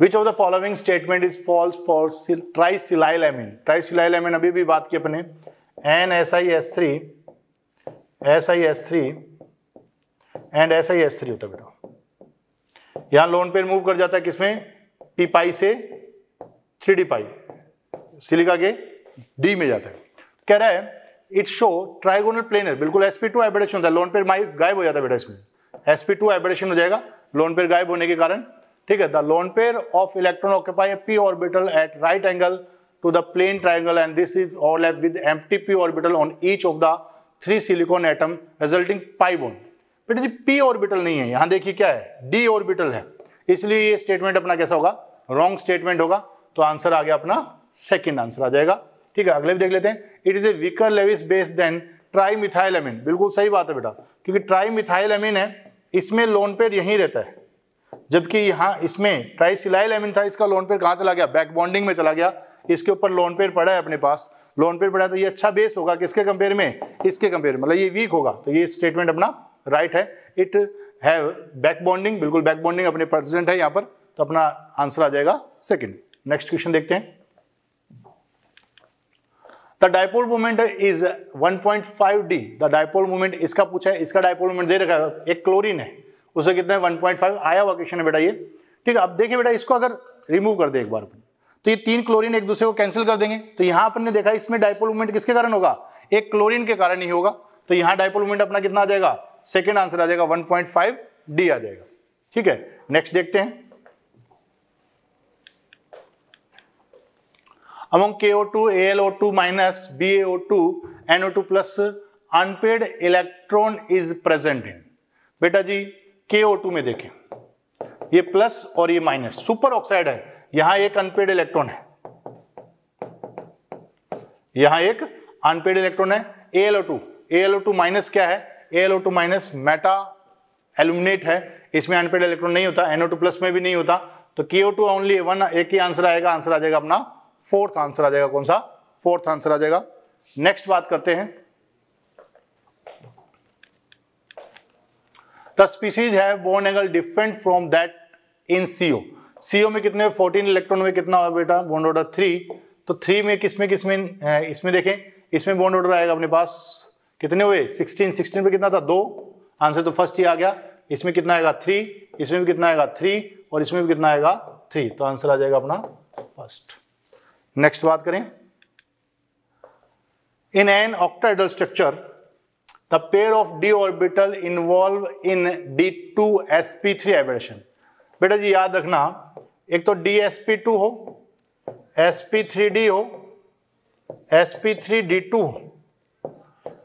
which of the following statement is false for trisilyl trisilylamine अभी भी बात की अपने N S I S three S I S three and S I S three होता बेटा यहाँ लोन पेयर मूव कर जाता है किसमें पी पाई से थ्री डी पाई सिलिका के डी में जाता है कह रहा है इट शो ट्राइगोनल प्लेनर बिल्कुल एस पी टू एबरेशन होता है लोन पेयर माई गायब हो जाता है बेटा इसमें एस पी टू एबरेशन हो जाएगा लोन पेयर गायब होने के कारण ठीक है the lone pair of electron occupy P orbital at right angle to the plane triangle and this is overlapped with empty p orbital on each of the three silicon atom resulting pi bond बेटा जी p orbital नहीं है यहाँ देखिए क्या है d orbital है इसलिए ये स्टेटमेंट अपना कैसा होगा रॉन्ग स्टेटमेंट होगा तो आंसर आ गया अपना सेकंड आंसर आ जाएगा ठीक है अगले भी देख लेते हैं it is a weaker Lewis base than trimethylamine बिल्कुल सही बात है बेटा क्योंकि ट्राई मिथाइल एमिन है इसमें लोन पेड यहीं रहता है जबकि यहाँ इसमें ट्राई सिलाइल एमिन था इसका लोन पेड कहाँ चला गया बैक बॉन्डिंग में चला गया इसके ऊपर लोन पेड पड़ा है अपने पास लोन पेड पड़ा है तो ये अच्छा बेस होगा किसके कंपेयर में इसके कंपेयर मतलब ये वीक होगा तो ये स्टेटमेंट अपना राइट है इट हैव बैक बॉन्डिंग बिल्कुल बैक बॉन्डिंग अपने प्रेजेंट है यहाँ पर तो अपना आंसर आ जाएगा सेकेंड नेक्स्ट क्वेश्चन देखते हैं the dipole movement is 1.5 D the dipole movement इसका पूछा है इसका डायपोल मूवमेंट दे रखा है एक क्लोरीन है उसे कितना है 1.5 आया हुआ क्वेश्चन है बेटा ये ठीक है अब देखिए बेटा इसको अगर रिमूव कर दे एक बार अपन तो ये तीन क्लोरीन एक दूसरे को कैंसिल कर देंगे तो यहां अपन ने देखा इसमें डायपोल मूवमेंट किसके कारण होगा एक क्लोरीन के कारण ही होगा तो यहां डायपोल मूवमेंट अपना कितना आ जाएगा सेकेंड आंसर आ जाएगा वन पॉइंट फाइव डी आ जाएगा ठीक है नेक्स्ट देखते हैं among KO2, two N O two plus unpaired electron is present in बेटा जी टू में देखें ये प्लस और ये माइनस सुपर ऑक्साइड है यहां एक अनपेड इलेक्ट्रॉन है यहां एक अनपेड इलेक्ट्रॉन है ALO two ALO two minus क्या है ALO two minus meta aluminate है इसमें अनपेड इलेक्ट्रॉन नहीं होता एनओ टू प्लस में भी नहीं होता तो केओ टू ओनली वन एक ही आंसर आएगा आंसर आ जाएगा अपना फोर्थ आंसर आ जाएगा कौन सा फोर्थ आंसर आ जाएगा नेक्स्ट बात करते हैं द स्पीसीज है bond angle different from that in CO CO में कितने फोर्टीन इलेक्ट्रॉन में कितना होगा बेटा बॉन्ड ऑर्डर थ्री तो थ्री में किसमें किसमें इसमें देखें इसमें बॉन्ड ऑर्डर आएगा अपने पास कितने हुए सिक्सटीन सिक्सटीन पे कितना था दो आंसर तो फर्स्ट ही आ गया इसमें कितना आएगा थ्री इसमें भी कितना आएगा थ्री और इसमें भी कितना आएगा थ्री तो आंसर आ जाएगा अपना फर्स्ट नेक्स्ट बात करें in N structure the octahedral of D orbital involve in D two S P aberration. बेटा जी याद रखना एक तो डी एस पी टू हो एस पी थ्री डी हो S P three D two हो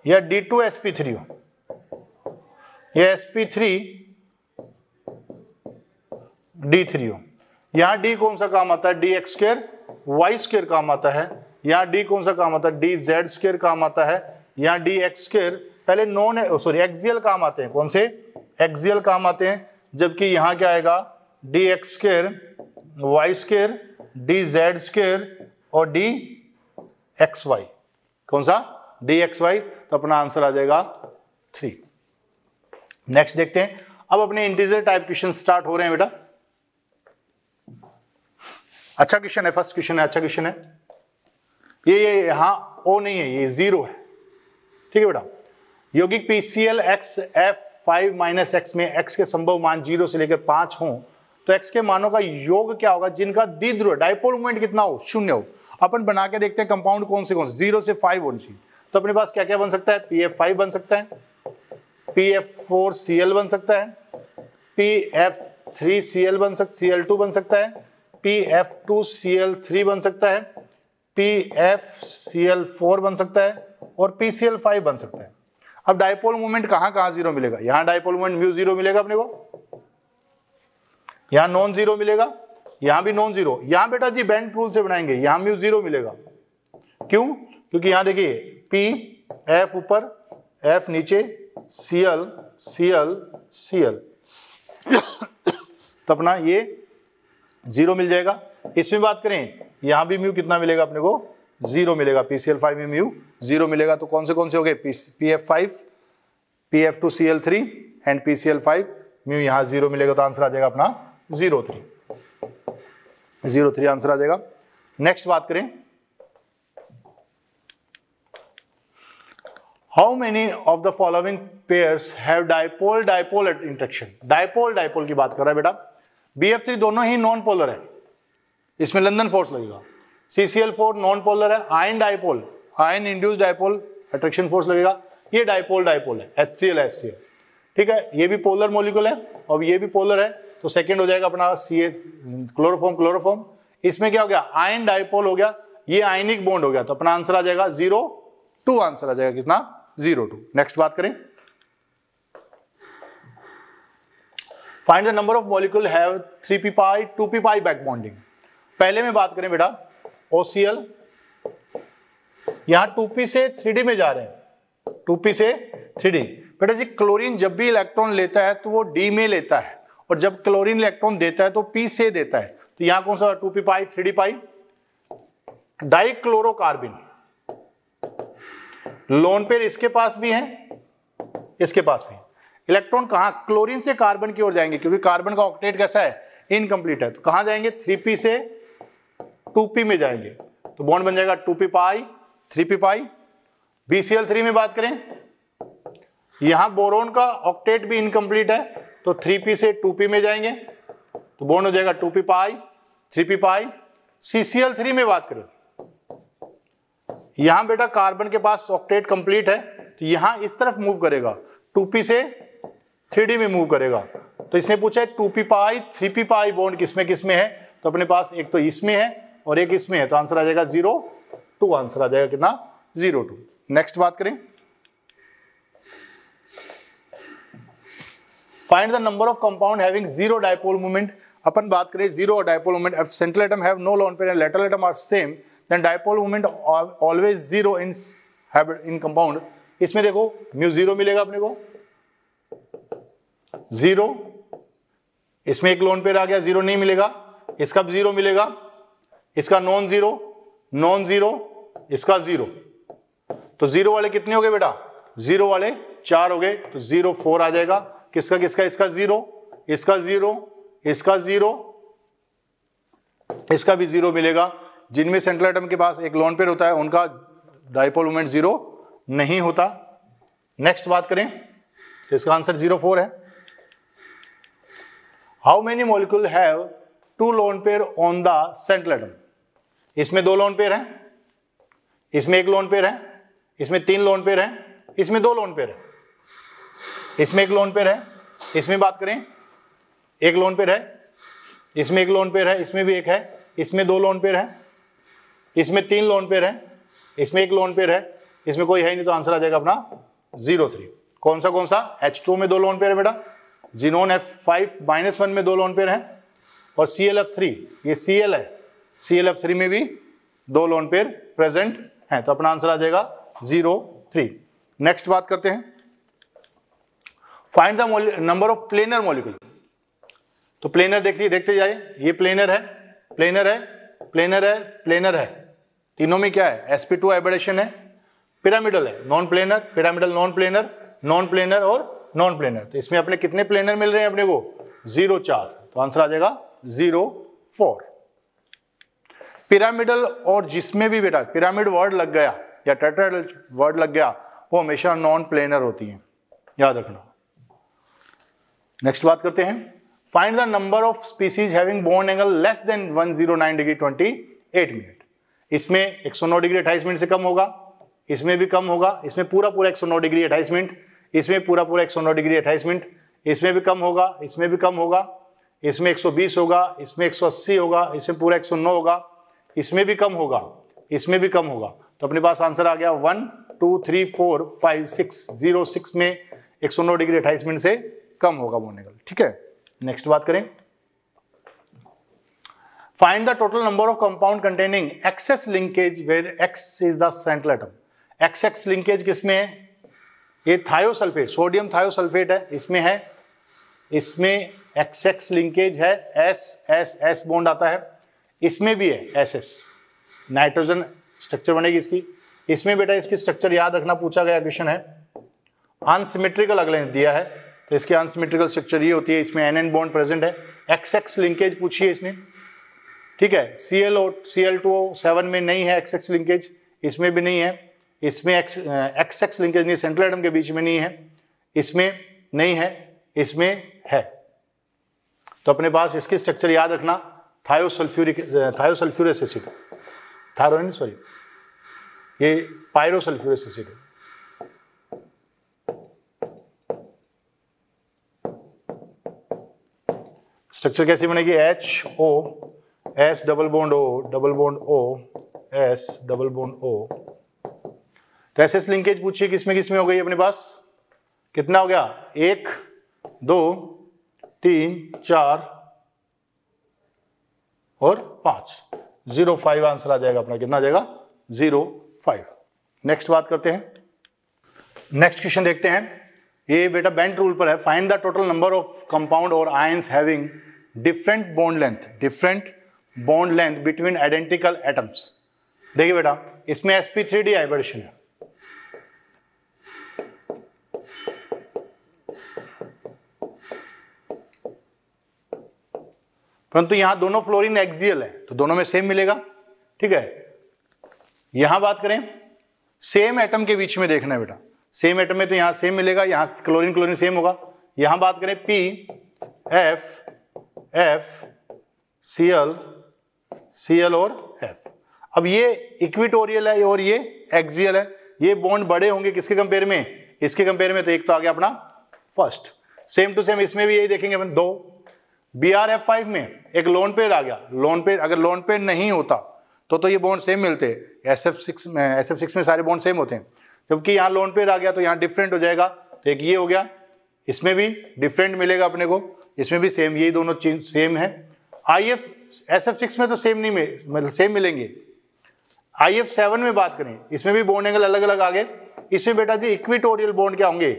या D two S P three हो या S P three D three हो यहां डी कौन सा काम आता है D X square Y square काम आता है यहां डी कौन सा काम आता है डी जेड स्केयर काम आता है यहां डी एक्स स्केयर पहले नॉन सॉरी एक्सियल काम आते हैं कौन से एक्सियल काम आते हैं जबकि यहां क्या आएगा D X square Y square D Z square और डी एक्स वाई कौन सा डी एक्स वाई तो अपना आंसर आ जाएगा थ्री नेक्स्ट देखते हैं अब अपने इंटीजर टाइप क्वेश्चन स्टार्ट हो रहे हैं बेटा अच्छा क्वेश्चन है फर्स्ट क्वेश्चन है अच्छा क्वेश्चन है ये ये यहां ओ नहीं है ये जीरो है ठीक है बेटा यौगिक PCL X F five minus X में एक्स के संभव मान जीरो से लेकर पांच हों तो एक्स के मानों का योग क्या होगा जिनका द्विध्रुव डायपोल मोमेंट कितना हो शून्य हो अपन बना के देखते हैं कंपाउंड कौन से कौन से जीरो से फाइव होनी चाहिए तो अपने पास क्या क्या बन सकता है पी एफ फाइव बन सकता है P F four C L बन सकता है P F three C L बन सकता सी एल टू बन सकता है P F two C L three बन सकता है P F C L four बन सकता है और पी सी एल फाइव बन सकता है अब डायपोल मूवमेंट कहाँ कहाँ जीरो मिलेगा यहाँ डायपोल मूवमेंट म्यू जीरो मिलेगा अपने को यहां नॉन जीरो मिलेगा यहां भी नॉन जीरो यहां बेटा जी बैंड रूल से बनाएंगे यहां म्यू जीरो मिलेगा क्यों क्योंकि यहां देखिए पी एफ ऊपर एफ नीचे सीएल सीएल सीएल तो अपना ये जीरो मिल जाएगा इसमें बात करें यहां भी म्यू कितना मिलेगा अपने को जीरो मिलेगा पीसीएल फाइव में म्यू जीरो मिलेगा तो कौन से कौन से हो गए P F five P F two C L three and PCL five mu यहां जीरो मिलेगा तो आंसर आ जाएगा अपना zero three zero three answer आ जाएगा नेक्स्ट बात करें how many of the following pairs have dipole dipole interaction dipole dipole की बात कर रहा है बेटा बी एफ थ्री दोनों ही नॉन पोलर है इसमें लंदन फोर्स लगेगा C C L four non polar है ion dipole ion induce dipole attraction force लगेगा ये डायपोल डायपोल है S C L S C L ठीक है ये भी पोलर मोलिकुल है और ये भी पोलर है तो सेकेंड हो जाएगा अपना सी एच क्लोरोफॉर्म क्लोरोफॉर्म इसमें क्या हो गया आयन डाइपोल हो गया ये आयनिक बॉन्ड हो गया तो अपना आंसर आ जाएगा जीरो टू आंसर आ जाएगा कितना जीरो टू नेक्स्ट बात करें find the number of molecule have three P pi two P pi back bonding पहले में बात करें बेटा ओसीएल यहां टू पी से थ्री डी में जा रहे हैं टू पी से थ्री डी बेटा जी क्लोरीन जब भी इलेक्ट्रॉन लेता है तो वो डी में लेता है और जब क्लोरीन इलेक्ट्रॉन देता है तो पी से देता है तो यहां कौन सा two P pi three D pi dichlorocarbene lone pair इसके पास भी है इसके पास भी इलेक्ट्रॉन कहां क्लोरीन से कार्बन की ओर जाएंगे क्योंकि कार्बन का ऑक्टेट कैसा है इनकम्प्लीट है तो कहां जाएंगे थ्री पी से टू पी में जाएंगे तो बॉन्ड बन जाएगा two P pi three P pi BCL three में बात करें यहां बोरोन का ऑक्टेट भी इनकम्प्लीट है तो थ्री पी से टू पी में जाएंगे तो बोन हो जाएगा two P pi three P pi CCl3 three में बात करें यहां बेटा कार्बन के पास ऑक्टेट कंप्लीट है तो यहां इस तरफ मूव करेगा टू पी से थ्री में मूव करेगा तो इसने पूछा है two P pi three P pi bond किसमें किसमें है तो अपने पास एक तो इसमें है और एक इसमें है तो आंसर आ जाएगा जीरो टू आंसर आ जाएगा कितना जीरो टू नेक्स्ट बात करें find the number of compound having zero dipole movement अपन बात करें zero dipole movement if central atom have no lone pair and lateral atom are same then dipole movement always zero in in compound इसमें देखो म्यू जीरो मिलेगा अपने को जीरो इसमें एक लोन पेयर आ गया जीरो नहीं मिलेगा इसका जीरो मिलेगा इसका नॉन जीरो नॉन जीरो इसका जीरो तो जीरो वाले कितने हो गए बेटा जीरो वाले चार हो गए तो जीरो फोर आ जाएगा किसका किसका इसका जीरो इसका जीरो इसका जीरो इसका भी जीरो मिलेगा जिनमें सेंट्रल एटम के पास एक लोन पेयर होता है उनका डायपोल मोमेंट जीरो नहीं होता नेक्स्ट बात करें तो इसका आंसर जीरो फोर है how many molecule have two lone pair on the central atom इसमें दो लोन पेयर हैं इसमें एक लोन पेयर है इसमें तीन लोन पेयर है इसमें दो लोन पेयर है इसमें एक लोन पेयर है इसमें बात करें एक लोन पेयर है इसमें एक लोन पेयर है इसमें भी एक है इसमें दो लोन पेयर है इसमें तीन लोन पेयर है इसमें एक लोन पेयर है इसमें कोई है नहीं तो आंसर आ जाएगा अपना जीरो थ्री कौन सा कौन सा एच टू में दो लोन पेयर है बेटा xenon F five minus one में दो लोन पेयर है और सी एल एफ थ्री ये सी एल है सी एल एफ थ्री में भी दो लोन पेयर प्रेजेंट है तो अपना आंसर आ जाएगा जीरो थ्री नेक्स्ट बात करते हैं find the number of planar molecule तो प्लेनर देखिए देखते जाइए ये प्लेनर है प्लेनर है प्लेनर है प्लेनर है तीनों में क्या है एसपी टू एबेशन है पिरामिडल है non planar pyramidal non planar non planar और नॉन प्लेनर तो इसमें अपने कितने प्लेनर मिल रहे हैं अपने को जीरो चार तो आंसर आ जाएगा जीरो फोर पिरामिडल और जिसमें भी बेटा पिरामिड वर्ड लग गया या टेट्राडल वर्ड लग गया वो हमेशा नॉन प्लेनर होती है याद रखना नेक्स्ट बात करते हैं find the number of species having bond angle less than 109 degree 28 minute इसमें 109 डिग्री अट्ठाईस मिनट से कम होगा इसमें भी कम होगा इसमें पूरा पूरा 109 डिग्री अट्ठाईस मिनट इसमें पूरा पूरा 109 डिग्री अट्ठाईस मिनट इसमें भी कम होगा इसमें भी कम होगा इसमें 120 होगा इसमें 180 होगा इसमें पूरा 109 होगा इसमें भी कम होगा इसमें भी कम होगा तो अपने पास आंसर आ गया one two three four five six zero six में एक सौ नौ डिग्री अट्ठाईस मिनट से कम होगा वो निकल ठीक है नेक्स्ट बात करें find the total number of compound containing X X linkage where X is the central atom X X linkage किसमें है ये थायोसल्फेट सोडियम थायोसल्फेट है इसमें है इसमें एक्स एक्स लिंकेज है एस एस एस बॉन्ड आता है इसमें भी है एस एस नाइट्रोजन स्ट्रक्चर बनेगी इसकी इसमें बेटा इसकी स्ट्रक्चर याद रखना पूछा गया क्वेश्चन है अनसिमेट्रिकल अगले दिया है इसके अनसिमेट्रिकल स्ट्रक्चर ये होती है इसमें एन एन बॉन्ड प्रेजेंट है एक्स एक्स लिंकेज पूछिए इसने ठीक है C L O C L two O seven में नहीं है एक्स एक्स लिंकेज इसमें भी नहीं है इसमें एक्स एक्स लिंकेज नहीं सेंट्रल एटम के बीच में नहीं है इसमें नहीं है इसमें है तो अपने पास इसकी स्ट्रक्चर याद रखना थायोसल्फ्यूरिक थायोसल्फ्यूरस एसिड थायरोन सॉरी ये पायरोसल्फ्यूरस एसिड है स्ट्रक्चर कैसी बनेगी H O S double bond O double bond O S double bond O तो लिंकेज पूछिए किसमें किसमें हो गई अपने पास कितना हो गया एक दो तीन चार और पांच जीरो फाइव आंसर आ जाएगा अपना कितना आ जाएगा जीरो फाइव नेक्स्ट बात करते हैं नेक्स्ट क्वेश्चन देखते हैं ये बेटा बेंट रूल पर है find the total number of compound और ions having different bond length different bond length between identical atoms देखिए बेटा इसमें sp3d P three d hybridisation है परंतु यहां दोनों फ्लोरीन एक्सियल है तो दोनों में सेम मिलेगा ठीक है यहां बात करें सेम एटम के बीच में देखना है बेटा सेम एटम में तो यहां सेम मिलेगा यहां क्लोरीन क्लोरीन सेम होगा यहां बात करें P F F C L C L और एफ अब ये इक्विटोरियल है और ये एक्सियल है ये बॉन्ड बड़े होंगे किसके कंपेयर में इसके कंपेयर में तो एक तो आ गया अपना फर्स्ट सेम टू सेम इसमें भी यही देखेंगे दो बी आर एफ फाइव में एक लोन पेड आ गया लोन पेड अगर लोन पेड नहीं होता तो तो ये बॉन्ड सेम मिलते हैं एस एफ सिक्स में एस एफ सिक्स में सारे बॉन्ड सेम होते हैं जबकि यहाँ लोन पेड आ गया तो यहाँ डिफरेंट हो जाएगा तो एक ये हो गया इसमें भी डिफरेंट मिलेगा अपने को इसमें भी सेम यही दोनों चीज सेम है I F S F six में तो सेम नहीं मतलब सेम मिलेंगे आई एफ सेवन में बात करें इसमें भी बॉन्ड एंगल अलग अलग आ गए इसमें बेटा जी इक्विटोरियल बॉन्ड क्या होंगे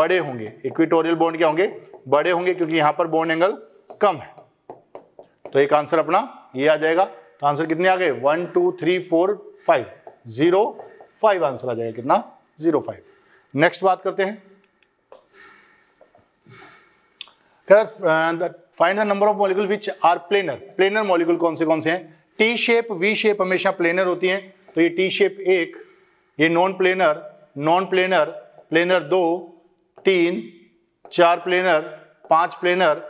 बड़े होंगे इक्विटोरियल बॉन्ड क्या होंगे बड़े होंगे क्योंकि यहां पर बॉन्ड एंगल कम है तो एक आंसर अपना ये आ जाएगा तो आंसर कितने आ गए one two three four five zero five answer आ जाएगा कितना जीरो फाइव नेक्स्ट बात करते हैं find the number of molecule which are planar planar molecule कौन से कौन से हैं टी शेप वी शेप हमेशा प्लेनर होती हैं तो ये टी शेप एक ये non planar non planar planar दो तीन चार प्लेनर पांच planar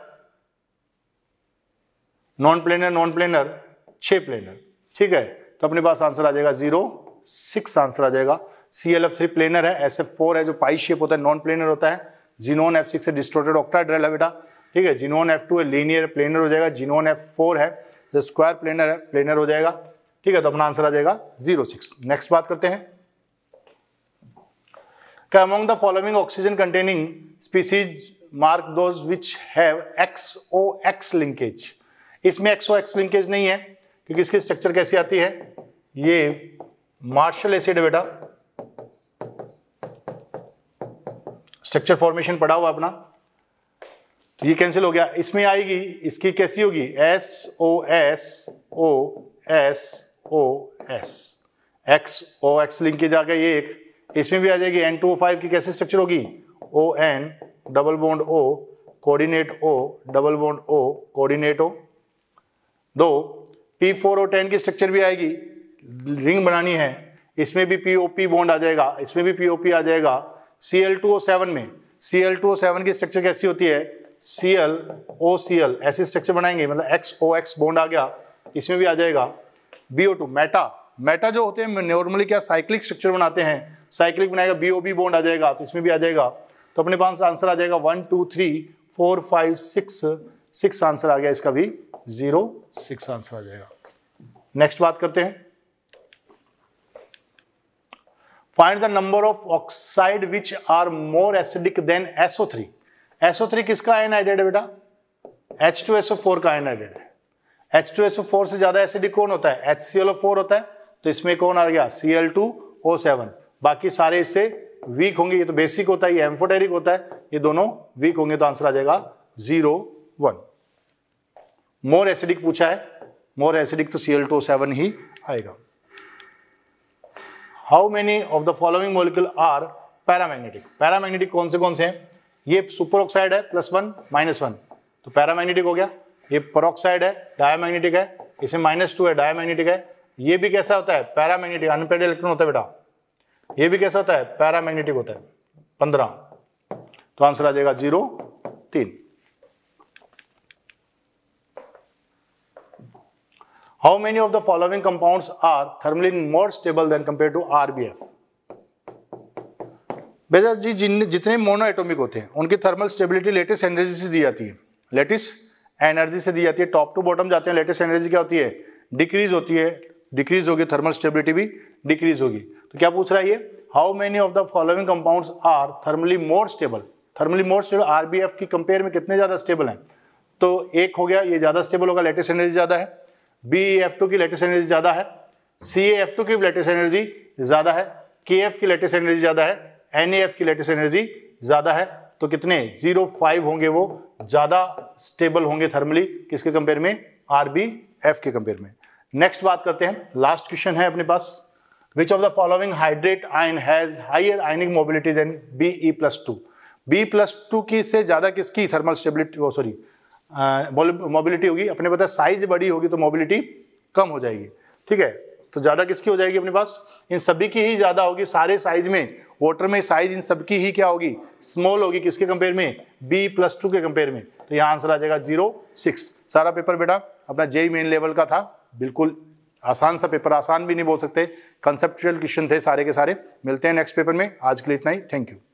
non planar non planar छ प्लेनर ठीक है तो अपने पास आंसर आ जाएगा जीरो सिक्स आंसर आ जाएगा C L F three planar है एस एफ फोर है जो पाई शेप होता है नॉन प्लेनर होता है जिनोन एफ सिक्स है डिस्टोटेड ऑक्टाड्रल है बेटा ठीक है जिनोन एफ टू है लीनियर प्लेनर हो जाएगा जिनोन एफ फोर है जो स्क्वायर प्लेनर है प्लेनर हो जाएगा ठीक है तो अपना आंसर आ जाएगा जीरो सिक्स नेक्स्ट बात करते हैं क्या among the following oxygen containing species mark those which have X O X linkage इसमें एक्स ओ एक्स लिंकेज नहीं है क्योंकि इसकी स्ट्रक्चर कैसी आती है ये मार्शल एसिड बेटा स्ट्रक्चर फॉर्मेशन पड़ा हुआ अपना तो ये कैंसिल हो गया इसमें आएगी इसकी कैसी होगी S O S O S O S X O X link के जाकर ये एक इसमें भी आ जाएगी एन टू फाइव की कैसे स्ट्रक्चर होगी O N double bond O coordinate O double bond O coordinate O दो पी फोर ओ टेन की स्ट्रक्चर भी आएगी रिंग बनानी है इसमें भी पी ओ पी बॉन्ड आ जाएगा इसमें भी पी ओ पी आ जाएगा C L two O seven में C L two O seven की स्ट्रक्चर कैसी होती है C L O C L ऐसी स्ट्रक्चर बनाएंगे मतलब एक्स ओ एक्स बॉन्ड आ गया इसमें भी आ जाएगा B O two meta meta जो होते हैं नॉर्मली क्या साइक्लिक स्ट्रक्चर बनाते हैं साइक्लिक बनाएगा बी ओ बी बॉन्ड आ जाएगा तो इसमें भी आ जाएगा तो अपने पास आंसर आ जाएगा one two three four five six six answer आ गया इसका भी जीरो सिक्स आंसर आ जाएगा नेक्स्ट बात करते हैं find the number of oxide which are more acidic than SO three SO three किसका आयन आइडेड है बेटा फोर का आयन आइडेड है फोर से ज्यादा एसिडिक कौन होता है H C L O four होता है तो इसमें कौन आ गया C L two O seven बाकी सारे इससे वीक होंगे ये तो बेसिक होता है ये एम्फोटेरिक होता है ये दोनों वीक होंगे तो आंसर आ जाएगा जीरो वन मोर एसिडिक पूछा है मोर एसिडिक तो सी ही आएगा how many of the following molecule are paramagnetic paramagnetic कौन से कौन से हैं ये सुपर ऑक्साइड है प्लस वन माइनस वन तो पैरामैग्नेटिक हो गया ये परोक्साइड है मैग्नेटिक है इसे माइनस टू है मैग्नेटिक है ये भी कैसा होता है पैरामैग्नेटिक अनपेड इलेक्ट्रॉन होता है बेटा ये भी कैसा होता है पैरामैग्नेटिक होता है पंद्रह तो आंसर आ जाएगा जीरो तीन How many of the following compounds are thermally more stable than compared to RBF? बेटा जी जिन जितने मोनो एटोमिक होते हैं उनकी थर्मल स्टेबिलिटी लेटेस्ट एनर्जी से दी जाती है लेटेस्ट एनर्जी से दी जाती है टॉप टू बॉटम जाते हैं लेटेस्ट एनर्जी क्या होती है डिक्रीज होती है डिक्रीज होगी थर्मल स्टेबिलिटी भी डिक्रीज होगी तो क्या पूछ रहा है ये how many of the following compounds are thermally more stable thermally more stable RbF की कंपेयर में कितने ज़्यादा स्टेबल हैं तो एक हो गया ये ज़्यादा स्टेबल होगा लेटेस्ट एनर्जी ज़्यादा है बी एफ टू की लेटेस्ट एनर्जी ज़्यादा है सी एफ टू की लेटेस्ट एनर्जी ज़्यादा है के एफ की लेटेस्ट एनर्जी ज़्यादा है एन एफ की लेटेस्ट एनर्जी ज़्यादा है तो कितने जीरो फाइव होंगे वो ज़्यादा स्टेबल होंगे थर्मली किसके कंपेयर में आर बी एफ के कंपेयर में नेक्स्ट बात करते हैं लास्ट क्वेश्चन है अपने पास which of the following hydrate ion has higher ionic mobility than B E plus two B plus two की से ज़्यादा किसकी थर्मल स्टेबिलिटी सॉरी मोबिलिटी होगी अपने पता साइज बड़ी होगी तो मोबिलिटी कम हो जाएगी ठीक है तो ज़्यादा किसकी हो जाएगी अपने पास इन सभी की ही ज़्यादा होगी सारे साइज में वोटर में साइज इन सबकी ही क्या होगी स्मॉल होगी किसके कंपेयर में बी प्लस टू के कंपेयर में तो यहाँ आंसर आ जाएगा जीरो सिक्स सारा पेपर बेटा अपना जेई मेन लेवल का था बिल्कुल आसान सा पेपर आसान भी नहीं बोल सकते कंसेप्चुअल क्वेश्चन थे सारे के सारे मिलते हैं नेक्स्ट पेपर में आज के लिए इतना ही थैंक यू